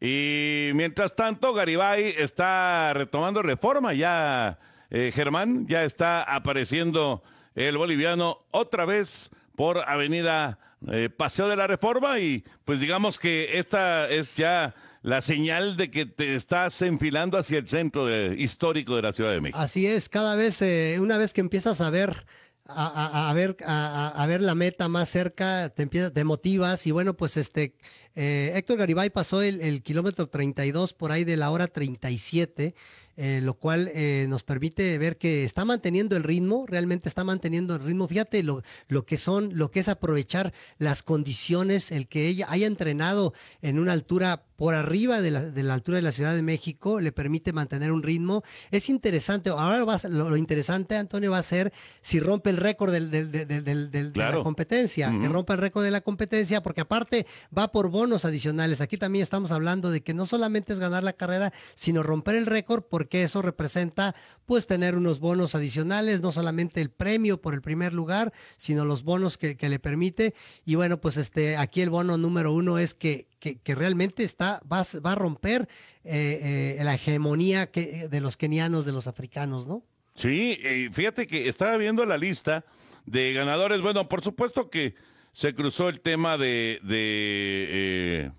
Y mientras tanto, Garibay está retomando reforma. Ya, eh, Germán, ya está apareciendo el boliviano otra vez por Avenida eh, Paseo de la Reforma. Y pues digamos que esta es ya la señal de que te estás enfilando hacia el centro histórico de la Ciudad de México. Así es, cada vez, una vez que empiezas a ver a, ver, a, ver la meta más cerca, te empiezas, motivas y bueno, pues este, eh, Héctor Garibay pasó el, kilómetro 32 por ahí de la hora 37, eh, lo cual eh, nos permite ver que está manteniendo el ritmo, realmente está manteniendo el ritmo. Fíjate lo, lo que son, lo que es aprovechar las condiciones, el que ella haya entrenado en una altura por arriba de la, altura de la Ciudad de México, le permite mantener un ritmo. Es interesante, ahora lo, interesante, Antonio, va a ser si rompe el récord del, de la competencia, que rompa el récord de la competencia, porque aparte va por bonos adicionales. Aquí también estamos hablando de que no solamente es ganar la carrera, sino romper el récord, porque eso representa pues tener unos bonos adicionales, no solamente el premio por el primer lugar, sino los bonos que, que le permite. Y bueno, pues este, aquí el bono número uno es que que, realmente está, va, a romper eh, eh, la hegemonía eh, de los kenianos, de los africanos, ¿no? Sí, fíjate que estaba viendo la lista de ganadores. Bueno, por supuesto que se cruzó el tema de, de,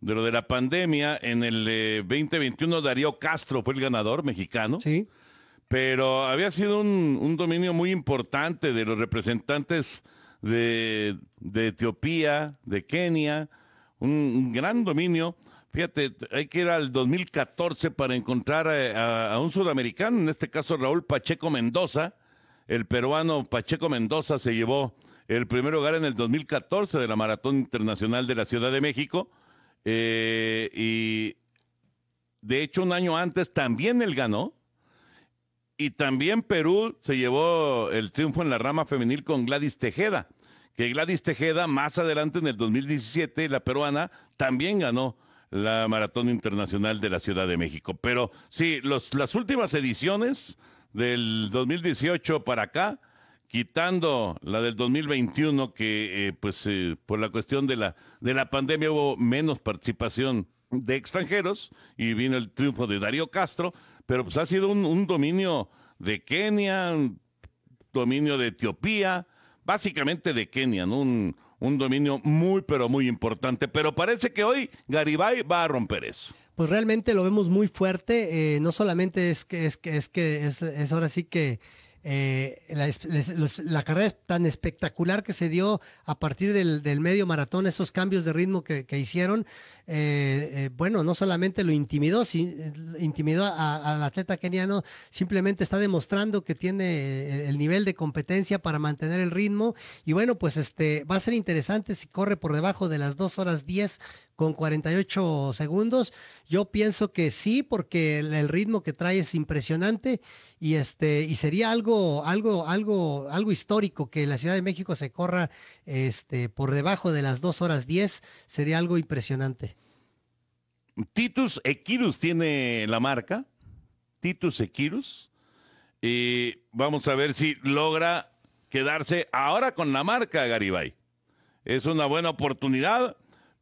lo de la pandemia. En el 2021 Darío Castro fue el ganador mexicano. Sí. Pero había sido un, dominio muy importante de los representantes de, de Etiopía, de Kenia, un gran dominio. Fíjate, hay que ir al 2014 para encontrar eh, a, un sudamericano, en este caso Raúl Pacheco Mendoza. El peruano Pacheco Mendoza se llevó el primer lugar en el 2014 de la Maratón Internacional de la Ciudad de México. Eh, y de hecho, un año antes también él ganó. Y también Perú se llevó el triunfo en la rama femenil con Gladys Tejeda que Gladys Tejeda, más adelante en el 2017, la peruana, también ganó la Maratón Internacional de la Ciudad de México. Pero sí, los, las últimas ediciones del 2018 para acá, quitando la del 2021, que eh, pues eh, por la cuestión de la, de la pandemia hubo menos participación de extranjeros y vino el triunfo de Darío Castro, pero pues ha sido un, un dominio de Kenia, un dominio de Etiopía, básicamente de Kenia, Un, un dominio muy, pero muy importante. Pero parece que hoy Garibay va a romper eso. Pues realmente lo vemos muy fuerte. Eh, no solamente es que es que es es ahora sí que eh, la, carrera tan espectacular que se dio a partir del, medio maratón, esos cambios de ritmo que, hicieron, eh, eh, bueno, no solamente lo intimidó, intimidó al atleta keniano, simplemente está demostrando que tiene el nivel de competencia para mantener el ritmo y bueno, pues este va a ser interesante si corre por debajo de las 2 horas 10 con 48 segundos. Yo pienso que sí, porque el, ritmo que trae es impresionante y este y sería algo algo algo algo histórico que la Ciudad de México se corra este por debajo de las 2 horas 10, sería algo impresionante. Titus Equirus tiene la marca. Titus Equirus. ...y vamos a ver si logra quedarse ahora con la marca Garibay. Es una buena oportunidad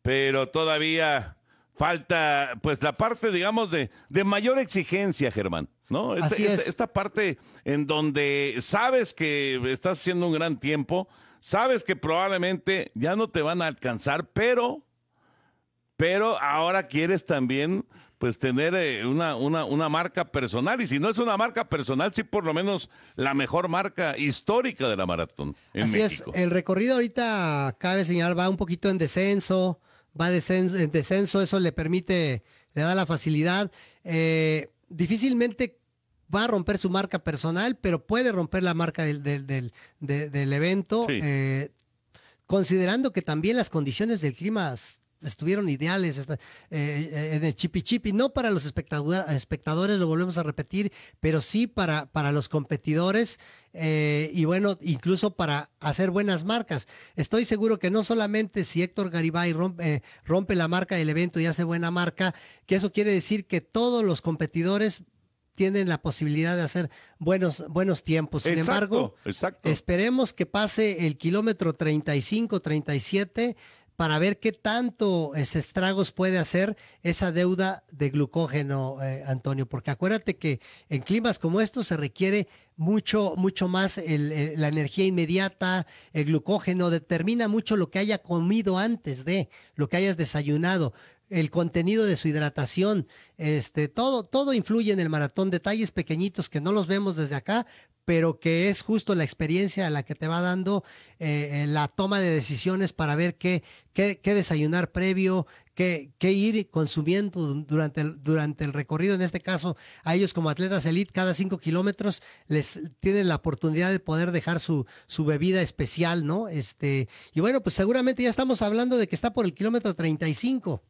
pero todavía falta, pues, la parte, digamos, de, de mayor exigencia, Germán, ¿no? Este, este, esta, parte en donde sabes que estás haciendo un gran tiempo, sabes que probablemente ya no te van a alcanzar, pero, pero ahora quieres también pues tener eh, una, una, una, marca personal. Y si no es una marca personal, sí por lo menos la mejor marca histórica de la maratón. Así es, el recorrido ahorita, cabe señalar, va un poquito en descenso va descenso, en descenso, eso le permite, le da la facilidad. Eh, difícilmente va a romper su marca personal, pero puede romper la marca del, del, del, evento. Eh, considerando que también las condiciones del clima estuvieron ideales eh, en el chipi chipi, no para los espectadores, lo volvemos a repetir, pero sí para, para los competidores eh, y bueno, incluso para hacer buenas marcas. Estoy seguro que no solamente si Héctor Garibay rompe, eh, rompe la marca del evento y hace buena marca, que eso quiere decir que todos los competidores tienen la posibilidad de hacer buenos, buenos tiempos. Sin embargo, esperemos que pase el kilómetro 35, 37 para ver qué tanto este, estragos puede hacer esa deuda de glucógeno, eh, Antonio, porque acuérdate que en climas como estos se requiere mucho, mucho más la energía inmediata, el glucógeno determina mucho lo que haya comido antes de, lo que hayas desayunado el contenido de su hidratación, este, todo, todo influye en el maratón, detalles pequeñitos que no los vemos desde acá, pero que es justo la experiencia a la que te va dando eh, la toma de decisiones para ver qué, qué, desayunar previo, qué, qué, ir consumiendo durante el, durante el recorrido. En este caso, a ellos como atletas elite, cada cinco kilómetros les tienen la oportunidad de poder dejar su, su bebida especial, ¿no? Este, y bueno, pues seguramente ya estamos hablando de que está por el kilómetro 35.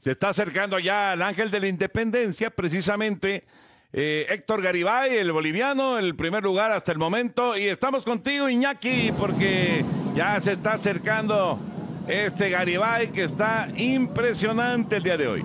Se está acercando ya al ángel de la independencia, precisamente eh, Héctor Garibay, el boliviano, el primer lugar hasta el momento. Y estamos contigo, Iñaki, porque ya se está acercando este Garibay que está impresionante el día de hoy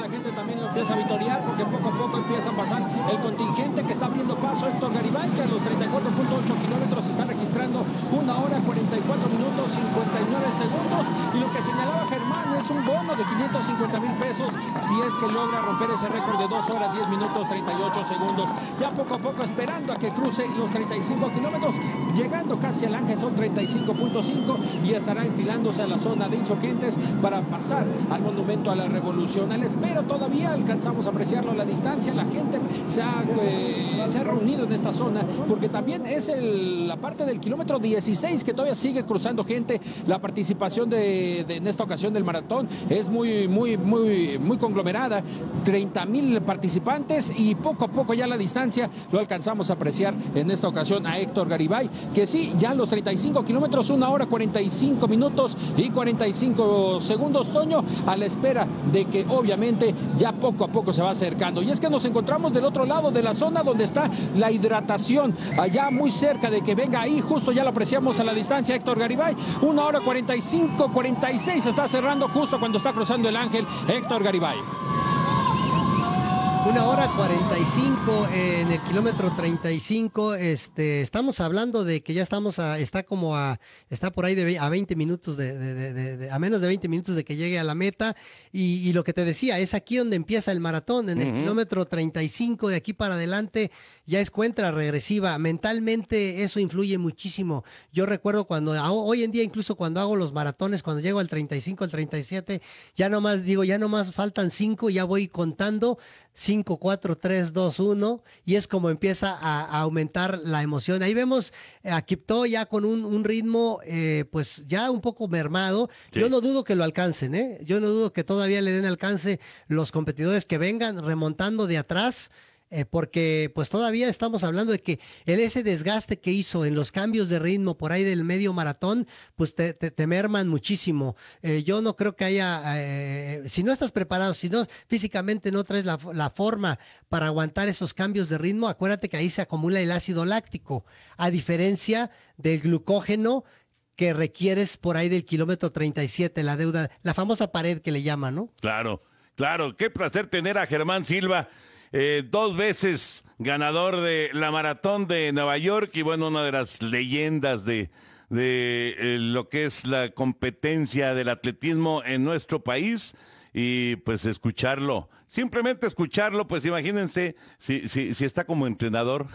la gente también lo empieza a vitorear porque poco a poco empieza a pasar el contingente que está abriendo paso Héctor Garibay, que a los 34.8 kilómetros está registrando una hora 44 minutos 59 segundos. Y lo que señalaba Germán es un bono de 550 mil pesos si es que logra romper ese récord de 2 horas 10 minutos 38 segundos. Ya poco a poco esperando a que cruce los 35 kilómetros, llegando casi al Ángel son 35.5 y estará enfilándose a la zona de Insurgentes para pasar al Monumento a la Revolución pero todavía alcanzamos a apreciarlo la distancia. La gente eh, se ha, reunido en esta zona porque también es la parte del kilómetro 16 que todavía sigue cruzando gente. La participación en esta ocasión del maratón es muy, muy, muy, muy conglomerada. 30 mil participantes y poco a poco ya la distancia lo alcanzamos a apreciar en esta ocasión a Héctor Garibay, que sí, ya los 35 kilómetros, una hora 45 minutos y 45 segundos, Toño, a la espera de que obviamente ya poco a poco se va acercando. Y es que nos encontramos del otro lado de la zona donde está la hidratación, allá muy cerca de que venga ahí, justo ya lo apreciamos a la distancia Héctor Garibay, una hora 45, 46, está cerrando justo cuando está cruzando el ángel Héctor Garibay. Una hora 45 en el kilómetro 35. Este, estamos hablando de que ya estamos a, está como a, está por ahí a 20 minutos de, a menos de 20 minutos de que llegue a la meta. Y, lo que te decía, es aquí donde empieza el maratón, en el kilómetro 35 de aquí para adelante ya es cuenta regresiva. Mentalmente eso influye muchísimo. Yo recuerdo cuando, hoy en día incluso cuando hago los maratones, cuando llego al 35, al 37, ya nomás digo, ya nomás faltan 5, ya voy contando 5, 4, 3, 2, 1 y es como empieza a, aumentar la emoción. Ahí vemos a Kipto ya con un, ritmo eh, pues ya un poco mermado. Yo no dudo que lo alcancen, ¿eh? yo no dudo que todavía le den alcance los competidores que vengan remontando de atrás. Eh, porque pues todavía estamos hablando de que en ese desgaste que hizo en los cambios de ritmo por ahí del medio maratón, pues te, te, merman muchísimo. Eh, yo no creo que haya, eh, si no estás preparado, si no físicamente no traes la, la, forma para aguantar esos cambios de ritmo, acuérdate que ahí se acumula el ácido láctico, a diferencia del glucógeno que requieres por ahí del kilómetro 37, la deuda, la famosa pared que le llaman ¿no? Claro, claro, qué placer tener a Germán Silva. Eh, dos veces ganador de la maratón de Nueva York y bueno, una de las leyendas de, de eh, lo que es la competencia del atletismo en nuestro país y pues escucharlo simplemente escucharlo, pues imagínense si, si, si está como entrenador.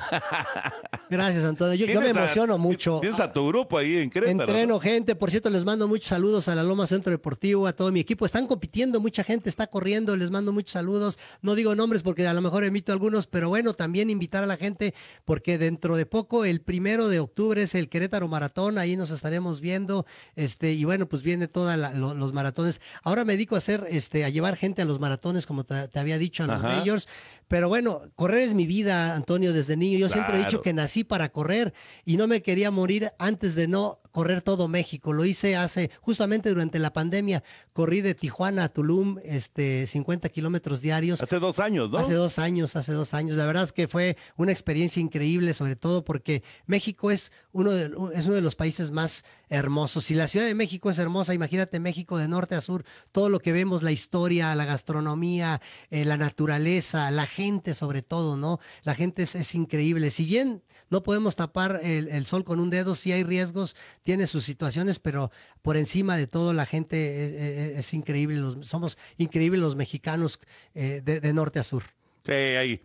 Gracias, Antonio. Yo, me emociono mucho. Piensa tu grupo ahí en Querétaro. Entreno gente, por cierto, les mando muchos saludos a la Loma Centro Deportivo, a todo mi equipo. Están compitiendo, mucha gente está corriendo, les mando muchos saludos. No digo nombres porque a lo mejor emito algunos, pero bueno, también invitar a la gente porque dentro de poco, el primero de octubre es el Querétaro Maratón, ahí nos estaremos viendo, este, y bueno, pues viene todos los maratones. Ahora me dedico a hacer, este, a llevar gente a los maratones como te te había dicho a los mayors, Pero bueno, correr es mi vida, Antonio, desde niño. Yo siempre he dicho que nací para correr y no me quería morir antes de no correr todo México. Lo hice hace, justamente durante la pandemia, corrí de Tijuana a Tulum, este, 50 kilómetros diarios. Hace dos años, ¿no? Hace dos años, hace dos años. La verdad es que fue una experiencia increíble, sobre todo porque México es uno de, es uno de los países más hermosos. Si la Ciudad de México es hermosa, imagínate México de norte a sur, todo lo que vemos, la historia, la gastronomía, eh, la naturaleza, la gente sobre todo, ¿no? La gente es, increíble. Si bien no podemos tapar el, sol con un dedo, sí hay riesgos, tiene sus situaciones, pero por encima de todo la gente es, increíble, somos increíbles los mexicanos eh, de, norte a sur. Sí, hay,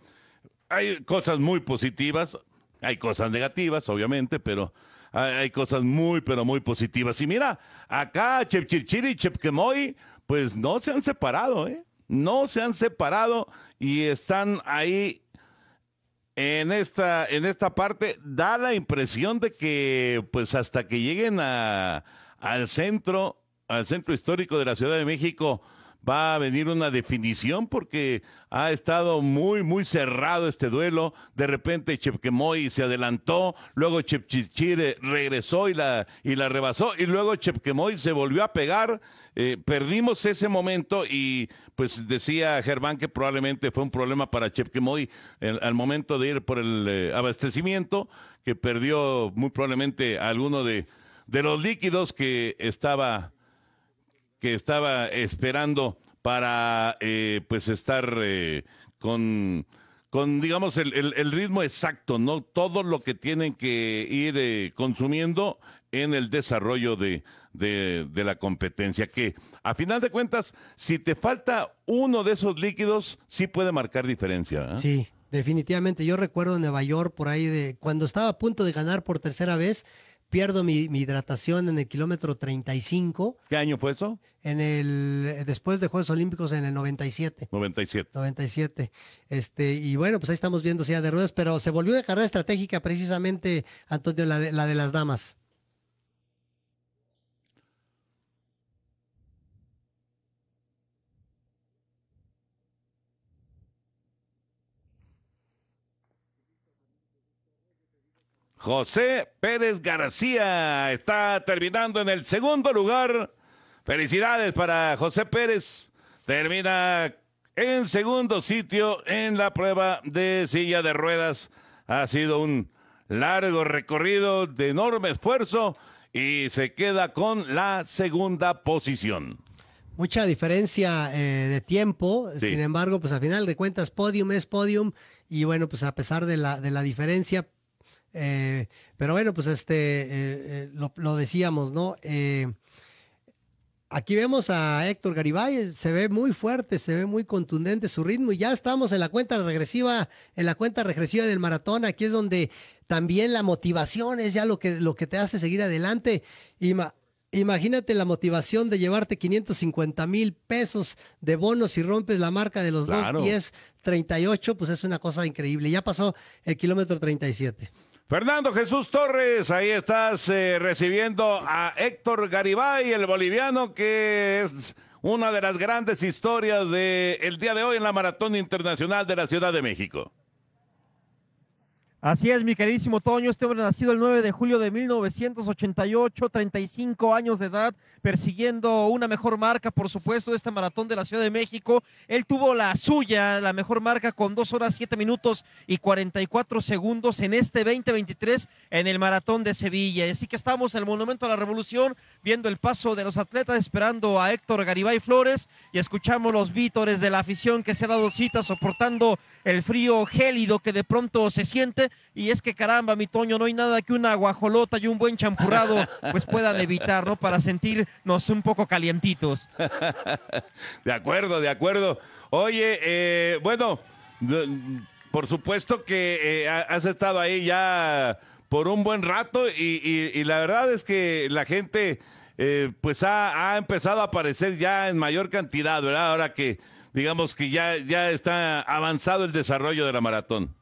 cosas muy positivas, hay cosas negativas, obviamente, pero hay, cosas muy, pero muy positivas. Y mira, acá Chepchirchiri y Chepquemoy, pues no se han separado, ¿eh? no se han separado y están ahí en esta, en esta parte. Da la impresión de que, pues, hasta que lleguen al centro, al centro histórico de la Ciudad de México, va a venir una definición porque ha estado muy, muy cerrado este duelo. De repente Chepquemoy se adelantó, luego Chepchichire eh, regresó y la, y la rebasó, y luego Chepquemoy se volvió a pegar. Eh, perdimos ese momento y pues decía Germán que probablemente fue un problema para Chepquemoy al momento de ir por el eh, abastecimiento, que perdió muy probablemente alguno de, de los líquidos que estaba que estaba esperando para eh, pues estar eh, con, con, digamos, el, el, ritmo exacto, ¿no? Todo lo que tienen que ir eh, consumiendo en el desarrollo de, de, la competencia, que a final de cuentas, si te falta uno de esos líquidos, sí puede marcar diferencia. Sí, definitivamente. Yo recuerdo en Nueva York, por ahí, de cuando estaba a punto de ganar por tercera vez, pierdo mi, hidratación en el kilómetro 35. ¿Qué año fue eso? En el después de Juegos Olímpicos en el 97. 97. 97. Este, y bueno, pues ahí estamos viendo silla de ruedas, pero se volvió de carrera estratégica precisamente, Antonio, la de las damas. José Pérez García está terminando en el segundo lugar. Felicidades para José Pérez. Termina en segundo sitio en la prueba de silla de ruedas. Ha sido un largo recorrido de enorme esfuerzo y se queda con la segunda posición. Mucha diferencia eh, de tiempo, sin embargo, pues a final de cuentas, podium es podium y bueno, pues a pesar de la, de la diferencia, eh, pero bueno, pues este, eh, eh, lo, decíamos, ¿no? Aquí vemos a Héctor Garibay, se ve muy fuerte, se ve muy contundente su ritmo y ya estamos en la cuenta regresiva, en la cuenta regresiva del maratón. Aquí es donde también la motivación es ya lo que, lo que te hace seguir adelante. imagínate la motivación de llevarte 550 mil pesos de bonos y rompes la marca de los claro. 38 pues es una cosa increíble. Ya pasó el kilómetro 37. Fernando Jesús Torres, ahí estás eh, recibiendo a Héctor Garibay, el boliviano, que es una de las grandes historias del día de hoy en la Maratón Internacional de la Ciudad de México. Así es, mi queridísimo Toño, este hombre nacido el 9 de julio de 1988, 35 años de edad, persiguiendo una mejor marca, por supuesto, de este maratón de la Ciudad de México. Él tuvo la suya, la mejor marca, con 2 horas 7 minutos y 44 segundos en este 2023 en el maratón de Sevilla. Así que estamos en el Monumento a la Revolución, viendo el paso de los atletas, esperando a Héctor Garibay Flores y escuchamos los vítores de la afición que se ha dado cita, soportando el frío gélido que de pronto se siente y es que caramba, mi Toño, no hay nada que una guajolota y un buen champurrado pues puedan evitar, ¿no? Para sentirnos un poco calientitos. De acuerdo, de acuerdo. Oye, eh, bueno, por supuesto que eh, has estado ahí ya por un buen rato y, la verdad es que la gente eh, pues ha, empezado a aparecer ya en mayor cantidad, ¿verdad? Ahora que digamos que ya, ya está avanzado el desarrollo de la maratón.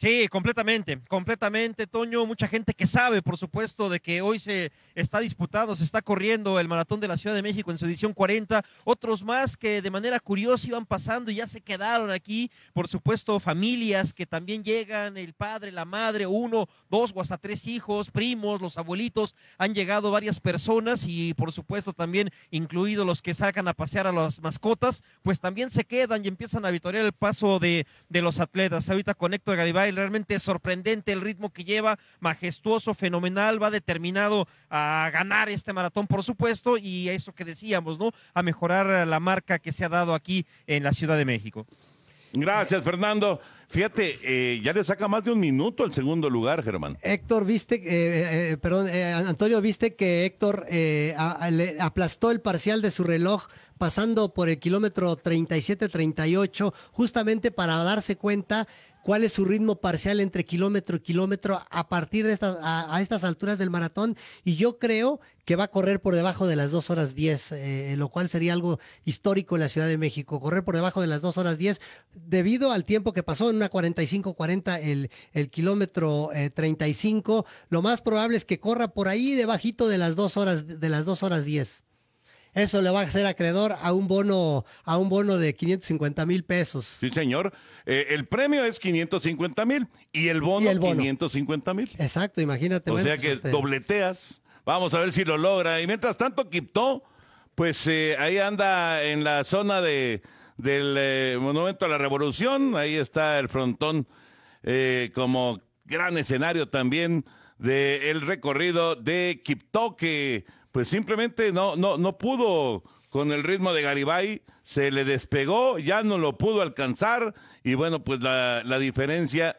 Sí, completamente, completamente, Toño. Mucha gente que sabe, por supuesto, de que hoy se está disputando, se está corriendo el Maratón de la Ciudad de México en su edición 40. Otros más que de manera curiosa iban pasando y ya se quedaron aquí. Por supuesto, familias que también llegan, el padre, la madre, uno, dos o hasta tres hijos, primos, los abuelitos. Han llegado varias personas y, por supuesto, también incluidos los que sacan a pasear a las mascotas, pues también se quedan y empiezan a vitorear el paso de, de los atletas. Ahorita conecto Héctor Garibay realmente es sorprendente el ritmo que lleva, majestuoso, fenomenal, va determinado a ganar este maratón, por supuesto, y eso que decíamos, ¿no? A mejorar la marca que se ha dado aquí en la Ciudad de México. Gracias, Fernando. Fíjate, eh, ya le saca más de un minuto al segundo lugar, Germán. Héctor, viste, eh, eh, perdón, Antonio, viste que Héctor aplastó el parcial de su reloj pasando por el kilómetro 37-38, justamente para darse cuenta cuál es su ritmo parcial entre kilómetro y kilómetro a partir de estas, a, estas alturas del maratón. Y yo creo que va a correr por debajo de las 2 horas 10, eh, eh, lo cual sería algo histórico en la Ciudad de México, correr por debajo de las 2 horas 10 debido al tiempo que pasó en una 45-40 el, el kilómetro 35. Eh, lo más probable es que corra por ahí debajito de las 2 horas, de las 2 horas 10 eso le va a hacer acreedor a un bono, a un bono de 550 mil pesos. Sí, señor. Eh, el premio es 550 mil y el bono, y el 550 mil. Exacto, imagínate. O sea pues, que este dobleteas. Vamos a ver si lo logra. Y mientras tanto, Quipto, pues eh, ahí anda en la zona de, del eh, Monumento a la Revolución. Ahí está el frontón como gran escenario también del recorrido de Kipto que pues simplemente no, no, no pudo con el ritmo de Garibay, se le despegó, ya no lo pudo alcanzar y bueno, pues la, diferencia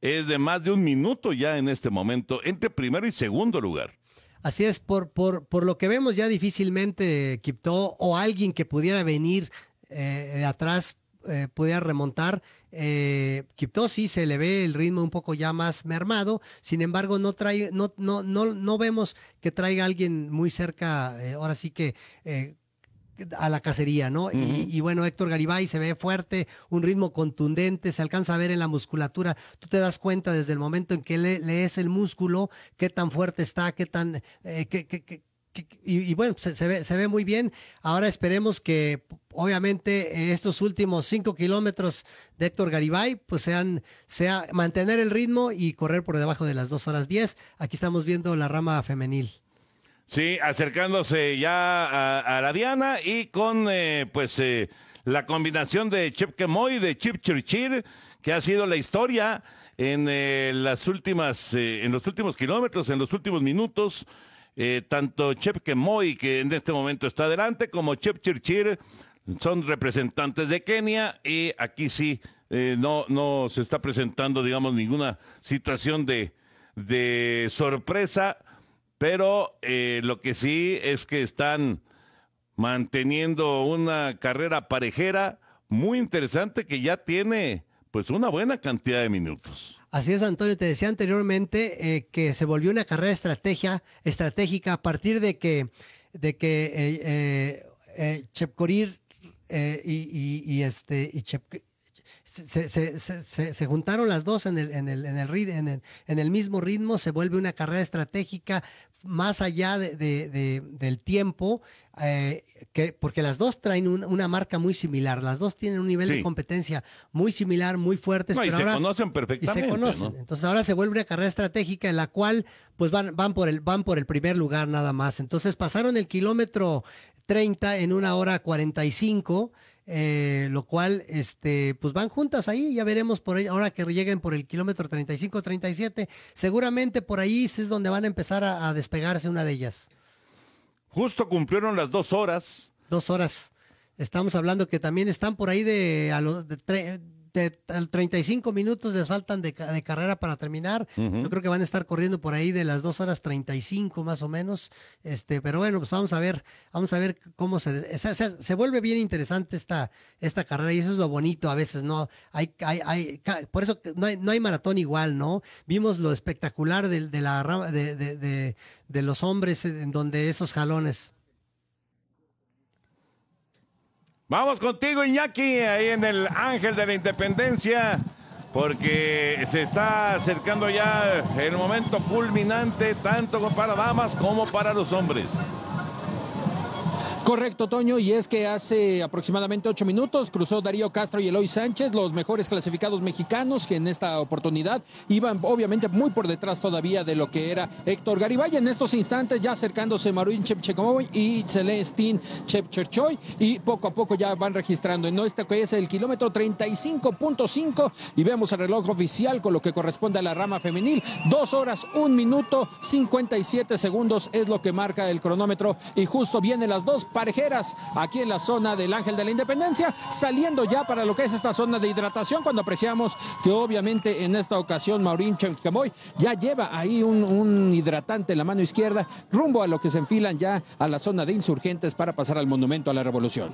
es de más de un minuto ya en este momento entre primero y segundo lugar. Así es, por, por, por lo que vemos ya difícilmente Kipto o alguien que pudiera venir eh, de atrás eh, pudiera remontar. Eh, se le ve el ritmo un poco ya más mermado, sin embargo no trae, no, no, no, no vemos que traiga alguien muy cerca, eh, ahora sí que eh, a la cacería, ¿no? y, bueno, Héctor Garibay se ve fuerte, un ritmo contundente, se alcanza a ver en la musculatura. Tú te das cuenta desde el momento en que le, lees el músculo, qué tan fuerte está, qué tan, qué, y, bueno, se, ve, se, ve, muy bien. Ahora esperemos que, obviamente, estos últimos cinco kilómetros de Héctor Garibay, pues sean, sea mantener el ritmo y correr por debajo de las dos horas diez. Aquí estamos viendo la rama femenil. Sí, acercándose ya a, la Diana y con, eh, pues, eh, la combinación de Chip Kemoy, de Chip Chirchir, que ha sido la historia en eh, las últimas, en los últimos kilómetros, en los últimos minutos eh, tanto Chep Kemoy, que en este momento está adelante, como Chep Chirchir, son representantes de Kenia y aquí sí eh, no, se está presentando, digamos, ninguna situación de, sorpresa, pero eh, lo que sí es que están manteniendo una carrera parejera muy interesante que ya tiene pues una buena cantidad de minutos. Así es, Antonio, te decía anteriormente eh, que se volvió una carrera estrategia, estratégica a partir de que, de que eh, eh, y, y, y este, se, se, juntaron las dos en el, en, el, en, el, en, el, mismo ritmo, se vuelve una carrera estratégica más allá de, del tiempo, eh, que, porque las dos traen una marca muy similar, las dos tienen un nivel de competencia muy similar, muy fuerte. y se conocen perfectamente. Entonces ahora se vuelve una carrera estratégica en la cual pues van, van, por el, van por el primer lugar nada más. Entonces pasaron el kilómetro 30 en una hora 45. y eh, lo cual, este, pues van juntas ahí, ya veremos por ahí, ahora que lleguen por el kilómetro 35-37, seguramente por ahí es donde van a empezar a, despegarse una de ellas. Justo cumplieron las dos horas. Dos horas. Estamos hablando que también están por ahí de, a los, de 35 minutos les faltan de, carrera para terminar. Yo creo que van a estar corriendo por ahí de las 2 horas 35 más o menos. Este, pero bueno, pues vamos a ver, vamos a ver cómo se, se, vuelve bien interesante esta, esta carrera y eso es lo bonito a veces, ¿no? Hay, hay, hay por eso no hay, no hay maratón igual, ¿no? Vimos lo espectacular de, la de, de los hombres en donde esos jalones. Vamos contigo, Iñaki, ahí en el Ángel de la Independencia, porque se está acercando ya el momento culminante, tanto para damas como para los hombres. Correcto, Toño, y es que hace aproximadamente ocho minutos cruzó Darío Castro y Eloy Sánchez, los mejores clasificados mexicanos, que en esta oportunidad iban obviamente muy por detrás todavía de lo que era Héctor Garibay. En estos instantes ya acercándose Maruín Chepchekomoy y Celestín Chepcherchoy, y poco a poco ya van registrando en este que es el kilómetro 35.5, y vemos el reloj oficial con lo que corresponde a la rama femenil. Dos horas, un minuto, 57 segundos es lo que marca el cronómetro, y justo vienen las dos parejeras aquí en la zona del Ángel de la Independencia, saliendo ya para lo que es esta zona de hidratación, cuando apreciamos que obviamente en esta ocasión Maurín Chanclamoy ya lleva ahí un, un hidratante en la mano izquierda, rumbo a lo que se enfilan ya a la zona de insurgentes para pasar al Monumento a la Revolución.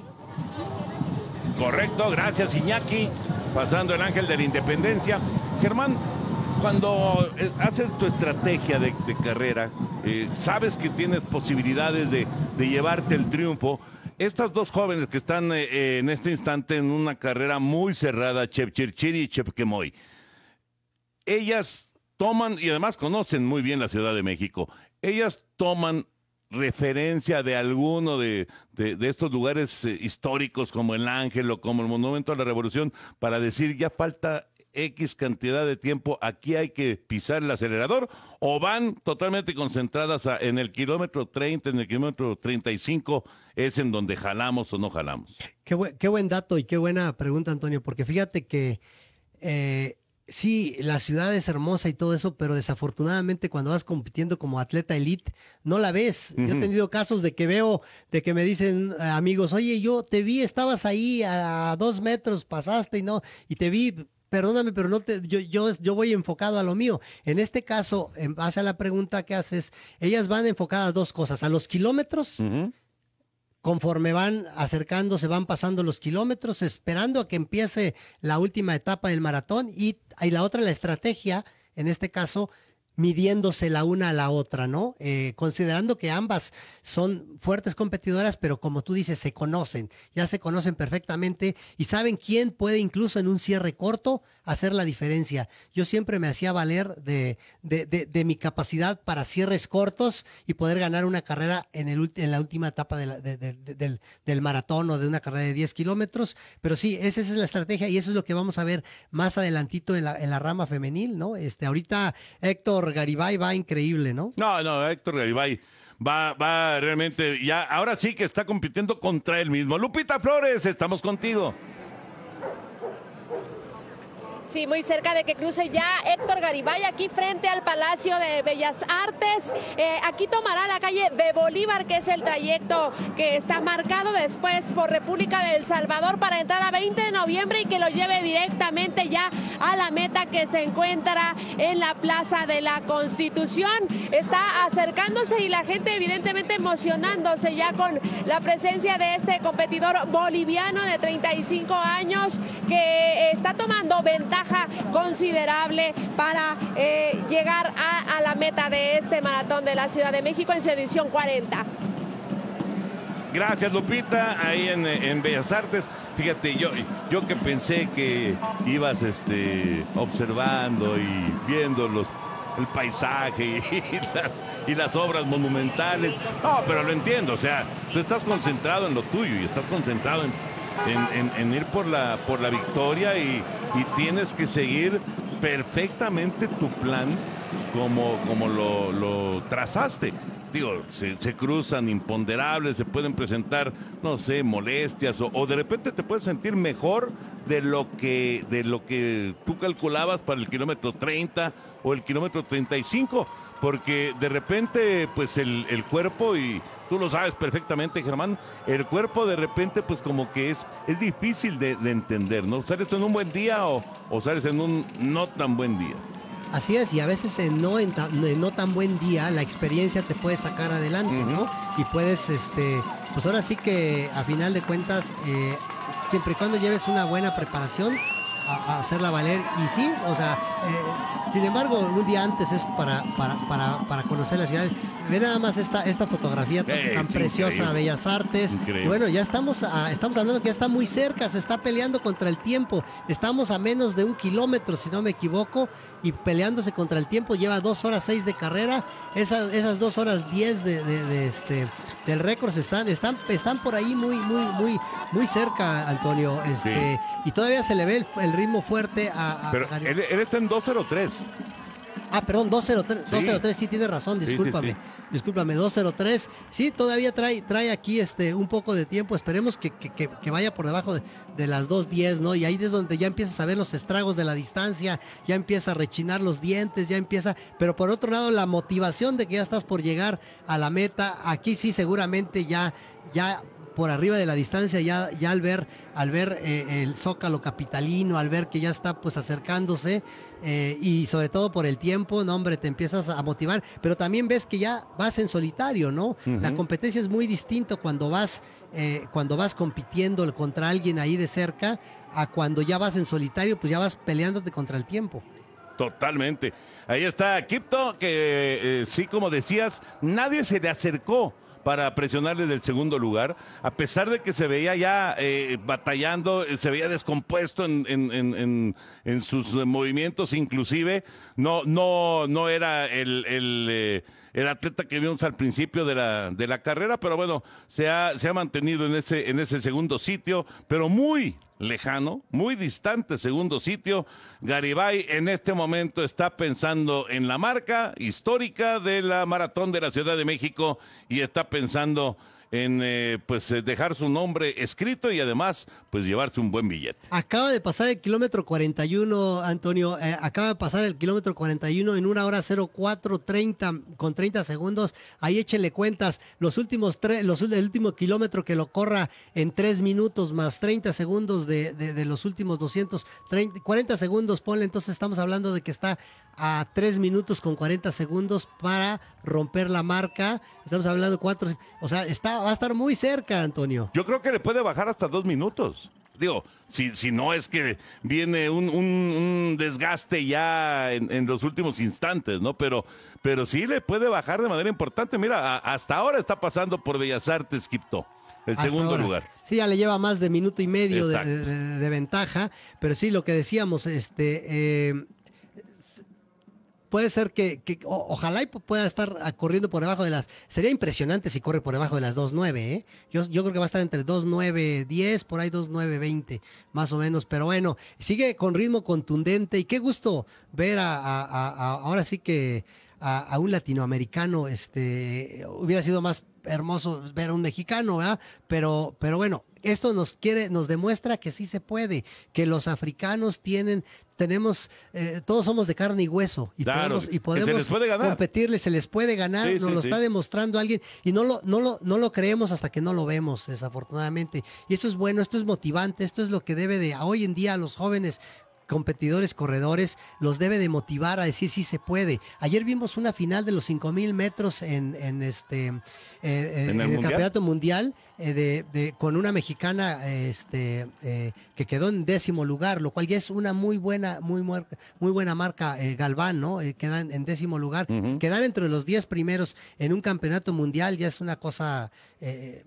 Correcto, gracias Iñaki, pasando el Ángel de la Independencia. Germán, cuando eh, haces tu estrategia de, carrera, eh, sabes que tienes posibilidades de, llevarte el triunfo. Estas dos jóvenes que están eh, en este instante en una carrera muy cerrada, Chepchirchiri y Kemoy, ellas toman, y además conocen muy bien la Ciudad de México, ellas toman referencia de alguno de, estos lugares históricos como el Ángel o como el Monumento a la Revolución para decir ya falta X cantidad de tiempo, aquí hay que pisar el acelerador, o van totalmente concentradas en el kilómetro 30, en el kilómetro 35, es en donde jalamos o no jalamos. Qué, buen dato y qué buena pregunta, Antonio, porque fíjate que eh, sí, la ciudad es hermosa y todo eso, pero desafortunadamente cuando vas compitiendo como atleta elite, no la ves. Yo he tenido casos de que veo, de que me dicen eh, amigos, oye, yo te vi, estabas ahí a, a dos metros, pasaste y no, y te vi perdóname, pero no te, yo, yo, voy enfocado a lo mío. En este caso, en base a la pregunta que haces, ellas van enfocadas a dos cosas, a los kilómetros. Conforme van acercándose, van pasando los kilómetros, esperando a que empiece la última etapa del maratón y, y la otra, la estrategia, en este caso, midiéndose la una a la otra, ¿no? Eh, considerando que ambas son fuertes competidoras, pero como tú dices, se conocen, ya se conocen perfectamente y saben quién puede incluso en un cierre corto hacer la diferencia. Yo siempre me hacía valer de, de, mi capacidad para cierres cortos y poder ganar una carrera en, el, en la última etapa del, del, maratón o de una carrera de 10 kilómetros, pero sí, esa, es la estrategia y eso es lo que vamos a ver más adelantito en la, en la rama femenil, ¿no? Este, ahorita, Héctor, Garibay va increíble, ¿no? No, no, Héctor Garibay va, va realmente, ya ahora sí que está compitiendo contra él mismo. Lupita Flores, estamos contigo sí, muy cerca de que cruce ya Héctor Garibay, aquí frente al Palacio de Bellas Artes. Eh, aquí tomará la calle de Bolívar, que es el trayecto que está marcado después por República del Salvador para entrar a 20 de noviembre y que lo lleve directamente ya a la meta que se encuentra en la Plaza de la Constitución. Está acercándose y la gente evidentemente emocionándose ya con la presencia de este competidor boliviano de 35 años que está tomando ventaja considerable para eh, llegar a, la meta de este maratón de la Ciudad de México en su edición 40. Gracias, Lupita, ahí en, Bellas Artes. Fíjate, yo, yo que pensé que ibas este, observando y viendo los, el paisaje y, las, y las obras monumentales. No, pero lo entiendo, o sea, tú estás concentrado en lo tuyo y estás concentrado en en, en, ir por la, por la victoria y, tienes que seguir perfectamente tu plan como, como lo, lo trazaste digo, se, cruzan imponderables, se pueden presentar, no sé, molestias o, o, de repente te puedes sentir mejor de lo que de lo que tú calculabas para el kilómetro 30 o el kilómetro 35 porque de repente pues el, cuerpo y tú lo sabes perfectamente Germán el cuerpo de repente pues como que es es difícil de, entender no sales en un buen día o, o, sales en un no tan buen día Así es, y a veces en no, no tan buen día la experiencia te puede sacar adelante, ¿no? Y puedes, este, pues ahora sí que a final de cuentas eh, siempre y cuando lleves una buena preparación hacerla valer. Y sí, o sea, eh, sin embargo, un día antes es para, para, para, para, conocer la ciudad. Ve nada más esta, esta fotografía tan, preciosa, Bellas Artes. Bueno, ya estamos, estamos hablando que ya está muy cerca, se está peleando contra el tiempo. Estamos a menos de un kilómetro, si no me equivoco, y peleándose contra el tiempo. Lleva dos horas seis de carrera. Esas, esas dos horas diez de, este, del récord están, están, están por ahí muy, muy, muy, muy cerca, Antonio. Este, Y todavía se le ve el ritmo fuerte a. Pero él, está en 203. Ah, perdón, 203, sí. 203, sí tiene razón, discúlpame. discúlpame, 203. Sí, todavía trae, trae aquí este un poco de tiempo. Esperemos que, que, vaya por debajo de, de las 210, ¿no? Y ahí es donde ya empiezas a ver los estragos de la distancia, ya empieza a rechinar los dientes, ya empieza. Pero por otro lado, la motivación de que ya estás por llegar a la meta, aquí sí seguramente ya, ya por arriba de la distancia, ya, ya al ver, al ver eh, el zócalo capitalino, al ver que ya está pues acercándose eh, y sobre todo por el tiempo, no hombre, te empiezas a motivar, pero también ves que ya vas en solitario, ¿no? La competencia es muy distinta cuando vas, eh, cuando vas compitiendo contra alguien ahí de cerca a cuando ya vas en solitario, pues ya vas peleándote contra el tiempo. Totalmente. Ahí está Kipto, que sí, como decías, nadie se le acercó para presionarles del segundo lugar, a pesar de que se veía ya eh, batallando, eh, se veía descompuesto en, en, sus movimientos, inclusive no, no, no era el, eh, el, atleta que vimos al principio de la, de la carrera, pero bueno, se ha, se ha mantenido en ese, en ese segundo sitio, pero muy, lejano, muy distante segundo sitio. Garibay en este momento está pensando en la marca histórica de la maratón de la Ciudad de México y está pensando en eh, pues eh, dejar su nombre escrito y además pues llevarse un buen billete. Acaba de pasar el kilómetro 41, Antonio, eh, acaba de pasar el kilómetro 41 en una hora 30 con 30 segundos. Ahí échenle cuentas, los últimos tres, los, el último kilómetro que lo corra en 3 minutos más 30 segundos de, de, los últimos 200, 40 segundos, ponle, entonces estamos hablando de que está a 3 minutos con 40 segundos para romper la marca. Estamos hablando de 4, o sea, está va a estar muy cerca, Antonio. Yo creo que le puede bajar hasta dos minutos. Digo, si, si no es que viene un, desgaste ya en, los últimos instantes, ¿no? Pero, pero sí le puede bajar de manera importante. Mira, hasta ahora está pasando por Bellas Artes, Kipto. El segundo lugar. Sí, ya le lleva más de minuto y medio de, ventaja, pero sí, lo que decíamos, este, eh, puede ser que, ojalá pueda estar corriendo por debajo de las. Sería impresionante si corre por debajo de las 2.9, ¿eh? Yo, yo creo que va a estar entre 10 por ahí 2.9.20, más o menos. Pero bueno, sigue con ritmo contundente y qué gusto ver a, ahora sí que a, a, un latinoamericano, este, hubiera sido más hermoso ver a un mexicano, ¿verdad? Pero, pero bueno, esto nos quiere, nos demuestra que sí se puede, que los africanos tienen, tenemos, eh, todos somos de carne y hueso y podemos, y podemos competirles, se les puede ganar, nos lo está demostrando alguien y no lo, no lo, no lo creemos hasta que no lo vemos, desafortunadamente. Y eso es bueno, esto es motivante, esto es lo que debe de hoy en día a los jóvenes competidores, corredores, los debe de motivar a decir si se puede. Ayer vimos una final de los 5000 metros en, en este eh, eh, ¿En el, campeonato mundial eh, de, con una mexicana este, que quedó en décimo lugar, lo cual ya es una muy buena, muy, muy buena marca Galván, ¿no? quedan en décimo lugar. Quedar entre los 10 primeros en un campeonato mundial ya es una cosa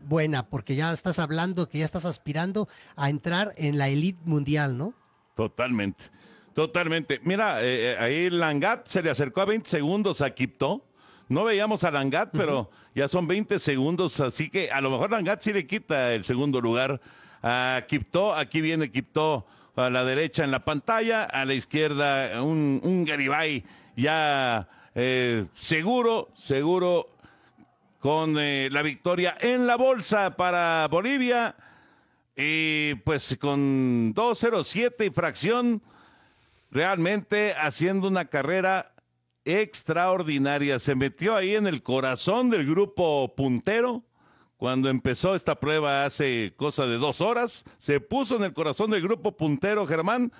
buena, porque ya estás hablando que ya estás aspirando a entrar en la elite mundial, ¿no? Totalmente, totalmente. Mira, eh, eh, ahí Langat se le acercó a 20 segundos a Quipto. No veíamos a Langat, pero ya son 20 segundos, así que a lo mejor Langat sí le quita el segundo lugar a Quipto. Aquí viene Quipto a la derecha en la pantalla, a la izquierda un, un Garibay ya eh, seguro, seguro con la victoria en la bolsa para Bolivia. Y pues con 207 y fracción, realmente haciendo una carrera extraordinaria. Se metió ahí en el corazón del grupo puntero. Cuando empezó esta prueba hace cosa de dos horas, se puso en el corazón del grupo puntero Germán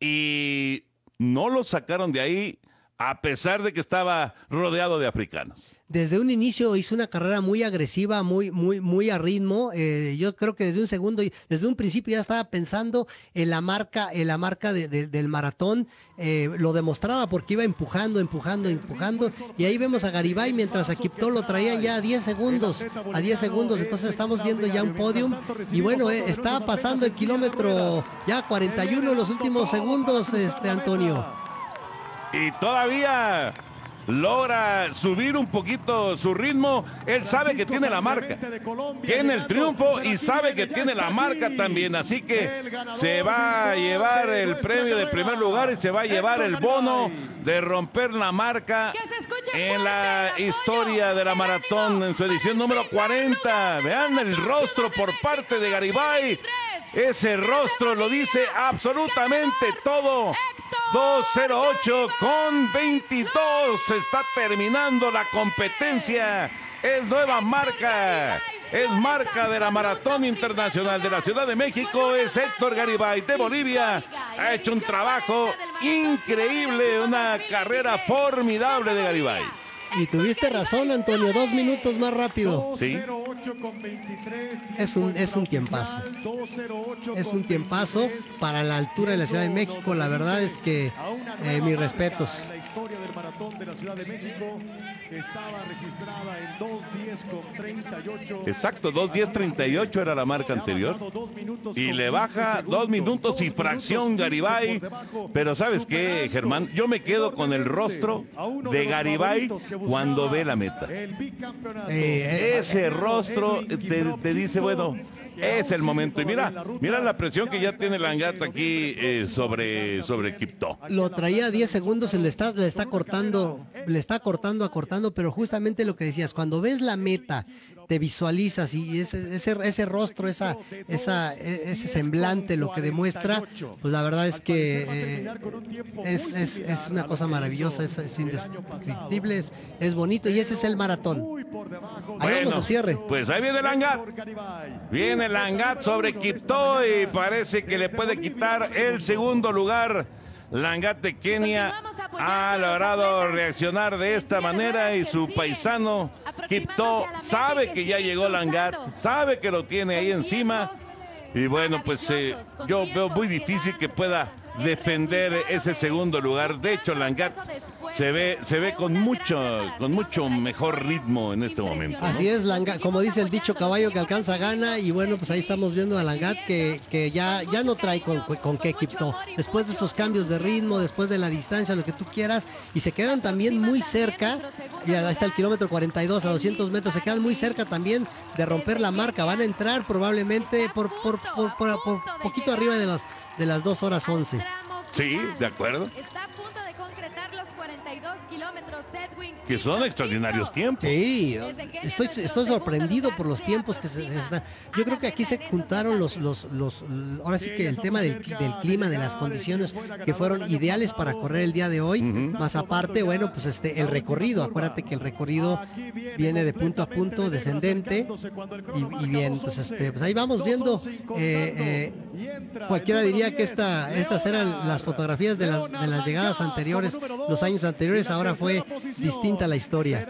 y no lo sacaron de ahí a pesar de que estaba rodeado de africanos desde un inicio hizo una carrera muy agresiva, muy, muy, muy a ritmo. Eh, yo creo que desde un segundo, desde un principio ya estaba pensando en la marca, en la marca del maratón. Eh, lo demostraba porque iba empujando, empujando, empujando. Y ahí vemos a Garibay mientras a Kipto lo traía ya a 10 segundos, a 10 segundos. Entonces estamos viendo ya un podium. Y bueno, eh, estaba pasando el kilómetro ya 41 los últimos segundos, este Antonio. Y todavía logra subir un poquito su ritmo. Él sabe que tiene la marca, tiene el triunfo y sabe que tiene la marca también. Así que se va a llevar el premio de primer lugar y se va a llevar el bono de romper la marca en la historia de la maratón en su edición número 40. Vean el rostro por parte de Garibay. Ese rostro lo dice absolutamente todo. 208 con 22. Se está terminando la competencia. Es nueva marca. Es marca de la Maratón Internacional de la Ciudad de México. Es Héctor Garibay de Bolivia. Ha hecho un trabajo increíble, una carrera formidable de Garibay. Y tuviste razón, Antonio, dos minutos más rápido. Sí. Es un, es un tiempazo. Es un tiempazo para la altura de la Ciudad de México. La verdad es que eh, mis respetos. La historia del maratón Exacto, 2.10.38 era la marca anterior. Y le baja dos minutos y fracción Garibay. Pero sabes qué, Germán, yo me quedo con el rostro de Garibay cuando ve la meta. Eh, eh, ese rostro te, dice, bueno, es el momento. Y mira, mira la presión que ya tiene Langata aquí sobre, sobre Kipto Lo traía 10 segundos, y le está, le está cortando, le está cortando, acortando, pero justamente lo que decías, cuando ves la meta, te visualizas y ese, ese, ese rostro, esa, esa, ese semblante, lo que demuestra, pues la verdad es que es, es, es, una cosa maravillosa, es, indescriptible, es bonito y ese es el maratón bueno, cierre. Pues ahí viene Langat Viene Langat sobre Kipto y parece que le puede quitar el segundo lugar. Langat de Kenia ha logrado reaccionar de esta manera y su paisano Kipto sabe que ya llegó Langat, sabe que lo tiene ahí encima. Y bueno, pues eh, yo veo muy difícil que pueda defender ese segundo lugar. De hecho, Langat se ve, se ve con mucho, con mucho mejor ritmo en este momento. Así es, Langat, como dice el dicho caballo que alcanza gana, y bueno, pues ahí estamos viendo a Langat que, que ya, ya no trae con, con qué equipo. Después de estos cambios de ritmo, después de la distancia, lo que tú quieras, y se quedan también muy cerca, y está el kilómetro 42 a 200 metros, se quedan muy cerca también de romper la marca, van a entrar probablemente por, por, por poquito arriba de los de las 2 horas 11. Sí, de acuerdo. Está a punto de concretar los 42 que son extraordinarios tiempos. Sí, estoy, estoy sorprendido por los tiempos que se, están. Yo creo que aquí se juntaron los, los, ahora sí que el tema del, del, clima, de las condiciones que fueron ideales para correr el día de hoy, más aparte, bueno, pues este, el recorrido, acuérdate que el recorrido viene de punto a punto, descendente, y, bien, pues, este, pues ahí vamos viendo, eh, eh, cualquiera diría que esta, estas eran las fotografías de las, de las llegadas anteriores, los años anteriores, ahora fue distinto la historia.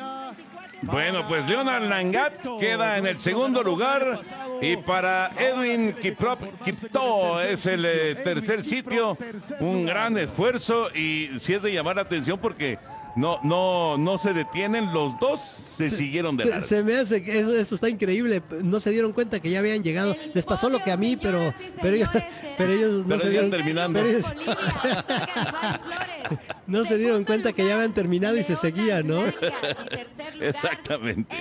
Bueno, pues Leonard Langat queda en el segundo lugar y para Edwin Kiprop, Kipto es el eh, tercer sitio. Un gran esfuerzo y si es de llamar la atención porque no, no, no se detienen, los dos se, siguieron de largo. Se, me hace esto está increíble, no se dieron cuenta que ya habían llegado, les pasó lo que a mí, pero, pero, ellos, no se dieron terminando. no se dieron cuenta que ya habían terminado y se seguían, ¿no? Exactamente.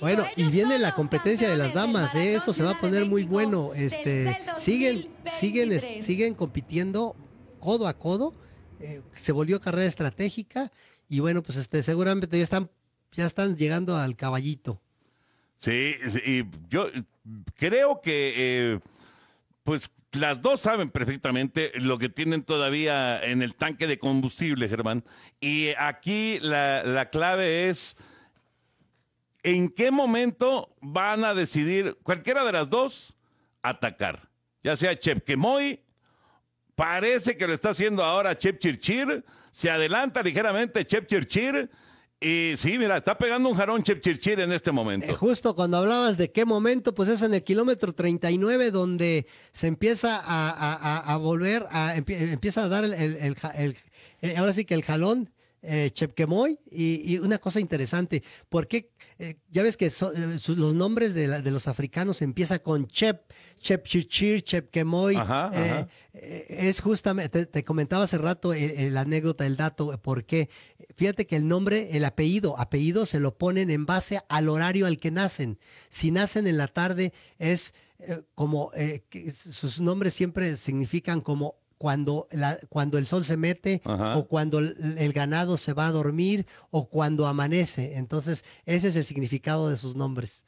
Bueno, y viene la competencia de las damas, ¿eh? esto se va a poner muy bueno. Este, siguen, siguen, siguen compitiendo codo a codo eh, se volvió carrera estratégica y bueno, pues este, seguramente ya están, ya están llegando al caballito. Sí, y yo creo que eh, pues las dos saben perfectamente lo que tienen todavía en el tanque de combustible, Germán. Y aquí la, clave es en qué momento van a decidir, cualquiera de las dos, atacar. Ya sea Chepkemoy Parece que lo está haciendo ahora Chep Chirchir. Se adelanta ligeramente Chep Chirchir. Y sí, mira, está pegando un jarón Chepchirchir en este momento. Eh, justo cuando hablabas de qué momento, pues es en el kilómetro 39 donde se empieza a, volver, a, empieza a dar el, eh, ahora sí que el jalón eh, Chepquemoy y, una cosa interesante, ¿por qué eh, ya ves que eh, los nombres de, los africanos empieza con Chep, Chep Chichir, Chep Kemoy. Eh, es justamente, te, comentaba hace rato la anécdota, el dato, porque fíjate que el nombre, el apellido, apellido se lo ponen en base al horario al que nacen. Si nacen en la tarde es como, sus nombres siempre significan como cuando, la, cuando el sol se mete o cuando el, ganado se va a dormir o cuando amanece. Entonces, ese es el significado de sus nombres.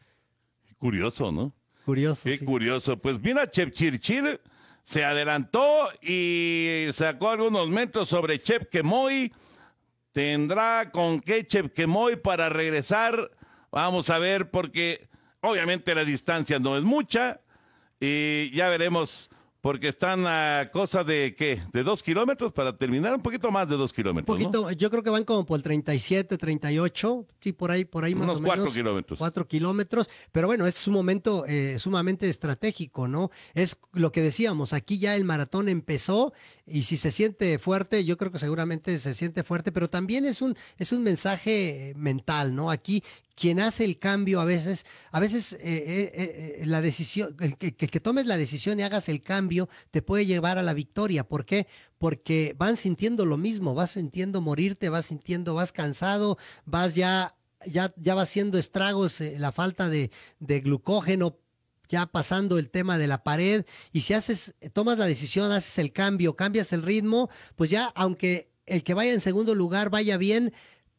Curioso, ¿no? Curioso. Qué curioso. Pues mira, Chepchirchir se adelantó y sacó algunos metros sobre Kemoy. Tendrá con qué Kemoy para regresar. Vamos a ver, porque obviamente la distancia no es mucha. Y ya veremos porque están a cosa de qué, de dos kilómetros para terminar, un poquito más de dos kilómetros. Un poquito, yo creo que van como por el 37, 38, sí, por ahí, por ahí más Unos cuatro kilómetros. Cuatro kilómetros, pero bueno, es un momento eh, sumamente estratégico, ¿no? Es lo que decíamos, aquí ya el maratón empezó y si se siente fuerte, yo creo que seguramente se siente fuerte, pero también es un, es un mensaje eh, mental, ¿no? Aquí quien hace el cambio a veces, a veces eh, eh, eh, la decisión, el que, tomes la decisión y hagas el cambio te puede llevar a la victoria. ¿Por qué? Porque van sintiendo lo mismo, vas sintiendo morirte, vas sintiendo, vas cansado, vas ya, ya, ya va haciendo estragos la falta de, de glucógeno, ya pasando el tema de la pared y si haces, tomas la decisión, haces el cambio, cambias el ritmo, pues ya aunque el que vaya en segundo lugar vaya bien,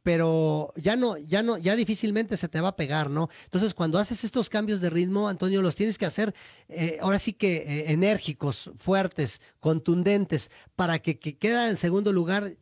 pero ya no, ya no, ya difícilmente se te va a pegar, ¿no? Entonces, cuando haces estos cambios de ritmo, Antonio, los tienes que hacer eh, ahora sí que eh, enérgicos, fuertes, contundentes, para que, queda en segundo lugar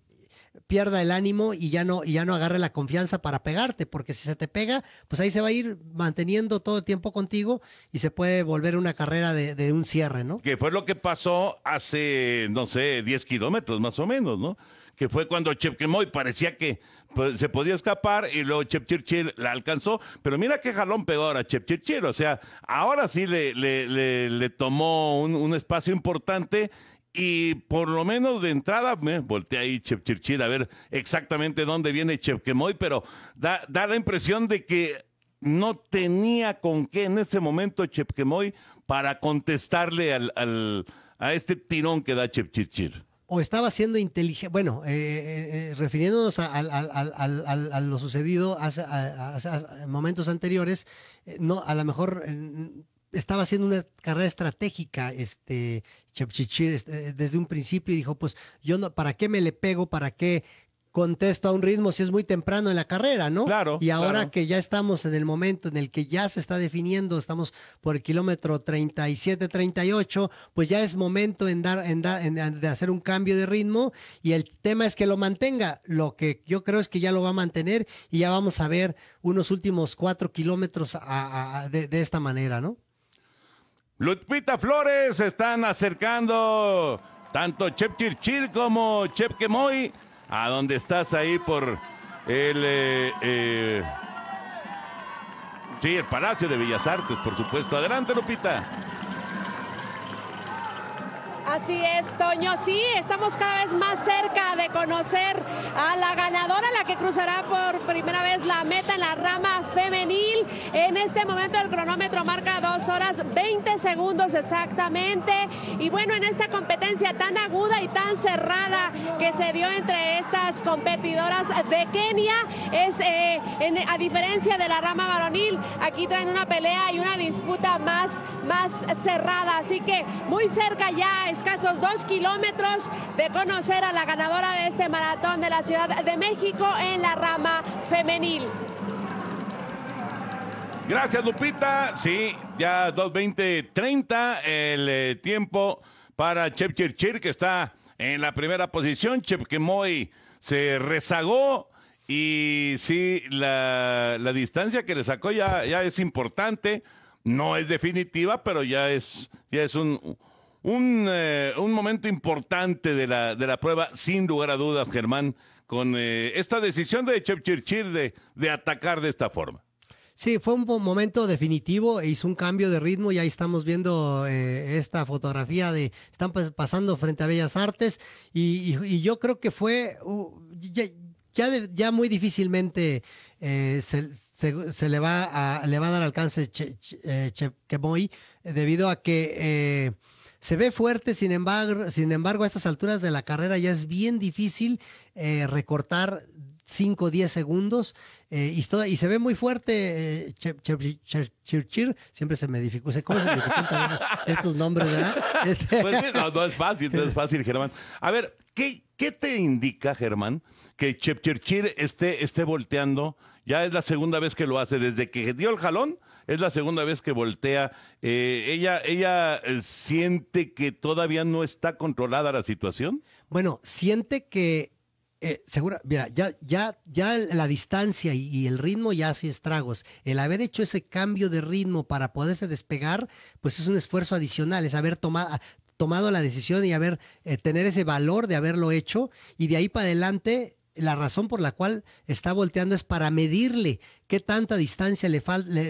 pierda el ánimo y ya no, y ya no agarre la confianza para pegarte, porque si se te pega, pues ahí se va a ir manteniendo todo el tiempo contigo y se puede volver una carrera de, un cierre, ¿no? Que fue lo que pasó hace, no sé, 10 kilómetros más o menos, ¿no? que fue cuando y parecía que pues, se podía escapar y luego Chep la alcanzó. Pero mira qué jalón pegó ahora Chep O sea, ahora sí le, le, tomó un, espacio importante y por lo menos de entrada, me volteé ahí Chepchirchir a ver exactamente dónde viene Chepquemoy, pero da, da, la impresión de que no tenía con qué en ese momento Chepquemoy para contestarle al, a este tirón que da Chepchirchir o estaba siendo inteligente, bueno, eh, eh, refiriéndonos a, lo sucedido hace, momentos anteriores, eh, no, a lo mejor estaba haciendo una carrera estratégica, este Chepchichir, este, desde un principio y dijo, pues yo no, ¿para qué me le pego? ¿Para qué contesto a un ritmo si es muy temprano en la carrera, ¿no? Claro. Y ahora que ya estamos en el momento en el que ya se está definiendo, estamos por el kilómetro 37, 38, pues ya es momento en dar, de hacer un cambio de ritmo y el tema es que lo mantenga. Lo que yo creo es que ya lo va a mantener y ya vamos a ver unos últimos cuatro kilómetros de, esta manera, ¿no? Lutpita Flores se están acercando tanto Chep Chirchir como Chep Kemoy a dónde estás ahí por el... Eh, eh, sí, el Palacio de Bellas Artes, por supuesto. Adelante, Lupita. Así es, Toño. Sí, estamos cada vez más cerca de conocer a la ganadora, la que cruzará por primera vez la meta en la rama femenil. En este momento el cronómetro marca dos horas 20 segundos exactamente. Y bueno, en esta competencia tan aguda y tan cerrada que se dio entre estas competidoras de Kenia, es eh, a diferencia de la rama varonil, aquí traen una pelea y una disputa más, más cerrada. Así que muy cerca ya escasos dos kilómetros de conocer a la ganadora de este maratón de la Ciudad de México en la rama femenil. Gracias, Lupita. Sí, ya 2.20.30 el eh, tiempo para Chirchir, que está en la primera posición. Kemoy se rezagó y sí, la, distancia que le sacó ya, ya es importante. No es definitiva, pero ya es, ya es un, un, eh, un momento importante de la, de la prueba, sin lugar a dudas, Germán, con eh, esta decisión de Chepchirchir de, de atacar de esta forma. Sí, fue un momento definitivo, e hizo un cambio de ritmo y ahí estamos viendo eh, esta fotografía de, están pasando frente a Bellas Artes y, yo creo que fue, ya, ya, muy difícilmente se, le, va a, le va dar alcance Chepkemoy che, debido a que se ve fuerte, sin embargo, sin embargo, a estas alturas de la carrera ya es bien difícil eh, recortar 5 o 10 segundos eh, y, se ve muy fuerte eh, siempre se me dificulta cómo se dificultan estos nombres ¿verdad? Este pues no, no, es fácil no es fácil Germán a ver ¿qué, qué te indica Germán que Chepchirchir esté esté volteando ya es la segunda vez que lo hace desde que dio el jalón es la segunda vez que voltea. Eh, ¿Ella, ella eh, siente que todavía no está controlada la situación? Bueno, siente que eh, segura, mira, ya, ya, ya la distancia y, el ritmo ya hace estragos. El haber hecho ese cambio de ritmo para poderse despegar, pues es un esfuerzo adicional, es haber tomado la decisión y haber tener ese valor de haberlo hecho y de ahí para adelante la razón por la cual está volteando es para medirle qué tanta distancia le,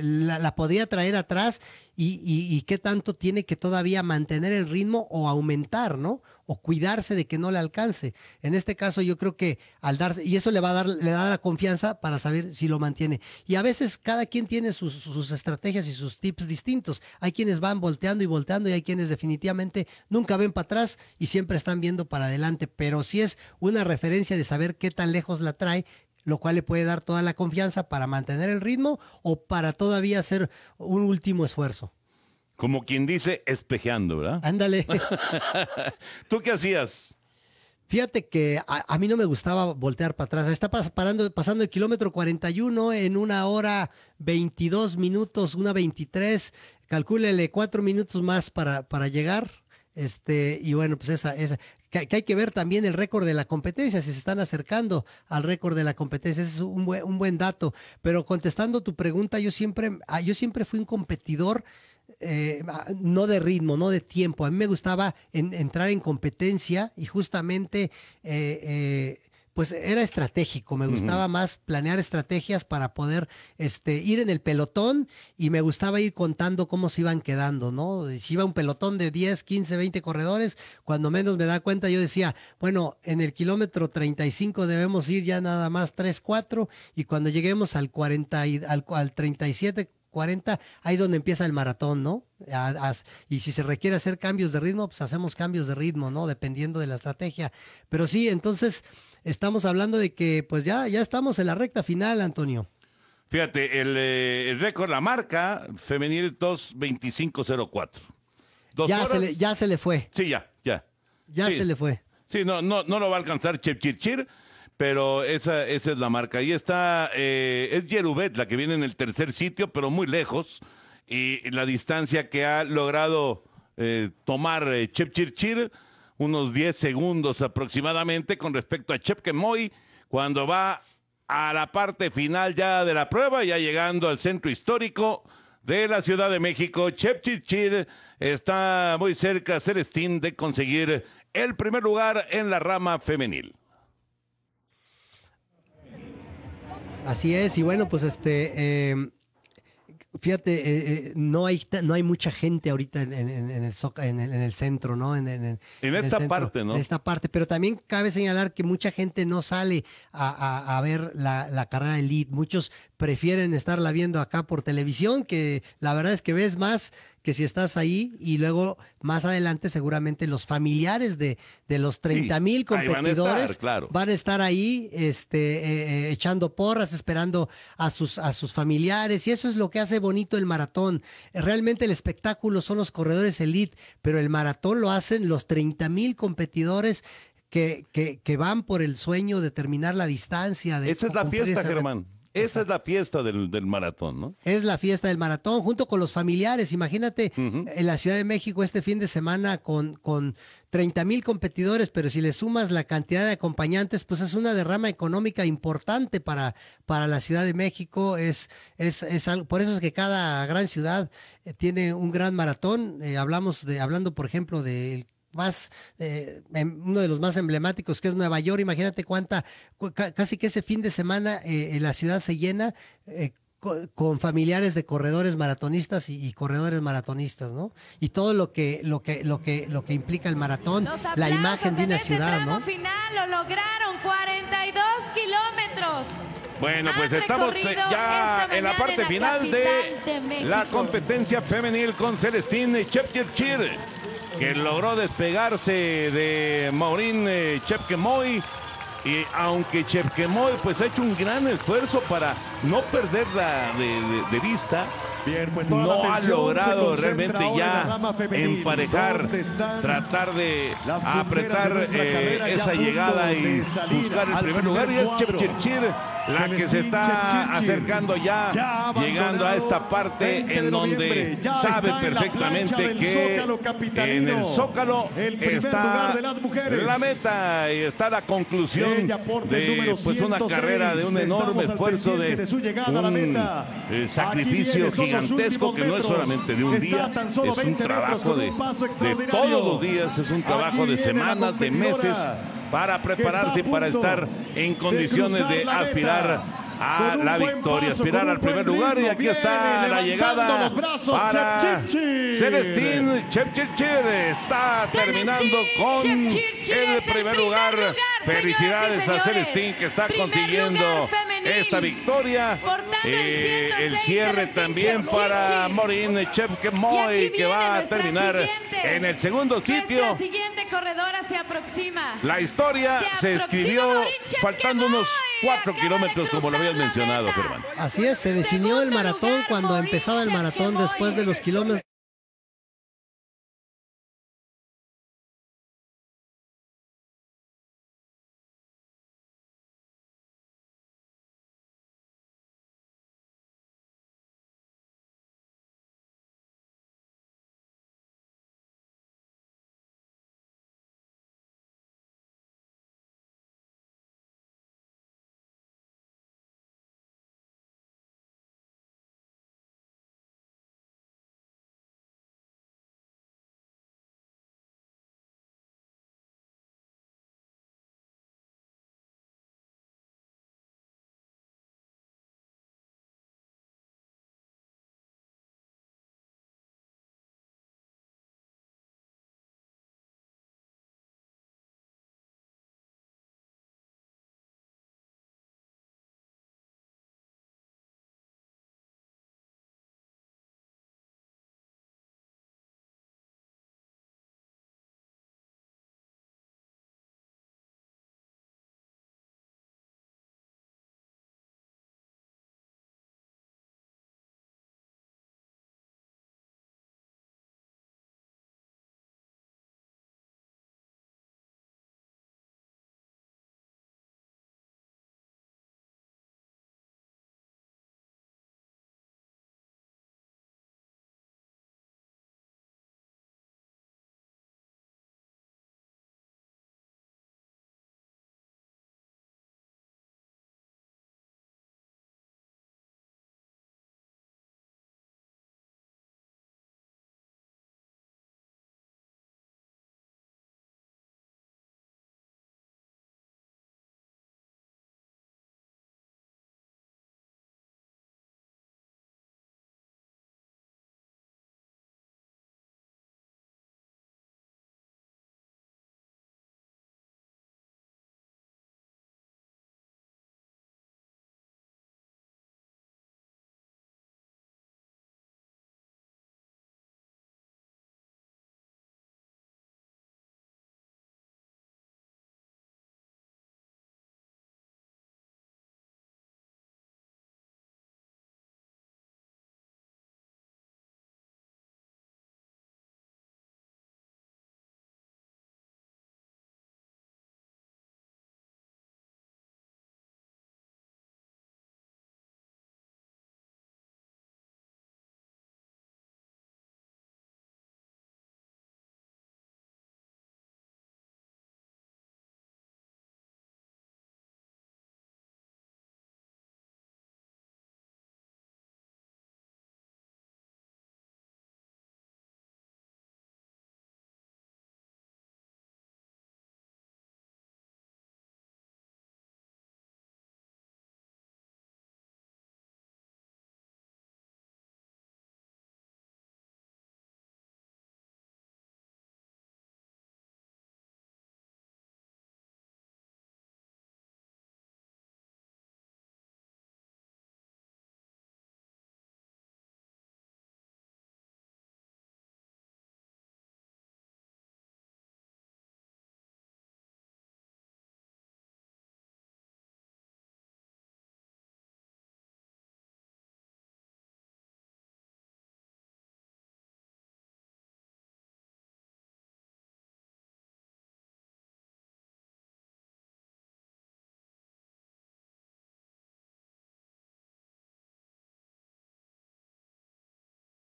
la, podría traer atrás y, qué tanto tiene que todavía mantener el ritmo o aumentar, ¿no? O cuidarse de que no le alcance. En este caso yo creo que al darse, y eso le va a dar, le da la confianza para saber si lo mantiene. Y a veces cada quien tiene sus, estrategias y sus tips distintos. Hay quienes van volteando y volteando y hay quienes definitivamente nunca ven para atrás y siempre están viendo para adelante. Pero si es una referencia de saber qué tan lejos la trae lo cual le puede dar toda la confianza para mantener el ritmo o para todavía hacer un último esfuerzo. Como quien dice, espejeando, ¿verdad? Ándale. ¿Tú qué hacías? Fíjate que a, mí no me gustaba voltear para atrás. Está parando, pasando el kilómetro 41 en una hora 22 minutos, una 23. Calcúlele cuatro minutos más para, para llegar. Este, y bueno, pues esa, esa que, hay que ver también el récord de la competencia, si se están acercando al récord de la competencia, ese es un buen, dato. Pero contestando tu pregunta, yo siempre, ah, yo siempre fui un competidor. Eh, ah, no de ritmo, no de tiempo. A mí me gustaba entrar en competencia y justamente eh, eh, pues era estratégico, me gustaba más planear estrategias para poder este, ir en el pelotón y me gustaba ir contando cómo se iban quedando, ¿no? Si iba un pelotón de 10, 15, 20 corredores, cuando menos me da cuenta yo decía, bueno, en el kilómetro 35 debemos ir ya nada más 3, 4 y cuando lleguemos al 40 al, 37 40, ahí es donde empieza el maratón, ¿no? y si se requiere hacer cambios de ritmo, pues hacemos cambios de ritmo, ¿no? Dependiendo de la estrategia. Pero sí, entonces estamos hablando de que pues ya, ya estamos en la recta final, Antonio. Fíjate, el, eh, récord, la marca femenil 22504. Ya se, le, ya se le fue. Sí, ya, ya. Ya se le fue. Sí, no, no, no lo va a alcanzar Chepchirchir, pero esa, esa es la marca. Ahí está, eh, es Yerubet la que viene en el tercer sitio, pero muy lejos. Y la distancia que ha logrado eh, tomar eh, Chepchirchir unos 10 segundos aproximadamente con respecto a Chepquemoy. cuando va a la parte final ya de la prueba, ya llegando al centro histórico de la Ciudad de México. Chepchichir está muy cerca, Celestín, de conseguir el primer lugar en la rama femenil. Así es, y bueno, pues este, eh, Fíjate, eh, eh, no, hay, no hay mucha gente ahorita en, el, en el, centro, ¿no? En, esta parte, ¿no? En esta parte, pero también cabe señalar que mucha gente no sale a, ver la, la, carrera elite. Muchos prefieren estarla viendo acá por televisión, que la verdad es que ves más que si estás ahí y luego más adelante seguramente los familiares de, de los 30 mil competidores van a, estar, ahí este, eh, eh, echando porras, esperando a sus, a sus familiares y eso es lo que hace bonito el maratón. Realmente el espectáculo son los corredores elite, pero el maratón lo hacen los 30 mil competidores que, que, van por el sueño de terminar la distancia. De esa es la fiesta, Germán. Esa es la fiesta del, del, maratón, ¿no? Es la fiesta del maratón, junto con los familiares. Imagínate en la Ciudad de México este fin de semana con, con 30 mil competidores, pero si le sumas la cantidad de acompañantes, pues es una derrama económica importante para, para la Ciudad de México. Es, es, es por eso es que cada gran ciudad eh, tiene un gran maratón. Eh, hablamos de, hablando, por ejemplo, del más, eh, em, uno de los más emblemáticos que es Nueva York. Imagínate cuánta, casi que ese fin de semana eh, la ciudad se llena eh, con familiares de corredores maratonistas y, corredores maratonistas, ¿no? Y todo lo que lo que lo que lo que implica el maratón, la imagen de una este ciudad, ¿no? final lo lograron 42 kilómetros. Bueno, pues estamos ya en la parte final de, la competencia femenil con Celestine Chepchir que logró despegarse de Maurín eh, moy y aunque Chepkemoy pues ha hecho un gran esfuerzo para no perderla de, vista, pues, no ha logrado realmente ya emparejar, tratar de apretar eh, esa llegada y buscar el primer lugar. Y es Chepchirchir la que se está acercando ya, llegando a esta parte en donde sabe perfectamente que en el Zócalo el está la meta y está la conclusión de pues una carrera de un enorme esfuerzo, de, un eh, sacrificio gigantesco que no es solamente de un día, es un trabajo de, de todos los días, es un trabajo de semanas, de meses para prepararse, para estar en condiciones de aspirar a ah, la victoria, paso, aspirar al primer lugar y aquí está la llegada los brazos, Celestín Chepchirchir está terminando con el primer lugar. Felicidades a Celestín que está consiguiendo esta victoria. el eh, cierre también para Morin Chepkemoy, que va a terminar en el segundo sitio. siguiente corredora se aproxima. La historia se, escribió faltando unos cuatro kilómetros, como lo habías mencionado, Germán. Así es, se definió el maratón cuando empezaba el maratón después de los kilómetros